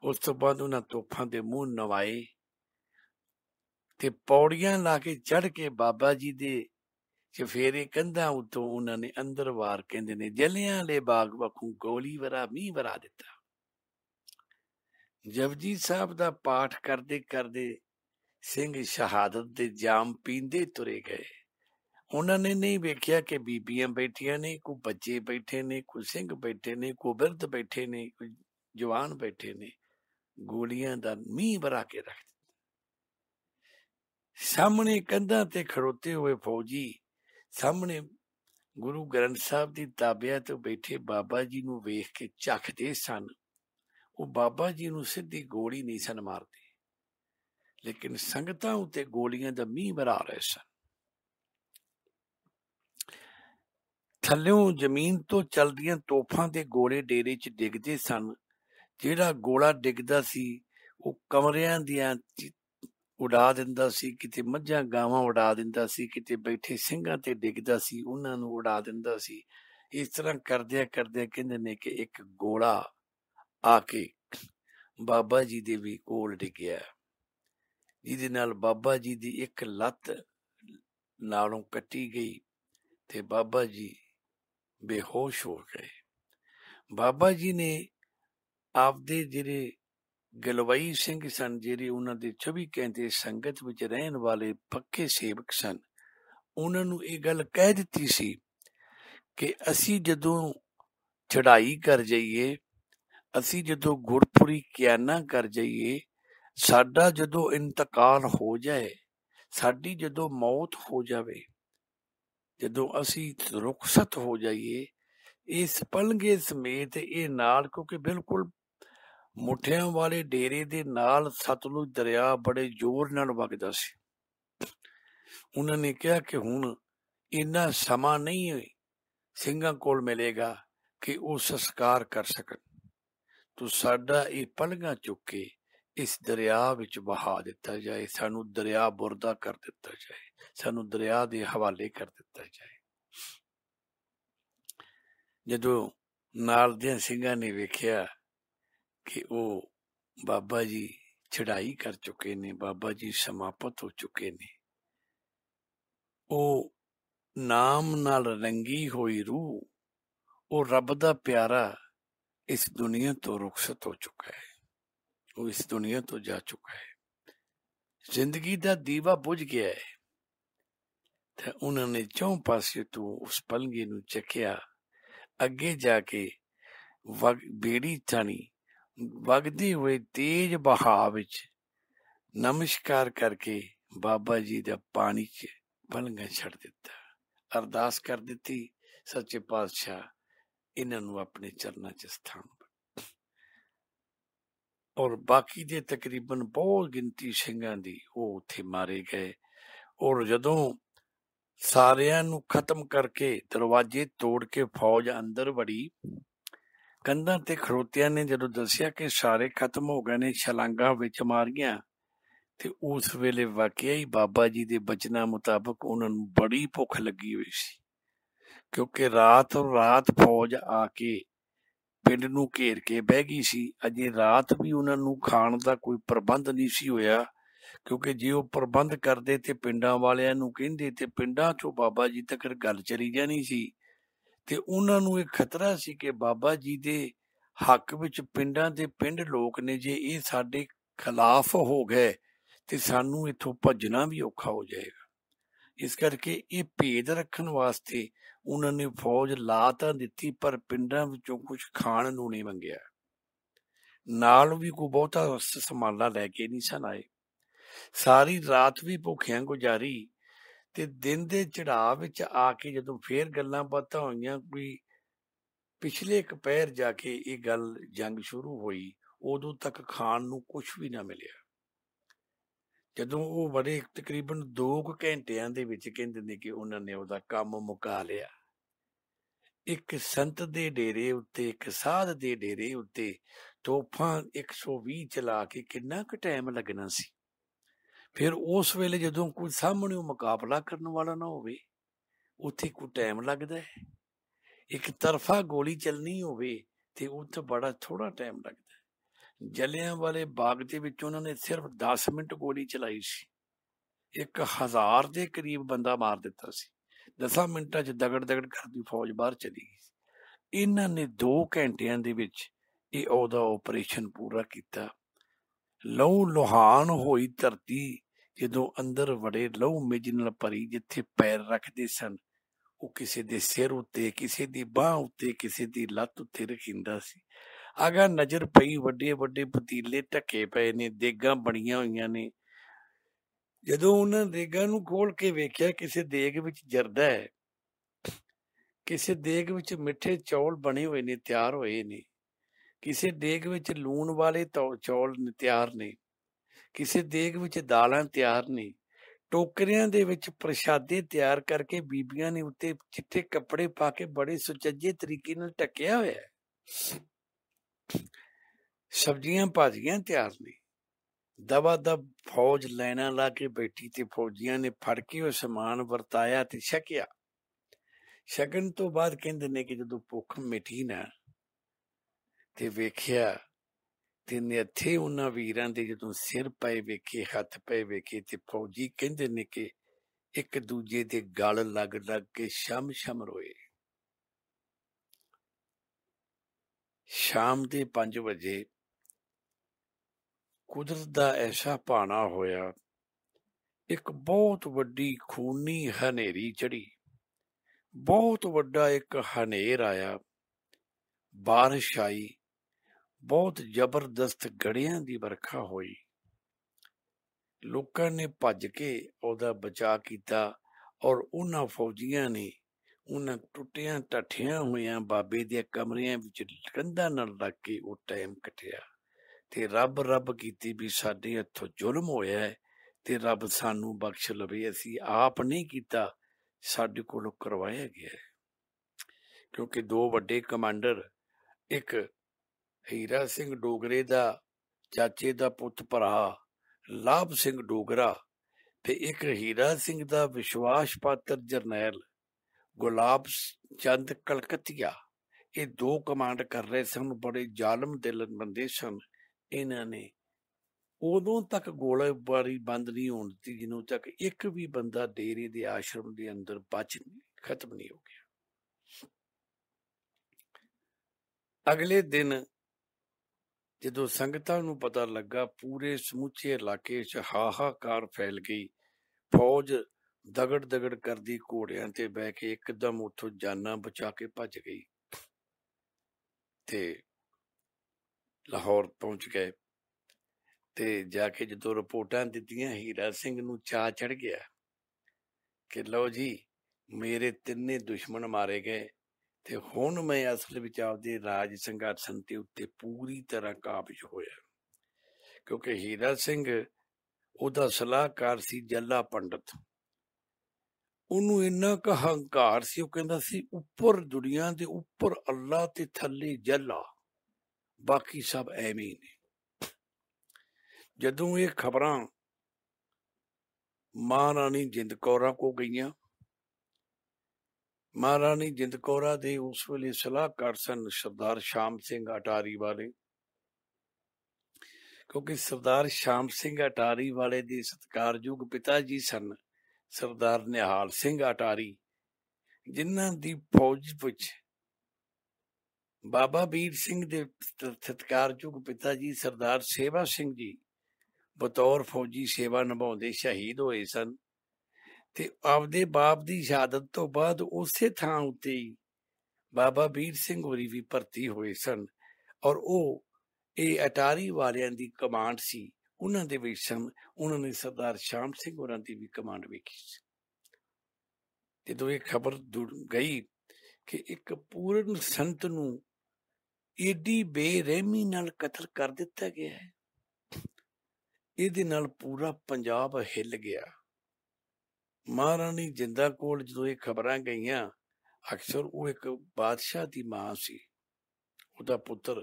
ਉਸ ਤੋਂ ਬਾਅਦ ਉਹਨਾਂ ਤੋਫਾਂ ਦੇ ਮੂੰਹ ਨਵਾਏ ਤੇ ਪੌੜੀਆਂ ਲਾ ਕੇ ਚੜ ਕੇ ਬਾਬਾ ਜੀ ਦੇ ਚਫੇਰੇ ਕੰਧਾਂ ਉਤੋਂ ਉਹਨਾਂ ਨੇ ਅੰਦਰ ਵਾਰ ਕਹਿੰਦੇ ਨੇ ਜਲਿਆਂ ਵਾਲੇ ਬਾਗ ਵਖੂ ਗੋਲੀ ਵਰਾ ਮੀਂਹ ਵਰਾ ਦਿੱਤਾ ਜਪਜੀ ਸਾਹਿਬ ਦਾ ਪਾਠ ਕਰਦੇ ਕਰਦੇ ਸਿੰਘ ਸ਼ਹਾਦਤ ਦੇ ਜਾਮ ਪੀਂਦੇ ਤੁਰੇ ਗਏ ਉਹਨਾਂ ਨੇ ਨਹੀਂ ਵੇਖਿਆ ਕਿ ਬੀਬੀਆਂ ਬੈਠੀਆਂ ਨੇ ਕੋ ਬੱਚੇ ਬੈਠੇ ਨੇ ਕੋ ਸਿੰਘ ਬੈਠੇ ਨੇ ਕੋ ਬਿਰਧ ਬੈਠੇ ਨੇ ਕੋ ਜਵਾਨ ਬੈਠੇ ਨੇ ਗੋਲੀਆਂ ਦਾ ਮੀਂਹ ਬਰਾ ਕੇ ਰੱਖ ਦਿੱਤਾ ਸਾਹਮਣੇ ਕੰਧਾਂ ਤੇ ਖੜੋਤੇ ਹੋਏ ਫੌਜੀ ਸਾਹਮਣੇ ਗੁਰੂ ਗ੍ਰੰਥ ਸਾਹਿਬ ਦੀ ਤਾਬਿਆ ਤੋਂ ਬੈਠੇ ਬਾਬਾ ਜੀ ਨੂੰ ਵੇਖ ਕੇ ਚੱਕਦੇ ਸਨ ਉਹ ਬਾਬਾ ਜੀ ਨੂੰ ਸਿੱਧੀ ਗੋਲੀ ਨਹੀਂ ਸਨ ਮਾਰਦੇ ਲੇਕਿਨ ਸੰਗਤਾਂ ਉਤੇ ਗੋਲੀਆਂ ਦਾ ਮੀਂਹ ਬਰਾ ਰਹੇ ਸਨ ਥੱਲਿਓਂ ਜ਼ਮੀਨ ਤੋਂ ਚਲਦੀਆਂ ਤੋਫਾਂ ਦੇ ਗੋਲੇ ਡੇਰੇ 'ਚ ਡਿੱਗਦੇ ਸਨ ਜਿਹੜਾ ਗੋਲਾ ਡਿੱਗਦਾ ਸੀ ਉਹ ਕਮਰਿਆਂ ਦੀਆਂ ਉਡਾ ਦਿੰਦਾ ਸੀ ਕਿਤੇ ਮੱਝਾਂ ਗਾਵਾਂ ਉਡਾ ਦਿੰਦਾ ਸੀ ਕਿਤੇ ਬੈਠੇ ਸਿੰਘਾਂ ਤੇ ਡਿੱਗਦਾ ਸੀ ਉਹਨਾਂ ਨੂੰ ਉਡਾ ਦਿੰਦਾ ਸੀ ਇਸ ਤਰ੍ਹਾਂ ਕਰਦਿਆਂ ਕਰਦਿਆਂ ਕਹਿੰਦੇ ਨੇ ਕਿ ਇੱਕ ਗੋਲਾ ਆ ਕੇ ਬਾਬਾ ਜੀ ਦੇ ਵੀ ਕੋਲ ਡਿੱਗਿਆ ਜਿਹਦੇ ਨਾਲ ਬਾਬਾ ਜੀ ਦੀ ਇੱਕ ਲੱਤ ਨਾਲੋਂ ਕੱਟੀ ਗਈ ਤੇ ਬਾਬਾ ਜੀ ਬੇਹੋਸ਼ ਹੋ ਗਏ ਬਾਬਾ ਜੀ ਨੇ ਆਪਦੇ ਜਿਹੜੇ ਗਲਵਈ ਸਿੰਘ ਸਨ ਜਿਹੜੇ ਉਹਨਾਂ ਦੇ 24 ਕਹਿੰਦੇ ਸੰਗਤ ਵਿੱਚ ਰਹਿਣ ਵਾਲੇ ਪੱਕੇ ਸੇਵਕ ਸਨ ਉਹਨਾਂ ਨੂੰ ਇਹ ਗੱਲ ਕਹਿ ਦਿੱਤੀ ਸੀ ਕਿ ਅਸੀਂ ਜਦੋਂ ਚੜਾਈ ਕਰ ਜਾਈਏ ਅਸੀਂ ਜਦੋਂ ਗੁਰਪੁਰੀ ਕਿਆਨਾ ਕਰ ਜਾਈਏ ਸਾਡਾ ਜਦੋਂ ਇੰਤਕਾਲ ਹੋ ਜਾਏ ਸਾਡੀ ਜਦੋਂ ਮੌਤ ਹੋ ਜਾਵੇ ਜਦੋਂ ਅਸੀਂ ਰੁਖਸਤ ਹੋ ਜਾਈਏ ਇਸ ਪਲਗੇ ਸਮੇਤ ਇਹ ਨਾਲ ਕਿਉਂਕਿ ਬਿਲਕੁਲ ਮੁੱਠਿਆਂ ਵਾਲੇ ਡੇਰੇ ਦੇ ਨਾਲ ਸਤਲੁਜ ਦਰਿਆ ਬੜੇ ਜ਼ੋਰ ਨਾਲ ਵਗਦਾ ਸੀ ਉਹਨਾਂ ਨੇ ਕਿਹਾ ਕਿ ਹੁਣ ਇੰਨਾ ਸਮਾਂ ਨਹੀਂ ਹੈ ਸਿੰਘਾਂ ਕੋਲ ਮਿਲੇਗਾ ਕਿ ਉਹ ਸੰਸਕਾਰ ਕਰ ਸਕਣ ਤੋ ਸਾਡਾ ਇਹ ਪਲਗਾ ਚੁੱਕ ਕੇ ਇਸ ਦਰਿਆ ਵਿੱਚ ਵਹਾ ਦਿੱਤਾ ਜਾਏ ਸਾਨੂੰ ਦਰਿਆ ਬੁਰਦਾ ਕਰ ਦਿੱਤਾ ਜਾਏ ਸਾਨੂੰ ਦਰਿਆ ਦੇ ਹਵਾਲੇ ਕਰ ਦਿੱਤਾ ਜਾਏ ਜਦੋਂ ਨਾਲ ਦੇ ਸਿੰਘਾਂ ਨੇ ਵੇਖਿਆ ਕਿ ਉਹ ਬਾਬਾ ਜੀ ਚੜਾਈ ਕਰ ਚੁੱਕੇ ਨੇ ਬਾਬਾ ਜੀ ਸਮਾਪਤ ਹੋ ਚੁੱਕੇ ਨੇ ਉਹ ਨਾਮ ਨਾਲ ਰੰਗੀ ਹੋਈ ਰੂਹ ਉਹ ਰੱਬ ਦਾ ਪਿਆਰਾ ਇਸ ਦੁਨੀਆ ਤੋਂ ਰੁਖਸਤ ਹੋ ਚੁੱਕਾ ਹੈ ਉਹ ਇਸ ਦੁਨੀਆ ਤੋਂ ਜਾ ਚੁੱਕਾ ਹੈ ਜ਼ਿੰਦਗੀ ਦਾ ਦੀਵਾ ਬੁਝ ਗਿਆ ਹੈ ਤੇ ਉਹਨਾਂ ਨੇ ਚੌਂ ਪਾਸੇ ਤੋਂ ਉਸ ਪਲੰਗੇ ਨੂੰ ਚੱਕਿਆ ਅੱਗੇ ਜਾ ਕੇ ਬੇੜੀ ਥਾਣੀ ਵਗਦੀ ਹੋਈ ਤੇਜ ਬਹਾ ਵਿੱਚ ਨਮਸਕਾਰ ਕਰਕੇ ਬਾਬਾ ਜੀ ਦਾ ਪਾਣੀ 'ਚ ਪਲੰਗਾ ਛੱਡ ਦਿੱਤਾ ਅਰਦਾਸ ਕਰ ਦਿੱਤੀ ਸੱਚੇ ਪਾਤਸ਼ਾਹ ਇਹਨਾਂ ਨੂੰ ਆਪਣੇ ਚਰਨਾਂ 'ਚ ਸਥਾਨ ਔਰ ਬਾਕੀ ਦੇ ਤਕਰੀਬਨ ਬਹੁਤ ਗਿਣਤੀ ਸਿੰਘਾਂ ਦੀ ਉਹ ਉੱਥੇ ਮਾਰੇ ਗਏ ਔਰ ਜਦੋਂ ਸਾਰਿਆਂ ਨੂੰ ਖਤਮ ਕਰਕੇ ਦਰਵਾਜ਼ੇ ਤੋੜ ਕੇ ਫੌਜ ਅੰਦਰ ਵੜੀ ਕੰਧਾਂ ਤੇ ਖਰੋਤਿਆਂ ਨੇ ਜਦੋਂ ਦੱਸਿਆ ਕਿ ਸਾਰੇ ਖਤਮ ਹੋ ਗਏ ਨੇ ਛਲਾਂਗਾ ਵਿੱਚ ਮਾਰੀਆਂ ਤੇ ਉਸ ਵੇਲੇ ਵਾਕਿਆ ਹੀ ਬਾਬਾ ਜੀ ਦੇ ਬਚਨਾਂ ਮੁਤਾਬਕ ਉਹਨਾਂ ਨੂੰ ਬੜੀ ਭੁੱਖ ਲੱਗੀ ਹੋਈ ਸੀ ਕਿਉਂਕਿ ਰਾਤ ਰਾਤ ਫੌਜ ਆ ਕੇ ਪਿੰਡ ਨੂੰ ਘੇਰ ਕੇ ਬਹਿ ਗਈ ਸੀ ਅਜੇ ਰਾਤ ਵੀ ਉਹਨਾਂ ਨੂੰ ਖਾਣ ਦਾ ਕੋਈ ਪ੍ਰਬੰਧ ਨਹੀਂ ਸੀ ਹੋਇਆ ਕਿਉਂਕਿ ਜੇ ਉਹ ਪ੍ਰਬੰਧ ਕਰਦੇ ਤੇ ਪਿੰਡਾਂ ਵਾਲਿਆਂ ਨੂੰ ਕਹਿੰਦੇ ਤੇ ਪਿੰਡਾਂ 'ਚੋਂ ਬਾਬਾ ਜੀ ਤੱਕ ਗੱਲ ਚਲੀ ਜਾਣੀ ਸੀ ਤੇ ਉਹਨਾਂ ਨੂੰ ਇਹ ਖਤਰਾ ਸੀ ਕਿ ਬਾਬਾ ਜੀ ਦੇ ਹੱਕ ਵਿੱਚ ਪਿੰਡਾਂ ਦੇ ਪਿੰਡ ਲੋਕ ਨੇ ਜੇ ਇਹ ਸਾਡੇ ਖਿਲਾਫ ਹੋ ਗਏ ਤੇ ਸਾਨੂੰ ਇੱਥੋਂ ਭੱਜਣਾ ਵੀ ਔਖਾ ਹੋ ਜਾਏਗਾ ਇਸ ਕਰਕੇ ਇਹ ਭੇਦ ਰੱਖਣ ਵਾਸਤੇ ਉਹਨਾਂ ਨੇ ਫੌਜ ਲਾ ਤਾਂ ਦਿੱਤੀ ਪਰ ਪਿੰਡਾਂ ਵਿੱਚੋਂ ਕੁਝ ਖਾਣ ਨੂੰ ਨਹੀਂ ਮੰਗਿਆ ਨਾਲ ਵੀ ਕੋ ਬਹੁਤਾ ਸਮਾਨ ਲੈ ਕੇ ਨਹੀਂ ਸਨ ਆਏ ਸਾਰੀ ਰਾਤ ਵੀ ਭੁੱਖਿਆਂ ਗੁਜ਼ਾਰੀ ਤੇ ਦਿਨ ਦੇ ਚੜਾਅ ਵਿੱਚ ਆ ਕੇ ਜਦੋਂ ਫੇਰ ਗੱਲਾਂ ਬਾਤਾਂ ਹੋਈਆਂ ਕੋਈ ਪਿਛਲੇ ਇੱਕ ਪਹਿਰ ਜਾ ਕੇ ਇਹ ਗੱਲ ਜੰਗ ਸ਼ੁਰੂ ਹੋਈ ਉਦੋਂ ਤੱਕ ਖਾਣ ਨੂੰ ਕੁਝ ਵੀ ਨਾ ਮਿਲਿਆ ਜਦੋਂ ਉਹ ਬੜੇ ਤਕਰੀਬਨ 2 ਘੰਟਿਆਂ ਦੇ ਵਿੱਚ ਕਹਿੰਦੇ ਨੇ ਕਿ ਉਹਨਾਂ ਨੇ ਉਹਦਾ ਕੰਮ ਮੁਕਾ ਲਿਆ ਇੱਕ ਸੰਤ ਦੇ ਡੇਰੇ ਉੱਤੇ ਇੱਕ ਸਾਧ ਦੇ ਡੇਰੇ ਉੱਤੇ ਤੋਫਾਂ 120 ਚਲਾ ਕੇ ਕਿੰਨਾ ਕੁ ਟਾਈਮ ਲੱਗਣਾ ਸੀ ਫਿਰ ਉਸ ਵੇਲੇ ਜਦੋਂ ਕੋਈ ਸਾਹਮਣੇ ਮੁਕਾਬਲਾ ਕਰਨ ਵਾਲਾ ਨਾ ਹੋਵੇ ਉੱਥੇ ਕੋ ਟਾਈਮ ਲੱਗਦਾ ਹੈ ਇੱਕ ਤਰਫਾ ਗੋਲੀ ਚੱਲਣੀ ਹੋਵੇ ਤੇ ਉੱਥੇ ਬੜਾ ਥੋੜਾ ਟਾਈਮ ਲੱਗਦਾ ਹੈ ਜਲਿਆਂ ਵਾਲੇ ਬਾਗ ਦੇ ਵਿੱਚ ਉਹਨਾਂ ਨੇ ਸਿਰਫ 10 ਮਿੰਟ ਗੋਲੀ ਚਲਾਈ ਸੀ 1000 ਦੇ ਕਰੀਬ ਬੰਦਾ ਮਾਰ ਦਿੱਤਾ ਸੀ 10 ਮਿੰਟਾਂ 'ਚ ਦਗੜ ਦਗੜ ਕਰਦੀ ਫੌਜ ਬਾਹਰ ਚਲੀ ਗਈ ਇਹਨਾਂ ਨੇ 2 ਘੰਟਿਆਂ ਦੇ ਵਿੱਚ ਇਹ ਉਹਦਾ ਆਪਰੇਸ਼ਨ ਪੂਰਾ ਕੀਤਾ ਲਉ ਲੋਹਾਨ ਹੋਈ ਧਰਤੀ ਜਦੋਂ ਅੰਦਰ ਵੜੇ ਲਉ ਮੇਜ ਨਾਲ ਭਰੀ ਜਿੱਥੇ ਪੈਰ ਰੱਖਦੇ ਸਨ ਉਹ ਕਿਸੇ ਦੇ ਸਿਰ ਉੱਤੇ ਕਿਸੇ ਦੀ ਬਾਹ ਉੱਤੇ ਕਿਸੇ ਦੀ ਲੱਤ ਉੱਤੇ ਰਖਿੰਦਾ ਸੀ ਆਗਾ ਨਜ਼ਰ ਪਈ ਵੱਡੇ ਵੱਡੇ ਪਤੀਲੇ ਢੱਕੇ ਪਏ ਨੇ ਦੇਗਾਂ ਬਣੀਆਂ ਹੋਈਆਂ ਨੇ ਜਦੋਂ ਉਹਨਾਂ ਦੇਗਾਂ ਨੂੰ ਖੋਲ ਕੇ ਵੇਖਿਆ ਕਿਸੇ ਦੇਗ ਵਿੱਚ ਜਰਦਾ ਹੈ ਕਿਸੇ ਦੇਗ ਵਿੱਚ ਮਿੱਠੇ ਚੌਲ ਬਣੇ ਹੋਏ ਨੇ ਤਿਆਰ ਹੋਏ ਨੇ ਕਿਸੇ ਦੇਗ ਵਿੱਚ ਲੂਣ ਵਾਲੇ ਚੌਲ ਤਿਆਰ ਨੇ ਕਿਸੇ ਦੇਗ ਵਿੱਚ ਦਾਲਾਂ ਤਿਆਰ ਨੇ ਟੋਕਰਿਆਂ ਦੇ ਵਿੱਚ ਪ੍ਰਸ਼ਾਦੇ ਤਿਆਰ ਕਰਕੇ ਬੀਬੀਆਂ ਨੇ ਉੱਤੇ ਚਿੱਟੇ ਕੱਪੜੇ ਪਾ ਕੇ ਬੜੇ ਸੁਚੱਜੇ ਤਰੀਕੇ ਨਾਲ ਟਕਿਆ ਹੋਇਆ ਹੈ ਸਬਜ਼ੀਆਂ ਭਾਜੀਆਂ ਤਿਆਰ ਨੇ ਦਵਾ ਦਬ ਫੌਜ ਲੈਣਾ ਲਾ ਕੇ ਬੈਠੀ ਤੇ ਫੌਜੀਆਂ ਨੇ ਫੜ ਕੇ ਉਹ ਸਮਾਨ ਵਰਤਾਇਆ ਤੇ ਛਕਿਆ ਛਕਣ ਤੋਂ ਬਾਅਦ ਕਹਿੰਦੇ ਨੇ ਕਿ ਜਦੋਂ ਭੁੱਖ ਮਿਟੀ ਨਾ ਤੇ ਵੇਖਿਆ ਤੇ ਨੇਥੇ ਉਹਨਾਂ ਵੀਰਾਂ ਦੇ ਜਦੋਂ ਸਿਰ ਪਏ ਵੇਖੇ ਹੱਥ ਪਏ ਵੇਖੇ ਤੇ ਫੌਜੀ ਕਹਿੰਦੇ ਨੇ ਕਿ ਇੱਕ ਦੂਜੇ ਦੇ ਗਲ ਲੱਗ ਲੱਗ ਕੇ ਸ਼ਮ ਸ਼ਮ ਰੋਏ ਸ਼ਾਮ ਦੇ 5 ਵਜੇ ਕੁਦਰਤ ਦਾ ਐਸਾ ਪਾਣਾ ਹੋਇਆ ਇੱਕ ਬਹੁਤ ਵੱਡੀ ਖੂਨੀ ਹਨੇਰੀ ਚੜੀ ਬਹੁਤ ਵੱਡਾ ਇੱਕ ਹਨੇਰ ਆਇਆ بارش ਆਈ ਬਹੁਤ ਜ਼ਬਰਦਸਤ ਗੜਿਆਂ ਦੀ ਵਰਖਾ ਹੋਈ ਲੋਕਾਂ ਨੇ ਭੱਜ ਕੇ ਉਹਦਾ ਬਚਾ ਕੀਤਾ ਔਰ ਉਹਨਾਂ ਫੌਜੀਆਂ ਨੇ ਉਹਨਾਂ ਟੁੱਟਿਆਂ ਟੱਠਿਆਂ ਹੋਇਆਂ ਬਾਬੇ ਦੇ ਕਮਰਿਆਂ ਵਿੱਚ ਕੰਧਾਂ ਨਾਲ ਲੱਗ ਕੇ ਉਹ ਟਾਈਮ ਕਟਿਆ ਤੇ ਰੱਬ ਰੱਬ ਕੀਤੀ ਵੀ ਸਾਡੇ ਹੱਥੋਂ ਜ਼ੁਲਮ ਹੋਇਆ ਤੇ ਰੱਬ ਸਾਨੂੰ ਬਖਸ਼ ਲਵੇ ਅਸੀਂ ਆਪ ਨਹੀਂ ਕੀਤਾ ਸਾਡੇ ਕੋਲੋਂ ਕਰਵਾਇਆ ਗਿਆ ਕਿਉਂਕਿ ਦੋ ਵੱਡੇ ਕਮਾਂਡਰ ਇੱਕ ਹੀਰਾ ਸਿੰਘ ਡੋਗਰੇ ਦਾ ਚਾਚੇ ਦਾ ਪੁੱਤ ਭਰਾ ਲਾਭ ਸਿੰਘ ਡੋਗਰਾ ਤੇ ਇੱਕ ਹੀਰਾ ਸਿੰਘ ਦਾ ਵਿਸ਼ਵਾਸ ਪਾਤਰ ਜਰਨੈਲ ਗੁਲਾਬ ਚੰਦ ਕਲਕਤੀਆ ਇਹ ਦੋ ਕਮਾਂਡ ਕਰ ਰਹੇ ਸਨ ਬੜੇ ਜ਼ਾਲਮ ਦਿਲ ਬੰਦੇ ਸਨ ਇਹਨਾਂ ਨੇ ਉਦੋਂ ਤੱਕ ਗੋਲੇਬਾਰੀ ਬੰਦ ਨਹੀਂ ਹੋਣ ਦਿੱਤੀ ਜਿੰਨੋਂ ਤੱਕ ਇੱਕ ਵੀ ਬੰਦਾ ਡੇਰੇ ਦੇ ਆਸ਼ਰਮ ਦੇ ਅੰਦਰ ਬਚ ਨਹੀਂ ਖਤਮ ਨਹੀਂ ਹੋ ਗਿਆ ਅਗਲੇ ਦਿਨ ਜਦੋਂ ਸੰਗਤਾਂ ਨੂੰ ਪਤਾ ਲੱਗਾ ਪੂਰੇ ਸਮੁੱਚੇ ਇਲਾਕੇ 'ਚ ਹਾਹਾਕਾਰ ਫੈਲ ਗਈ ਫੌਜ ਦਗੜ ਦਗੜ ਕਰਦੀ ਘੋੜਿਆਂ ਤੇ ਬਹਿ ਕੇ ਇੱਕਦਮ ਉੱਥੋਂ ਜਾਨਾਂ ਬਚਾ ਕੇ ਭੱਜ ਗਈ ਤੇ ਲਾਹੌਰ ਪਹੁੰਚ ਗਏ ਤੇ ਜਾ ਕੇ ਜਦੋਂ ਰਿਪੋਰਟਾਂ ਦਿੱਤੀਆਂ ਹੀਰਾ ਸਿੰਘ ਨੂੰ ਚਾ ਚੜ ਗਿਆ ਕਿ ਲਓ ਜੀ ਮੇਰੇ ਤਿੰਨੇ ਦੁਸ਼ਮਣ ਮਾਰੇ ਗਏ ਤੇ ਹੁਣ ਮੈਂ ਅਸਲ ਵਿੱਚ ਆਪਦੇ ਰਾਜ ਸੰਗਤ ਤੇ ਉੱਤੇ ਪੂਰੀ ਤਰ੍ਹਾਂ ਕਾਬਜ ਹੋਇਆ ਕਿਉਂਕਿ ਹੀਰਾ ਸਿੰਘ ਉਹਦਾ ਸਲਾਹਕਾਰ ਸੀ ਜੱਲਾ ਪੰਡਤ ਉਹਨੂੰ ਇੰਨਾ ਕ ਹੰਕਾਰ ਸੀ ਉਹ ਕਹਿੰਦਾ ਸੀ ਉੱਪਰ ਦੁਨੀਆ ਦੇ ਉੱਪਰ ਅੱਲਾ ਤੇ ਥੱਲੇ ਜੱਲਾ ਬਾਕੀ ਸਭ ਐਵੇਂ ਨੇ ਜਦੋਂ ਇਹ ਖਬਰਾਂ ਮਹਾਰਾਣੀ ਜਿੰਦ ਕੌਰਾਂ ਕੋ ਗਈਆਂ ਮਹਾਰਾਣੀ ਕੌਰਾ ਦੇ ਉਸ ਵੇਲੇ ਸਲਾਹਕਾਰ ਸਨ ਸਰਦਾਰ ਸ਼ਾਮ ਸਿੰਘ ਅਟਾਰੀ ਵਾਲੇ ਕਿਉਂਕਿ ਸਰਦਾਰ ਸ਼ਾਮ ਸਿੰਘ ਅਟਾਰੀ ਵਾਲੇ ਦੇ ਸਤਕਾਰਯੋਗ ਪਿਤਾ ਜੀ ਸਨ ਸਰਦਾਰ ਨਿਹਾਲ ਸਿੰਘ ਅਟਾਰੀ ਜਿਨ੍ਹਾਂ ਦੀ ਫੌਜ ਵਿੱਚ ਬਾਬਾ ਵੀਰ ਸਿੰਘ ਦੇ ਸਤਕਾਰਯੋਗ ਪਿਤਾ ਜੀ ਸਰਦਾਰ ਸੇਵਾ ਸਿੰਘ ਜੀ ਬਤੌਰ ਫੌਜੀ ਸੇਵਾ ਨਿਭਾਉਂਦੇ ਸ਼ਹੀਦ ਹੋਏ ਸਨ ਤੇ ਆਪਦੇ ਬਾਪ ਦੀ ਸ਼ਹਾਦਤ ਤੋਂ ਬਾਅਦ ਉਸੇ ਥਾਂ ਉੱਤੇ ਹੀ ਬਾਬਾ ਵੀਰ ਸਿੰਘ ਹੋਰੀ ਵੀ ਭਰਤੀ ਹੋਏ ਸਨ ਔਰ ਉਹ ਇਹ ਅਟਾਰੀ ਵਾਲਿਆਂ ਦੀ ਕਮਾਂਡ ਸੀ ਉਹਨਾਂ ਦੇ ਵਿੱਚ ਸਨ ਉਹਨਾਂ ਨੇ ਸਰਦਾਰ ਸ਼ਾਮ ਸਿੰਘ ਹੋਰਾਂ ਦੀ ਵੀ ਕਮਾਂਡ ਵੇਖੀ ਸੀ ਦੋ ਇਹ ਖਬਰ ਗਈ ਕਿ ਇੱਕ ਪੂਰਨ ਸੰਤ ਨੂੰ ਏਡੀ ਬੇਰਹਿਮੀ ਨਾਲ ਕਤਲ ਕਰ ਦਿੱਤਾ ਗਿਆ ਹੈ ਇਹਦੇ ਨਾਲ ਪੂਰਾ ਪੰਜਾਬ ਹਿੱਲ ਗਿਆ ਮਹਾਰਾਣੀ ਜਿੰਦਾ ਕੋਲ ਜਦੋਂ ਇਹ ਖਬਰਾਂ ਗਈਆਂ ਅਕਸਰ ਉਹ ਇੱਕ ਬਾਦਸ਼ਾਹ ਦੀ ਮਾਂ ਸੀ ਉਹਦਾ ਪੁੱਤਰ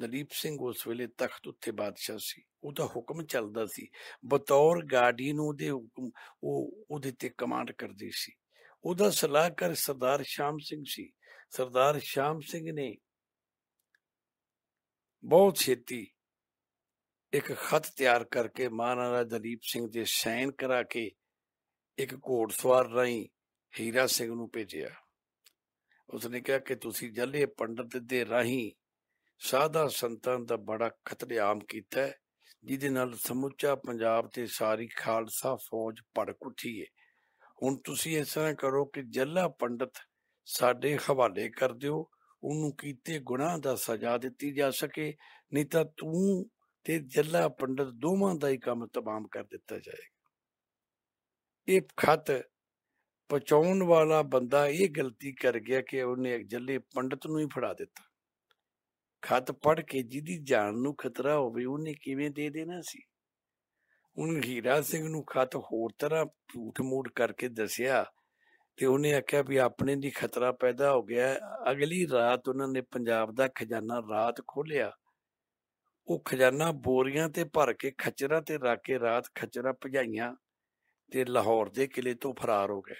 ਦਲੀਪ ਸਿੰਘ ਉਸ ਵੇਲੇ ਤਖਤ ਉੱਤੇ ਬਾਦਸ਼ਾਹ ਸੀ ਉਹਦਾ ਹੁਕਮ ਚੱਲਦਾ ਸੀ ਬਤੌਰ ਗਾਡੀ ਨੂੰ ਉਹਦੇ ਹੁਕਮ ਉਹ ਉਹਦੇ ਤੇ ਕਮਾਂਡ ਕਰਦੀ ਸੀ ਉਹਦਾ ਸਲਾਹਕਾਰ ਸਰਦਾਰ ਸ਼ਾਮ ਸਿੰਘ ਸੀ ਸਰਦਾਰ ਸ਼ਾਮ ਸਿੰਘ ਨੇ ਬਹੁਤ ਛੇਤੀ ਇੱਕ ਖਤ ਤਿਆਰ ਕਰਕੇ ਮਹਾਰਾਜਾ ਦਲੀਪ ਸਿੰਘ ਦੇ ਸਾਈਨ ਕਰਾ ਕੇ ਇੱਕ ਘੋੜਸਵਾਰ ਰਾਈ ਹੀਰਾ ਸਿੰਘ ਨੂੰ ਭੇਜਿਆ ਉਸਨੇ ਕਿਹਾ ਕਿ ਤੁਸੀਂ ਜੱਲੇ ਪੰਡਤ ਦੇ ਰਾਹੀਂ ਸਾਧਾ ਸੰਤਾਂ ਦਾ ਬੜਾ ਖਤਰੇਆਮ ਕੀਤਾ ਹੈ ਜਿਹਦੇ ਨਾਲ ਸਮੁੱਚਾ ਪੰਜਾਬ ਤੇ ਸਾਰੀ ਖਾਲਸਾ ਫੌਜ ਭੜਕ ਉੱਠੀ ਹੈ ਹੁਣ ਤੁਸੀਂ ਇਸ ਤਰ੍ਹਾਂ ਕਰੋ ਕਿ ਜੱਲਾ ਪੰਡਤ ਸਾਡੇ ਹਵਾਲੇ ਕਰ ਦਿਓ ਉਹਨੂੰ ਕੀਤੇ ਗੁਨਾਹ ਦਾ ਸਜ਼ਾ ਦਿੱਤੀ ਜਾ ਸਕੇ ਨਹੀਂ ਤਾਂ ਤੂੰ ਤੇ ਜੱਲਾ ਪੰਡਤ ਦੋਵਾਂ ਦਾ ਹੀ ਕੰਮ ਤਬਾਮ ਕਰ ਦਿੱਤਾ ਜਾਏਗਾ ਇਹ ਖਤ ਪਹੁੰਚਾਉਣ ਵਾਲਾ ਬੰਦਾ ਇਹ ਗਲਤੀ ਕਰ ਗਿਆ ਕਿ ਉਹਨੇ ਇੱਕ ਜੱਲੇ ਪੰਡਤ ਨੂੰ ਹੀ ਫੜਾ ਦਿੱਤਾ ਖਤ ਪੜ ਕੇ ਜਿਹਦੀ ਜਾਨ ਨੂੰ ਖਤਰਾ ਹੋਵੇ ਉਹਨੇ ਕਿਵੇਂ ਦੇ ਦੇਣਾ ਸੀ ਉਹਨ ਹੀਰਾ ਸਿੰਘ ਨੂੰ ਖਤ ਹੋਰ ਤਰ੍ਹਾਂ ਝੂਠ-ਮੂਠ ਕਰਕੇ ਦੱਸਿਆ ਤੇ ਉਹਨੇ ਆਖਿਆ ਵੀ ਆਪਣੇ ਦੀ ਖਤਰਾ ਪੈਦਾ ਹੋ ਗਿਆ ਅਗਲੀ ਰਾਤ ਉਹਨਾਂ ਨੇ ਪੰਜਾਬ ਦਾ ਖਜ਼ਾਨਾ ਰਾਤ ਖੋਲਿਆ ਉਹ ਖਜ਼ਾਨਾ ਬੋਰੀਆਂ ਤੇ ਭਰ ਕੇ ਖਚਰਾ ਤੇ ਰੱਖ ਕੇ ਰਾਤ ਖਚਰਾ ਭਜਾਈਆਂ ਤੇ ਲਾਹੌਰ ਦੇ ਕਿਲੇ ਤੋਂ ਫਰਾਰ ਹੋ ਗਏ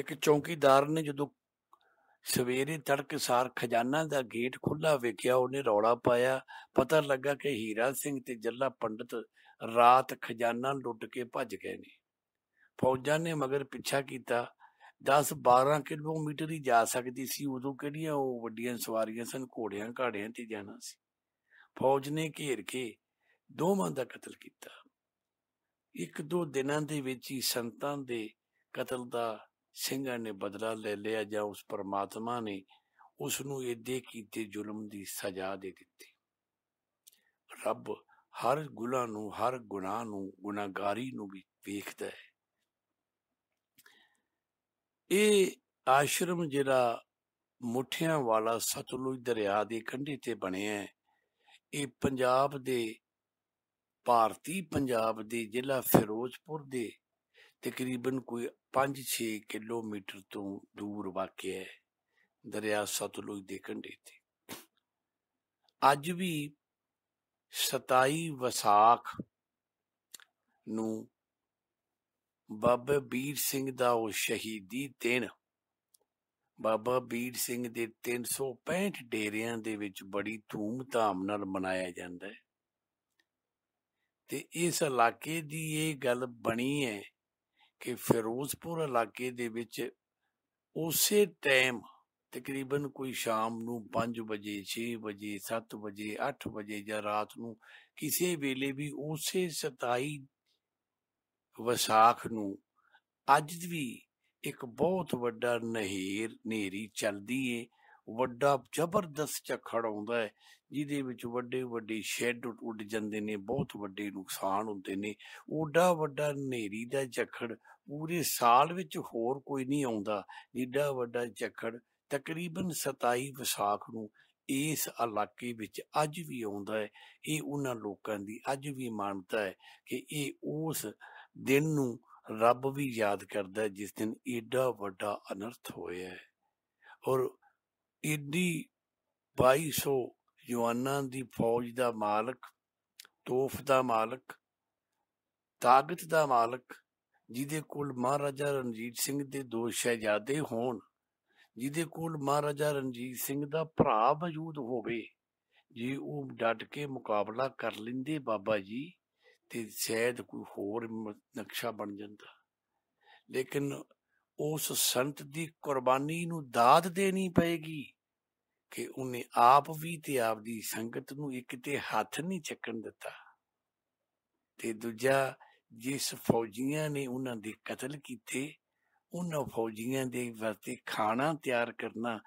ਇੱਕ ਚੌਕੀਦਾਰ ਨੇ ਜਦੋਂ ਸਵੇਰੇ ਤੜਕਸਾਰ ਖਜ਼ਾਨਾ ਦਾ ਗੇਟ ਖੁੱਲਾ ਵੇਖਿਆ ਉਹਨੇ ਰੌਲਾ ਪਾਇਆ ਪਤਾ ਲੱਗਾ ਕਿ ਹੀਰਾ ਸਿੰਘ ਤੇ ਜੱਲਾ ਪੰਡਤ ਰਾਤ ਖਜ਼ਾਨਾ ਲੁੱਟ ਕੇ ਭੱਜ ਗਏ ਨੇ ਫੌਜਾਂ ਨੇ ਮਗਰ ਪਿੱਛਾ ਕੀਤਾ 10 12 ਕਿਲੋਮੀਟਰ ਹੀ ਜਾ ਸਕਦੀ ਸੀ ਉਦੋਂ ਕਿਹੜੀਆਂ ਉਹ ਵੱਡੀਆਂ ਸਵਾਰੀਆਂ ਸਨ ਘੋੜਿਆਂ ਘਾੜਿਆਂ ਤੇ ਜਾਣਾ ਸੀ ਫੌਜ ਨੇ ਘੇਰ ਕੇ ਦੋਵਾਂ ਦਾ ਕਤਲ ਕੀਤਾ ਇੱਕ ਦੋ ਦਿਨਾਂ ਦੇ ਵਿੱਚ ਹੀ ਸੰਤਾਂ ਦੇ ਕਤਲ ਦਾ ਸਿੰਘਾਂ ਨੇ ਬਦਲਾ ਲੈ ਲਿਆ ਜਾਂ ਉਸ ਪਰਮਾਤਮਾ ਨੇ ਉਸ ਨੂੰ ਇਹ ਦੇ ਕੀਤੇ ਜ਼ੁਲਮ ਦੀ ਸਜ਼ਾ ਦੇ ਦਿੱਤੀ ਰੱਬ ਹਰ ਗੁਨਾਹ ਨੂੰ ਹਰ ਗੁਨਾਹ ਨੂੰ ਗੁਨਾਹਗਾਰੀ ਨੂੰ ਵੀ ਵੇਖਦਾ ਹੈ ਇਹ ਆਸ਼ਰਮ ਜਿਹੜਾ ਮੁੱਠਿਆਂ ਵਾਲਾ ਸਤਲੁਜ ਦਰਿਆ ਦੇ ਕੰਢੇ ਤੇ ਬਣਿਆ ਹੈ ਇਹ ਪੰਜਾਬ ਦੇ ਭਾਰਤੀ ਪੰਜਾਬ ਦੇ ਜ਼ਿਲ੍ਹਾ ਫਿਰੋਜ਼ਪੁਰ ਦੇ ਤਕਰੀਬਨ ਕੋਈ 5-6 ਕਿਲੋਮੀਟਰ ਤੋਂ ਦੂਰ ਵਾਕਿਆ ਹੈ ਦਰਿਆ ਸਤਲੁਜ ਦੇ ਕੰਢੇ ਤੇ ਅੱਜ ਵੀ 27 ਵਸਾਖ ਨੂੰ ਬਾਬਾ ਬੀਰ ਸਿੰਘ ਦਾ ਉਹ ਸ਼ਹੀਦੀ ਦਿਨ ਬਾਬਾ ਬੀਰ ਸਿੰਘ ਦੇ 365 ਡੇਰਿਆਂ ਦੇ ਵਿੱਚ ਬੜੀ ਧੂਮ-ਧਾਮ ਨਾਲ ਮਨਾਇਆ ਜਾਂਦਾ ਹੈ ਤੇ ਇਸ ਇਲਾਕੇ ਦੀ ਇਹ ਗੱਲ ਬਣੀ ਹੈ ਕਿ ਫਿਰੋਜ਼ਪੁਰ ਇਲਾਕੇ ਦੇ ਵਿੱਚ ਉਸੇ ਟਾਈਮ ਤਕਰੀਬਨ ਕੋਈ ਸ਼ਾਮ ਨੂੰ 5 ਵਜੇ 6 ਵਜੇ 7 ਵਜੇ 8 ਵਜੇ ਜਾਂ ਰਾਤ ਨੂੰ ਕਿਸੇ ਵੇਲੇ ਵੀ ਉਸੇ 27 ਵਿਸਾਖ ਨੂੰ ਅੱਜ ਵੀ ਇੱਕ ਬਹੁਤ ਵੱਡਾ ਨਹਿਰ ਨੇਰੀ ਚੱਲਦੀ ਏ ਵੱਡਾ ਜ਼ਬਰਦਸਤ ਚਖੜ ਆਉਂਦਾ ਹੈ ਜਿਹਦੇ ਵਿੱਚ ਵੱਡੇ ਵੱਡੇ ਸ਼ੈੱਡ ਉੱਡ ਜਾਂਦੇ ਨੇ ਬਹੁਤ ਵੱਡੇ ਨੁਕਸਾਨ ਹੁੰਦੇ ਨੇ ਓਡਾ ਵੱਡਾ ਨੇਰੀ ਦਾ ਚਖੜ ਪੂਰੇ ਸਾਲ ਵਿੱਚ ਹੋਰ ਕੋਈ ਨਹੀਂ ਆਉਂਦਾ ਜਿੱਡਾ ਵੱਡਾ ਚਖੜ ਤਕਰੀਬਨ 27 ਵਿਸਾਖ ਨੂੰ ਇਸ ਇਲਾਕੇ ਵਿੱਚ ਅੱਜ ਵੀ ਆਉਂਦਾ ਹੈ ਇਹ ਉਹਨਾਂ ਲੋਕਾਂ ਦੀ ਅੱਜ ਵੀ ਮਾਨਤਾ ਹੈ ਕਿ ਇਹ ਉਸ ਦਿਨ ਨੂੰ ਰੱਬ ਵੀ ਯਾਦ ਕਰਦਾ ਜਿਸ ਦਿਨ ਏਡਾ ਵੱਡਾ ਅਨਰਥ ਹੋਇਆ ਹੈ ਔਰ ਇੱਡੀ 2200 ਜਵਾਨਾਂ ਦੀ ਫੌਜ ਦਾ ਮਾਲਕ ਤੋਫ ਦਾ ਮਾਲਕ ਤਾਕਤ ਦਾ ਮਾਲਕ ਜਿਹਦੇ ਕੋਲ ਮਹਾਰਾਜਾ ਰਣਜੀਤ ਸਿੰਘ ਦੇ ਦੋ ਸ਼ਹਿਜ਼ਾਦੇ ਹੋਣ ਜਿਹਦੇ ਕੋਲ ਮਹਾਰਾਜਾ ਰਣਜੀਤ ਸਿੰਘ ਦਾ ਭਰਾ ਮੌਜੂਦ ਹੋਵੇ ਜੇ ਉਹ ਡਟ ਕੇ ਮੁਕਾਬਲਾ ਕਰ ਲਿੰਦੇ ਬਾਬਾ ਜੀ ਤੇ ਸ਼ਾਇਦ ਕੋਈ ਹੋਰ ਨਕਸ਼ਾ ਬਣ ਜਾਂਦਾ ਲੇਕਿਨ ਉਸ ਸੰਤ ਦੀ ਕੁਰਬਾਨੀ ਨੂੰ ਦਾਤ ਦੇਣੀ ਪਏਗੀ ਕਿ ਉਹਨੇ ਆਪ ਵੀ ਤੇ ਆਪਦੀ ਸੰਗਤ ਨੂੰ ਇੱਕ ਤੇ ਹੱਥ ਨਹੀਂ ਚੱਕਣ ਦਿੱਤਾ ਤੇ ਦੂਜਾ ਜਿਸ ਫੌਜੀਆਂ ਨੇ ਉਹਨਾਂ ਦੇ ਕਤਲ ਕੀਤੇ ਉਹਨਾਂ ਫੌਜੀਆਂ ਦੇ ਵਰਤੇ ਖਾਣਾ ਤਿਆਰ ਕਰਨਾ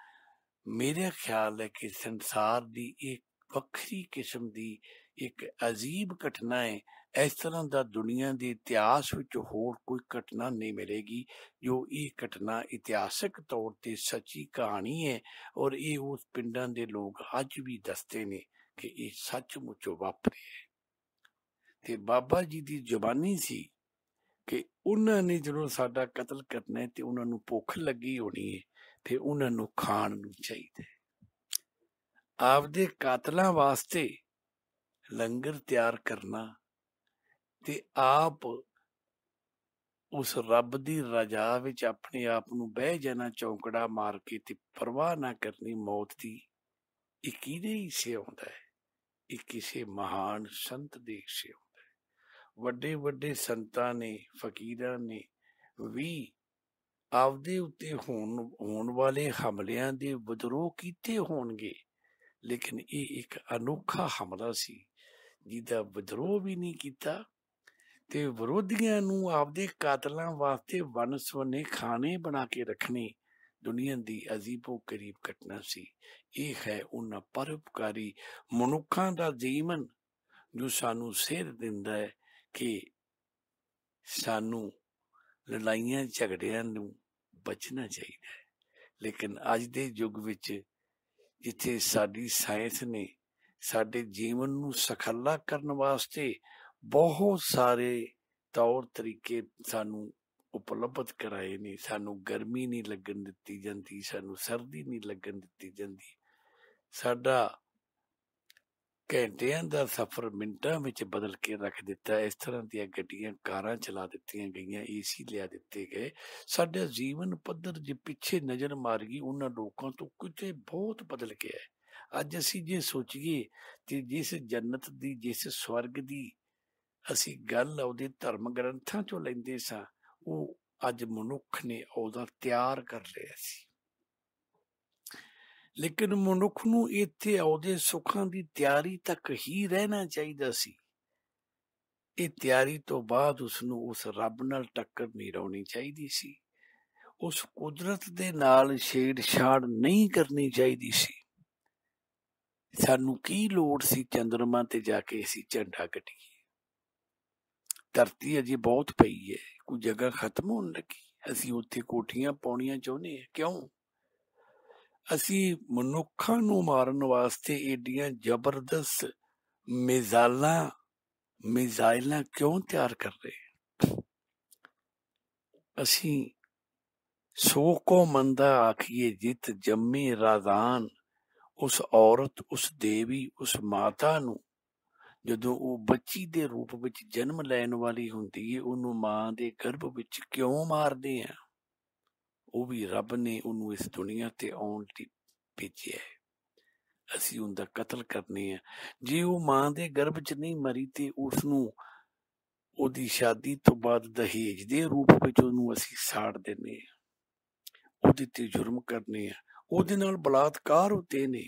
ਮੇਰੇ ਖਿਆਲ ਹੈ ਕਿ ਸੰਸਾਰ ਦੀ ਇੱਕ ਵੱਖਰੀ ਕਿਸਮ ਦੀ ਇੱਕ ਅਜੀਬ ਘਟਨਾ ਹੈ ਇਸ ਤਰ੍ਹਾਂ ਦਾ ਦੁਨੀਆ ਦੇ ਇਤਿਹਾਸ ਵਿੱਚ ਹੋਰ ਕੋਈ ਘਟਨਾ ਨਹੀਂ ਮਿਲੇਗੀ ਜੋ ਇਹ ਘਟਨਾ ਇਤਿਹਾਸਿਕ ਤੌਰ ਤੇ ਸੱਚੀ ਕਹਾਣੀ ਹੈ ਔਰ ਇਹ ਉਸ ਪਿੰਡਾਂ ਦੇ ਲੋਕ ਅੱਜ ਵੀ ਦੱਸਦੇ ਨੇ ਕਿ ਇਹ ਸੱਚਮੁੱਚ ਹੈ ਤੇ ਬਾਬਾ ਜੀ ਦੀ ਜ਼ੁਬਾਨੀ ਸੀ ਕਿ ਉਹਨਾਂ ਨੇ ਜਦੋਂ ਸਾਡਾ ਕਤਲ ਕਰਨਾ ਹੈ ਤੇ ਉਹਨਾਂ ਨੂੰ ਭੁੱਖ ਲੱਗੀ ਹੋਣੀ ਹੈ ਤੇ ਉਹਨਾਂ ਨੂੰ ਖਾਣ ਨੂੰ ਚਾਹੀਦਾ ਆਪਦੇ ਕਾਤਲਾਂ ਵਾਸਤੇ ਲੰਗਰ ਤਿਆਰ ਕਰਨਾ ਤੇ ਆਪ ਉਸ ਰੱਬ ਦੀ ਰਜਾ ਵਿੱਚ ਆਪਣੇ ਆਪ ਨੂੰ ਬਹਿ ਜਾਣਾ ਚੌਂਕੜਾ ਮਾਰ ਕੇ ਤੇ ਪਰਵਾਹ ਨਾ ਕਰਨੀ ਮੌਤ ਦੀ ਇਹ ਕਿਹਦੇ ਹਿੱਸੇ ਹੁੰਦਾ ਹੈ ਇਹ ਕਿਸੇ ਮਹਾਨ ਸੰਤ ਦੇ ਹਿੱਸੇ ਹੁੰਦਾ ਹੈ ਵੱਡੇ ਵੱਡੇ ਸੰਤਾਂ ਨੇ ਫਕੀਰਾਂ ਨੇ ਵੀ ਆਪਦੇ ਉੱਤੇ ਹੋਣ ਹੋਣ ਵਾਲੇ ਹਮਲਿਆਂ ਦੇ ਵਿਦਰੋਹ ਕੀਤੇ ਹੋਣਗੇ ਲੇਕਿਨ ਇਹ ਇੱਕ ਅਨੋਖਾ ਹਮਲਾ ਸੀ ਜਿਹਦਾ ਵਿਦਰੋਹ ਵੀ ਨਹੀਂ ਕੀਤਾ ਤੇ ਵਿਰੋਧੀਆਂ ਨੂੰ ਆਪਦੇ ਕਾਤਲਾਂ ਵਾਸਤੇ ਵਨਸਵਨੇ ਖਾਣੇ ਬਣਾ ਕੇ ਰੱਖਣੇ ਦੁਨੀਆ ਦੀ ਅਜ਼ੀਬੋ ਕਰੀਬ ਘਟਨਾ ਸੀ ਇਹ ਹੈ ਉਹਨਾਂ ਪਰਉਪਕਾਰੀ ਮਨੁੱਖਾਂ ਦਾ ਜੀਵਨ ਜੋ ਸਾਨੂੰ ਸੇਧ ਦਿੰਦਾ ਹੈ ਕਿ ਸਾਨੂੰ ਲੜਾਈਆਂ ਝਗੜਿਆਂ ਨੂੰ ਬਚਣਾ ਚਾਹੀਦਾ ਹੈ ਲੇਕਿਨ ਅੱਜ ਦੇ ਯੁੱਗ ਵਿੱਚ ਜਿੱਥੇ ਸਾਡੀ ਸਾਇੰਸ ਨੇ ਸਾਡੇ ਜੀਵਨ ਨੂੰ ਸਖੱਲਾ ਕਰਨ ਵਾਸਤੇ ਬਹੁਤ ਸਾਰੇ ਤੌਰ ਤਰੀਕੇ ਸਾਨੂੰ ਉਪਲਬਧ ਕਰਾਏ ਨੇ ਸਾਨੂੰ ਗਰਮੀ ਨਹੀਂ ਲੱਗਣ ਦਿੱਤੀ ਜਾਂਦੀ ਸਾਨੂੰ ਸਰਦੀ ਨਹੀਂ ਲੱਗਣ ਦਿੱਤੀ ਜਾਂਦੀ ਸਾਡਾ ਘੰਟਿਆਂ ਦਾ ਸਫ਼ਰ ਮਿੰਟਾਂ ਵਿੱਚ ਬਦਲ ਕੇ ਰੱਖ ਦਿੱਤਾ ਇਸ ਤਰ੍ਹਾਂ ਦੀਆਂ ਗੱਡੀਆਂ ਕਾਰਾਂ ਚਲਾ ਦਿੱਤੀਆਂ ਗਈਆਂ ਏਸੀ ਲਿਆ ਦਿੱਤੇ ਗਏ ਸਾਡੇ ਜੀਵਨ ਪੱਧਰ ਜੇ ਪਿੱਛੇ ਨਜ਼ਰ ਮਾਰ ਗਈ ਉਹਨਾਂ ਲੋਕਾਂ ਤੋਂ ਕਿਤੇ ਬਹੁਤ ਬਦਲ ਗਿਆ ਅੱਜ ਅਸੀਂ ਜੇ ਸੋਚੀਏ ਕਿ ਜਿਸ ਜੰਨਤ ਦੀ ਜਿਸ ਸਵਰਗ ਦੀ ਅਸੀਂ ਗੱਲ ਉਹਦੇ ਧਰਮ ਗ੍ਰੰਥਾਂ ਚੋਂ ਲੈਂਦੇ ਸਾਂ ਉਹ ਅੱਜ ਮਨੁੱਖ ਨੇ ਉਹਦਾ ਤਿਆਰ ਕਰ ਲਿਆ ਸੀ ਲੇਕਿਨ ਮਨੁੱਖ ਨੂੰ ਇੱਥੇ ਉਹਦੇ ਸੁੱਖਾਂ ਦੀ ਤਿਆਰੀ ਤੱਕ ਹੀ ਰਹਿਣਾ ਚਾਹੀਦਾ ਸੀ ਇਹ ਤਿਆਰੀ ਤੋਂ ਬਾਅਦ ਉਸ ਨੂੰ ਉਸ ਰੱਬ ਨਾਲ ਟੱਕਰ ਨਹੀਂ ਰੋਣੀ ਚਾਹੀਦੀ ਸੀ ਉਸ ਕੁਦਰਤ ਦੇ ਨਾਲ ਛੇੜਛਾੜ ਨਹੀਂ ਕਰਨੀ ਚਾਹੀਦੀ ਸੀ ਸਾਨੂੰ ਕੀ ਲੋੜ ਸੀ ਚੰਦਰਮਾ ਤੇ ਜਾ ਕੇ ਅਸੀਂ ਝੰਡਾ ਕੱਟੀਏ ਧਰਤੀ ਅਜੇ ਬਹੁਤ ਪਈ ਹੈ ਕੋਈ ਜਗ੍ਹਾ ਖਤਮ ਹੋਣ ਲੱਗੀ ਅਸੀਂ ਉੱਥੇ ਕੋਠੀਆਂ ਪਾਉਣੀਆਂ ਚਾਹੁੰਦੇ ਹਾਂ ਕਿਉਂ ਅਸੀਂ ਮਨੁੱਖਾਂ ਨੂੰ ਮਾਰਨ ਵਾਸਤੇ ਏਡੀਆਂ ਜ਼ਬਰਦਸਤ ਮਿਜ਼ਾਲਾਂ ਮਿਜ਼ਾਈਲਾਂ ਕਿਉਂ ਤਿਆਰ ਕਰ ਰਹੇ ਅਸੀਂ ਸੋ ਕੋ ਮੰਦਾ ਆਖੀਏ ਜਿਤ ਜੰਮੀ ਰਾਜ਼ਾਨ ਉਸ ਔਰਤ ਉਸ ਦੇਵੀ ਉਸ ਮਾਤਾ ਨੂੰ ਜਦੋਂ ਉਹ ਬੱਚੀ ਦੇ ਰੂਪ ਵਿੱਚ ਜਨਮ ਲੈਣ ਵਾਲੀ ਹੁੰਦੀ ਹੈ ਉਹਨੂੰ ਮਾਂ ਦੇ ਗਰਭ ਵਿੱਚ ਕਿਉਂ ਮਾਰਦੇ ਆ ਉਹ ਵੀ ਰੱਬ ਨੇ ਉਹਨੂੰ ਇਸ ਦੁਨੀਆ ਤੇ ਆਉਣ ਦੀ ਭੇਜਿਆ ਹੈ ਅਸੀਂ ਉਹਦਾ ਕਤਲ ਕਰਨੀ ਆ ਜੇ ਉਹ ਮਾਂ ਦੇ ਗਰਭ 'ਚ ਨਹੀਂ ਮਰੀ ਤੇ ਉਸ ਨੂੰ ਉਹਦੀ ਸ਼ਾਦੀ ਤੋਂ ਬਾਅਦ ਦਹੇਜ ਦੇ ਰੂਪ ਵਿੱਚ ਉਹਨੂੰ ਅਸੀਂ ਸਾੜ ਦਿੰਨੇ ਆ ਉਹਦੇ ਤੇ ਜੁਰਮ ਕਰਨੇ ਆ ਉਹਦੇ ਨਾਲ ਬਲਾਤਕਾਰ ਹੁੰਦੇ ਨੇ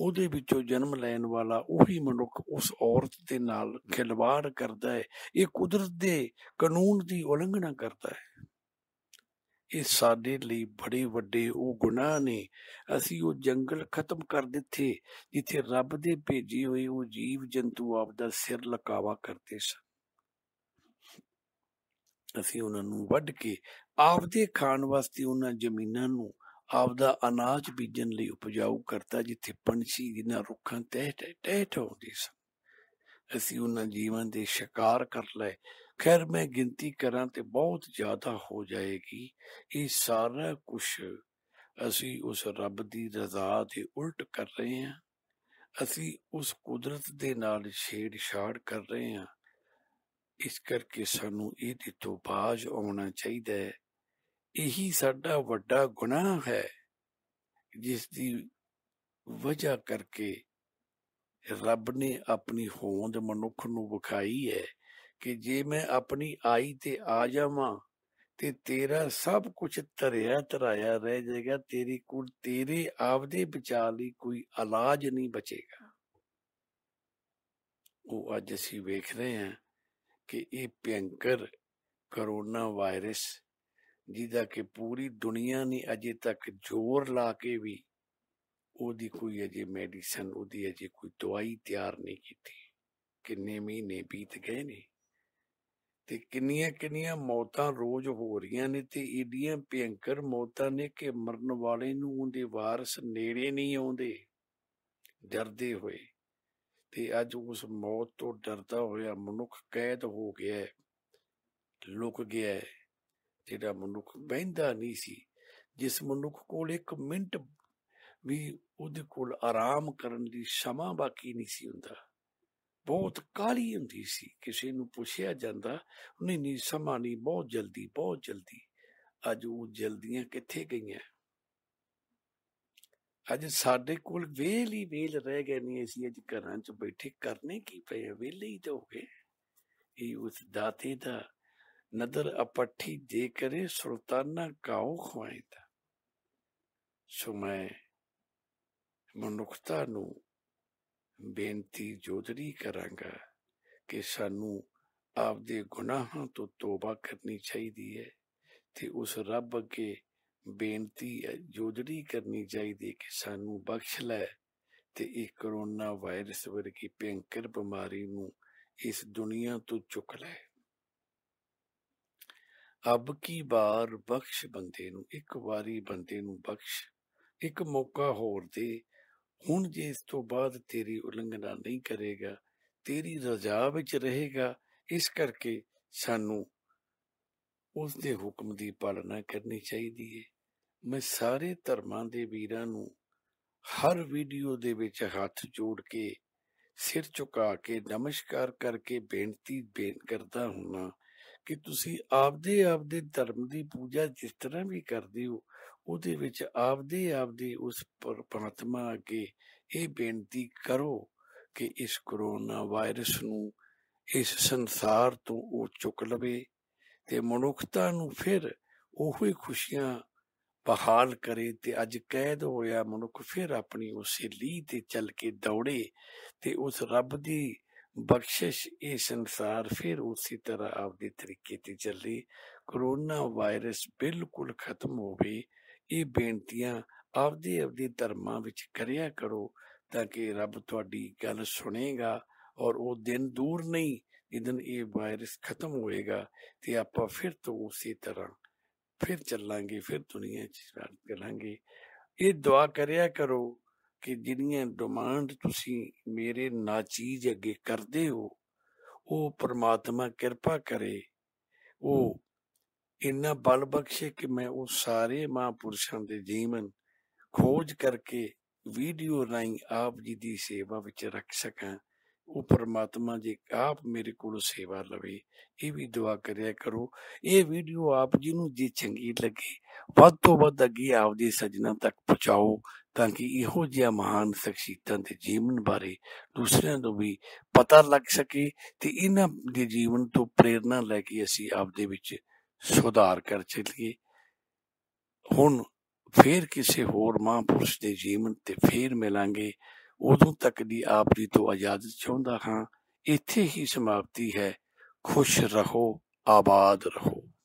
ਉਹਦੇ ਵਿੱਚੋਂ ਜਨਮ ਲੈਣ ਵਾਲਾ ਉਹੀ ਮਨੁੱਖ ਉਸ ਔਰਤ ਦੇ ਨਾਲ ਖਿਲਵਾੜ ਕਰਦਾ ਹੈ ਇਹ ਕੁਦਰਤ ਦੇ ਕਾਨੂੰਨ ਦੀ ਉਲੰਘਣਾ ਕਰਦਾ ਹੈ ਇਹ ਸਾਡੇ ਲਈ ਬੜੇ ਵੱਡੇ ਉਹ ਗੁਨਾਹ ਨੇ ਅਸੀਂ ਉਹ ਜੰਗਲ ਖਤਮ ਕਰ ਦਿੱਤੇ ਜਿੱਥੇ ਰੱਬ ਦੇ ਭੇਜੀ ਹੋਈ ਉਹ ਜੀਵ ਜੰਤੂ ਆਪ ਦਾ ਸਿਰ ਲਕਾਵਾ ਕਰਦੇ ਸਨ ਅਸੀਂ ਉਹਨਾਂ ਨੂੰ ਵੱਢ ਕੇ ਆਪਦੇ ਖਾਣ ਵਾਸਤੇ ਉਹਨਾਂ ਜ਼ਮੀਨਾਂ ਨੂੰ ਆਪਦਾ ਅਨਾਜ ਬੀਜਣ ਲਈ ਉਪਜਾਊ ਕਰਤਾ ਜਿੱਥੇ ਪੰਛੀ ਜਿਨ੍ਹਾਂ ਰੁੱਖਾਂ ਟਹਿ ਟਹਿ ਟਹਿ ਸਨ ਅਸੀਂ ਉਹਨਾਂ ਜੀਵਨ ਦੇ ਸ਼ਿਕਾਰ ਕਰ ਲਏ ਖੈਰ ਮੈਂ ਗਿਣਤੀ ਕਰਾਂ ਤੇ ਬਹੁਤ ਜ਼ਿਆਦਾ ਹੋ ਜਾਏਗੀ ਇਹ ਸਾਰਾ ਕੁਝ ਅਸੀਂ ਉਸ ਰੱਬ ਦੀ ਰਜ਼ਾ ਦੇ ਉਲਟ ਕਰ ਰਹੇ ਹਾਂ ਅਸੀਂ ਉਸ ਕੁਦਰਤ ਦੇ ਨਾਲ ਛੇੜਛਾੜ ਕਰ ਰਹੇ ਹਾਂ ਇਸ ਕਰਕੇ ਸਾਨੂੰ ਇਹ ਦਿੱਤੋ ਬਾਜ ਆਉਣਾ ਚਾਹੀਦਾ ਹੈ ਇਹੀ ਸਾਡਾ ਵੱਡਾ ਗੁਨਾਹ ਹੈ ਜਿਸ ਦੀ ਵਜ੍ਹਾ ਕਰਕੇ ਰੱਬ ਨੇ ਆਪਣੀ ਹੋਂਦ ਮਨੁੱਖ ਨੂੰ ਵਿਖਾਈ ਹੈ ਕਿ ਜੇ ਮੈਂ ਆਪਣੀ ਆਈ ਤੇ ਆ ਜਾਵਾਂ ਤੇ ਤੇਰਾ ਸਭ ਕੁਝ ਤਰਿਆ ਤਰਾਇਆ ਰਹਿ ਜਾਏਗਾ ਤੇਰੀ ਕੋਲ ਤੇਰੇ ਆਪਦੇ ਬਚਾ ਲਈ ਕੋਈ ਇਲਾਜ ਨਹੀਂ ਬਚੇਗਾ ਉਹ ਅੱਜ ਅਸੀਂ ਵੇਖ ਰਹੇ ਹਾਂ ਕਿ ਇਹ ਭਿਆੰਕਰ ਕਰੋਨਾ ਵਾਇਰਸ ਜਿਹਦਾ ਕਿ ਪੂਰੀ ਦੁਨੀਆ ਨੇ ਅਜੇ ਤੱਕ ਜ਼ੋਰ ਲਾ ਕੇ ਵੀ ਉਹਦੀ ਕੋਈ ਅਜੇ ਮੈਡੀਸਨ ਉਹਦੀ ਅਜੇ ਕੋਈ ਦਵਾਈ ਤਿਆਰ ਨਹੀਂ ਕੀਤੀ ਕਿੰਨੇ ਮਹੀਨੇ ਬੀਤ ਗਏ ਨੇ ਤੇ ਕਿੰਨੀਆਂ ਕਿੰਨੀਆਂ ਮੌਤਾਂ ਰੋਜ਼ ਹੋ ਰਹੀਆਂ ਨੇ ਤੇ ਏਡੀਆਂ ਭਿਆਨਕ ਮੌਤਾਂ ਨੇ ਕਿ ਮਰਨ ਵਾਲੇ ਨੂੰ ਉਹਦੇ ਵਾਰਸ ਨੇੜੇ ਨਹੀਂ ਆਉਂਦੇ ਡਰਦੇ ਹੋਏ ਤੇ ਅੱਜ ਉਸ ਮੌਤ ਤੋਂ ਡਰਦਾ ਹੋਇਆ ਮਨੁੱਖ ਕੈਦ ਹੋ ਗਿਆ ਹੈ ਲੁਕ ਗਿਆ ਹੈ ਜਿਹੜਾ ਮਨੁੱਖ ਬੈਂਦਾ ਨਹੀਂ ਸੀ ਜਿਸ ਮਨੁੱਖ ਕੋਲ ਇੱਕ ਮਿੰਟ ਵੀ ਉਹਦੇ ਕੋਲ ਆਰਾਮ ਕਰਨ ਦੀ ਸਮਾਂ ਬਾਕੀ ਨਹੀਂ ਸੀ ਹੁੰਦਾ ਬਹੁਤ ਕਾਲੀ ਹੁੰਦੀ ਸੀ ਕਿਸੇ ਨੂੰ ਪੁੱਛਿਆ ਜਾਂਦਾ ਨਹੀਂ ਨਹੀਂ ਸਮਾਂ ਨਹੀਂ ਬਹੁਤ ਜਲਦੀ ਬਹੁਤ ਜਲਦੀ ਅੱਜ ਉਹ ਜਲਦੀਆਂ ਕਿੱਥੇ ਗਈਆਂ ਅੱਜ ਸਾਡੇ ਕੋਲ ਵੇਲ ਹੀ ਵੇਲ ਰਹਿ ਗਏ ਨਹੀਂ ਅਸੀਂ ਅੱਜ ਘਰਾਂ 'ਚ ਬੈਠੇ ਕਰਨੇ ਕੀ ਪਏ ਵੇਲੇ ਹੀ ਤਾਂ ਹੋ ਗਏ ਇਹ ਉਸ ਦਾਤੇ ਦਾ ਨਦਰ ਅਪੱਠੀ दे ਕਰੇ ਸੁਲਤਾਨਾ ਕਾਉ ਖਵਾਇਦਾ ਸੋ ਮੈਂ ਮਨੁੱਖਤਾ ਨੂੰ ਬੇਨਤੀ ਜੋਦਰੀ ਕਰਾਂਗਾ ਕਿ ਸਾਨੂੰ ਆਪਦੇ ਗੁਨਾਹਾਂ ਤੋਂ ਤੋਬਾ ਕਰਨੀ ਚਾਹੀਦੀ ਹੈ ਤੇ ਉਸ ਰੱਬ ਅੱਗੇ ਬੇਨਤੀ ਜੋਦਰੀ ਕਰਨੀ ਚਾਹੀਦੀ ਹੈ ਕਿ ਸਾਨੂੰ ਬਖਸ਼ ਲੈ ਤੇ ਇਹ ਕਰੋਨਾ ਵਾਇਰਸ ਵਰਗੀ ਭਿਆਨਕ ਬਿਮਾਰੀ ਨੂੰ ਇਸ ਦੁਨੀਆ ਤੋਂ ਚੁੱਕ ਲੈ ਅਬ ਕੀ ਬਾਰ ਬਖਸ਼ ਬੰਦੇ ਨੂੰ ਇੱਕ ਵਾਰੀ ਬੰਦੇ ਨੂੰ ਬਖਸ਼ ਇੱਕ ਮੌਕਾ ਹੋਰ ਦੇ ਹੁਣ ਜੇ ਇਸ ਤੋਂ ਬਾਅਦ ਤੇਰੀ ਉਲੰਘਣਾ ਨਹੀਂ ਕਰੇਗਾ ਤੇਰੀ ਰਜ਼ਾ ਵਿੱਚ ਰਹੇਗਾ ਇਸ ਕਰਕੇ ਸਾਨੂੰ ਉਸ ਦੇ ਹੁਕਮ ਦੀ ਪਾਲਣਾ ਕਰਨੀ ਚਾਹੀਦੀ ਹੈ ਮੈਂ ਸਾਰੇ ਧਰਮਾਂ ਦੇ ਵੀਰਾਂ ਨੂੰ ਹਰ ਵੀਡੀਓ ਦੇ ਵਿੱਚ ਹੱਥ ਜੋੜ ਕੇ ਸਿਰ ਝੁਕਾ ਕੇ ਨਮਸਕਾਰ ਕਰਕੇ ਬੇਨਤੀ ਬੇਨ ਕਰਦਾ ਹੁਣਾ ਕਿ ਤੁਸੀਂ ਆਪਦੇ ਆਪਦੇ ਧਰਮ ਦੀ ਪੂਜਾ ਜਿਸ ਤਰ੍ਹਾਂ ਵੀ ਕਰਦੇ ਹੋ ਉਹਦੇ ਵਿੱਚ ਆਪਦੇ ਆਪਦੇ ਉਸ ਪਰਮਾਤਮਾ ਅੱਗੇ ਇਹ ਬੇਨਤੀ ਕਰੋ ਕਿ ਇਸ ਕਰੋਨਾ ਵਾਇਰਸ ਨੂੰ ਇਸ ਸੰਸਾਰ ਤੋਂ ਉਹ ਚੁੱਕ ਲਵੇ ਤੇ ਮਨੁੱਖਤਾ ਨੂੰ ਫਿਰ ਉਹੀ ਖੁਸ਼ੀਆਂ ਬਹਾਲ ਕਰੇ ਤੇ ਅੱਜ ਕੈਦ ਹੋਇਆ ਮਨੁੱਖ ਫਿਰ ਆਪਣੀ ਉਸੇ ਲੀਹ ਤੇ ਚੱਲ ਕੇ ਦੌੜੇ ਤੇ ਉਸ ਰੱਬ ਦੀ ਬਖਸ਼ਿਸ਼ ਇਹ ਸੰਸਾਰ ਫਿਰ ਉਸੇ ਤਰ੍ਹਾਂ ਆਪਦੇ ਤਰੀਕੇ ਤੇ ਚੱਲੀ ਕਰੋਨਾ ਵਾਇਰਸ ਬਿਲਕੁਲ ਖਤਮ ਹੋਵੇ ਇਹ ਬੇਨਤੀਆਂ ਆਪਦੇ ਆਪਦੇ ਧਰਮਾਂ ਵਿੱਚ ਕਰਿਆ ਕਰੋ ਤਾਂ ਕਿ ਰੱਬ ਤੁਹਾਡੀ ਗੱਲ ਸੁਣੇਗਾ ਔਰ ਉਹ ਦਿਨ ਦੂਰ ਨਹੀਂ ਜਦੋਂ ਇਹ ਵਾਇਰਸ ਖਤਮ ਹੋਏਗਾ ਤੇ ਆਪਾਂ ਫਿਰ ਤੋਂ ਉਸੇ ਤਰ੍ਹਾਂ ਫਿਰ ਚੱਲਾਂਗੇ ਫਿਰ ਦੁਨੀਆ 'ਚ ਚੱਲਾਂਗੇ ਇਹ ਦੁਆ ਕਰਿਆ ਕਰੋ ਕਿ ਜਿਹੜੀਆਂ ਡਿਮਾਂਡ ਤੁਸੀਂ ਮੇਰੇ ਨਾਚੀਜ਼ ਅੱਗੇ ਕਰਦੇ ਹੋ ਉਹ ਪ੍ਰਮਾਤਮਾ ਕਿਰਪਾ ਕਰੇ ਉਹ ਇੰਨਾ ਬਲ ਬਖਸ਼ੇ ਕਿ ਮੈਂ ਉਹ ਸਾਰੇ ਮਹਾਂਪੁਰਸ਼ਾਂ ਦੇ ਜੀਵਨ ਖੋਜ ਕਰਕੇ ਵੀਡੀਓ ਰਾਈ ਆਪ ਜੀ ਦੀ ਸੇਵਾ ਵਿੱਚ ਰੱਖ ਸਕਾਂ ਉਹ ਪਰਮਾਤਮਾ ਜੀ ਆਪ ਮੇਰੇ ਕੋਲ ਸੇਵਾ ਲਵੇ ਇਹ ਵੀ ਦੁਆ ਕਰਿਆ ਕਰੋ ਇਹ ਵੀਡੀਓ ਆਪ ਜੀ ਨੂੰ ਜੇ ਚੰਗੀ ਲੱਗੇ ਵੱਧ ਤੋਂ ਵੱਧ ਅੱਗੇ ਆਪ ਦੀ ਸਜਣਾ ਤੱਕ ਪਹੁੰਚਾਓ ਤਾਂ ਕਿ ਇਹੋ ਜਿਹਾ ਮਹਾਨ ਸ਼ਖਸੀਅਤਾਂ ਦੇ ਜੀਵਨ ਬਾਰੇ ਦੂਸਰਿਆਂ ਨੂੰ ਵੀ ਪਤਾ ਲੱਗ ਸਕੇ ਤੇ ਇਹਨਾਂ ਦੇ ਜੀਵਨ ਤੋਂ ਪ੍ਰੇਰਣਾ ਲੈ ਕੇ ਅਸੀਂ ਆਪਦੇ ਵਿੱਚ ਸੁਧਾਰ ਕਰ ਚੱਲੀਏ ਹੁਣ ਫੇਰ ਕਿਸੇ ਹੋਰ ਮਹਾਂਪੁਰਸ਼ ਦੇ ਜੀਵਨ ਤੇ ਫੇਰ ਮਿਲਾਂਗੇ ਉਦੋਂ ਤੱਕ ਦੀ ਆਪ ਦੀ ਤੋਂ ਆਜ਼ਾਦੀ ਚਾਹੁੰਦਾ ਹਾਂ ਇੱਥੇ ਹੀ ਸਮਾਪਤੀ ਹੈ ਖੁਸ਼ ਰਹੋ ਆਬਾਦ ਰਹੋ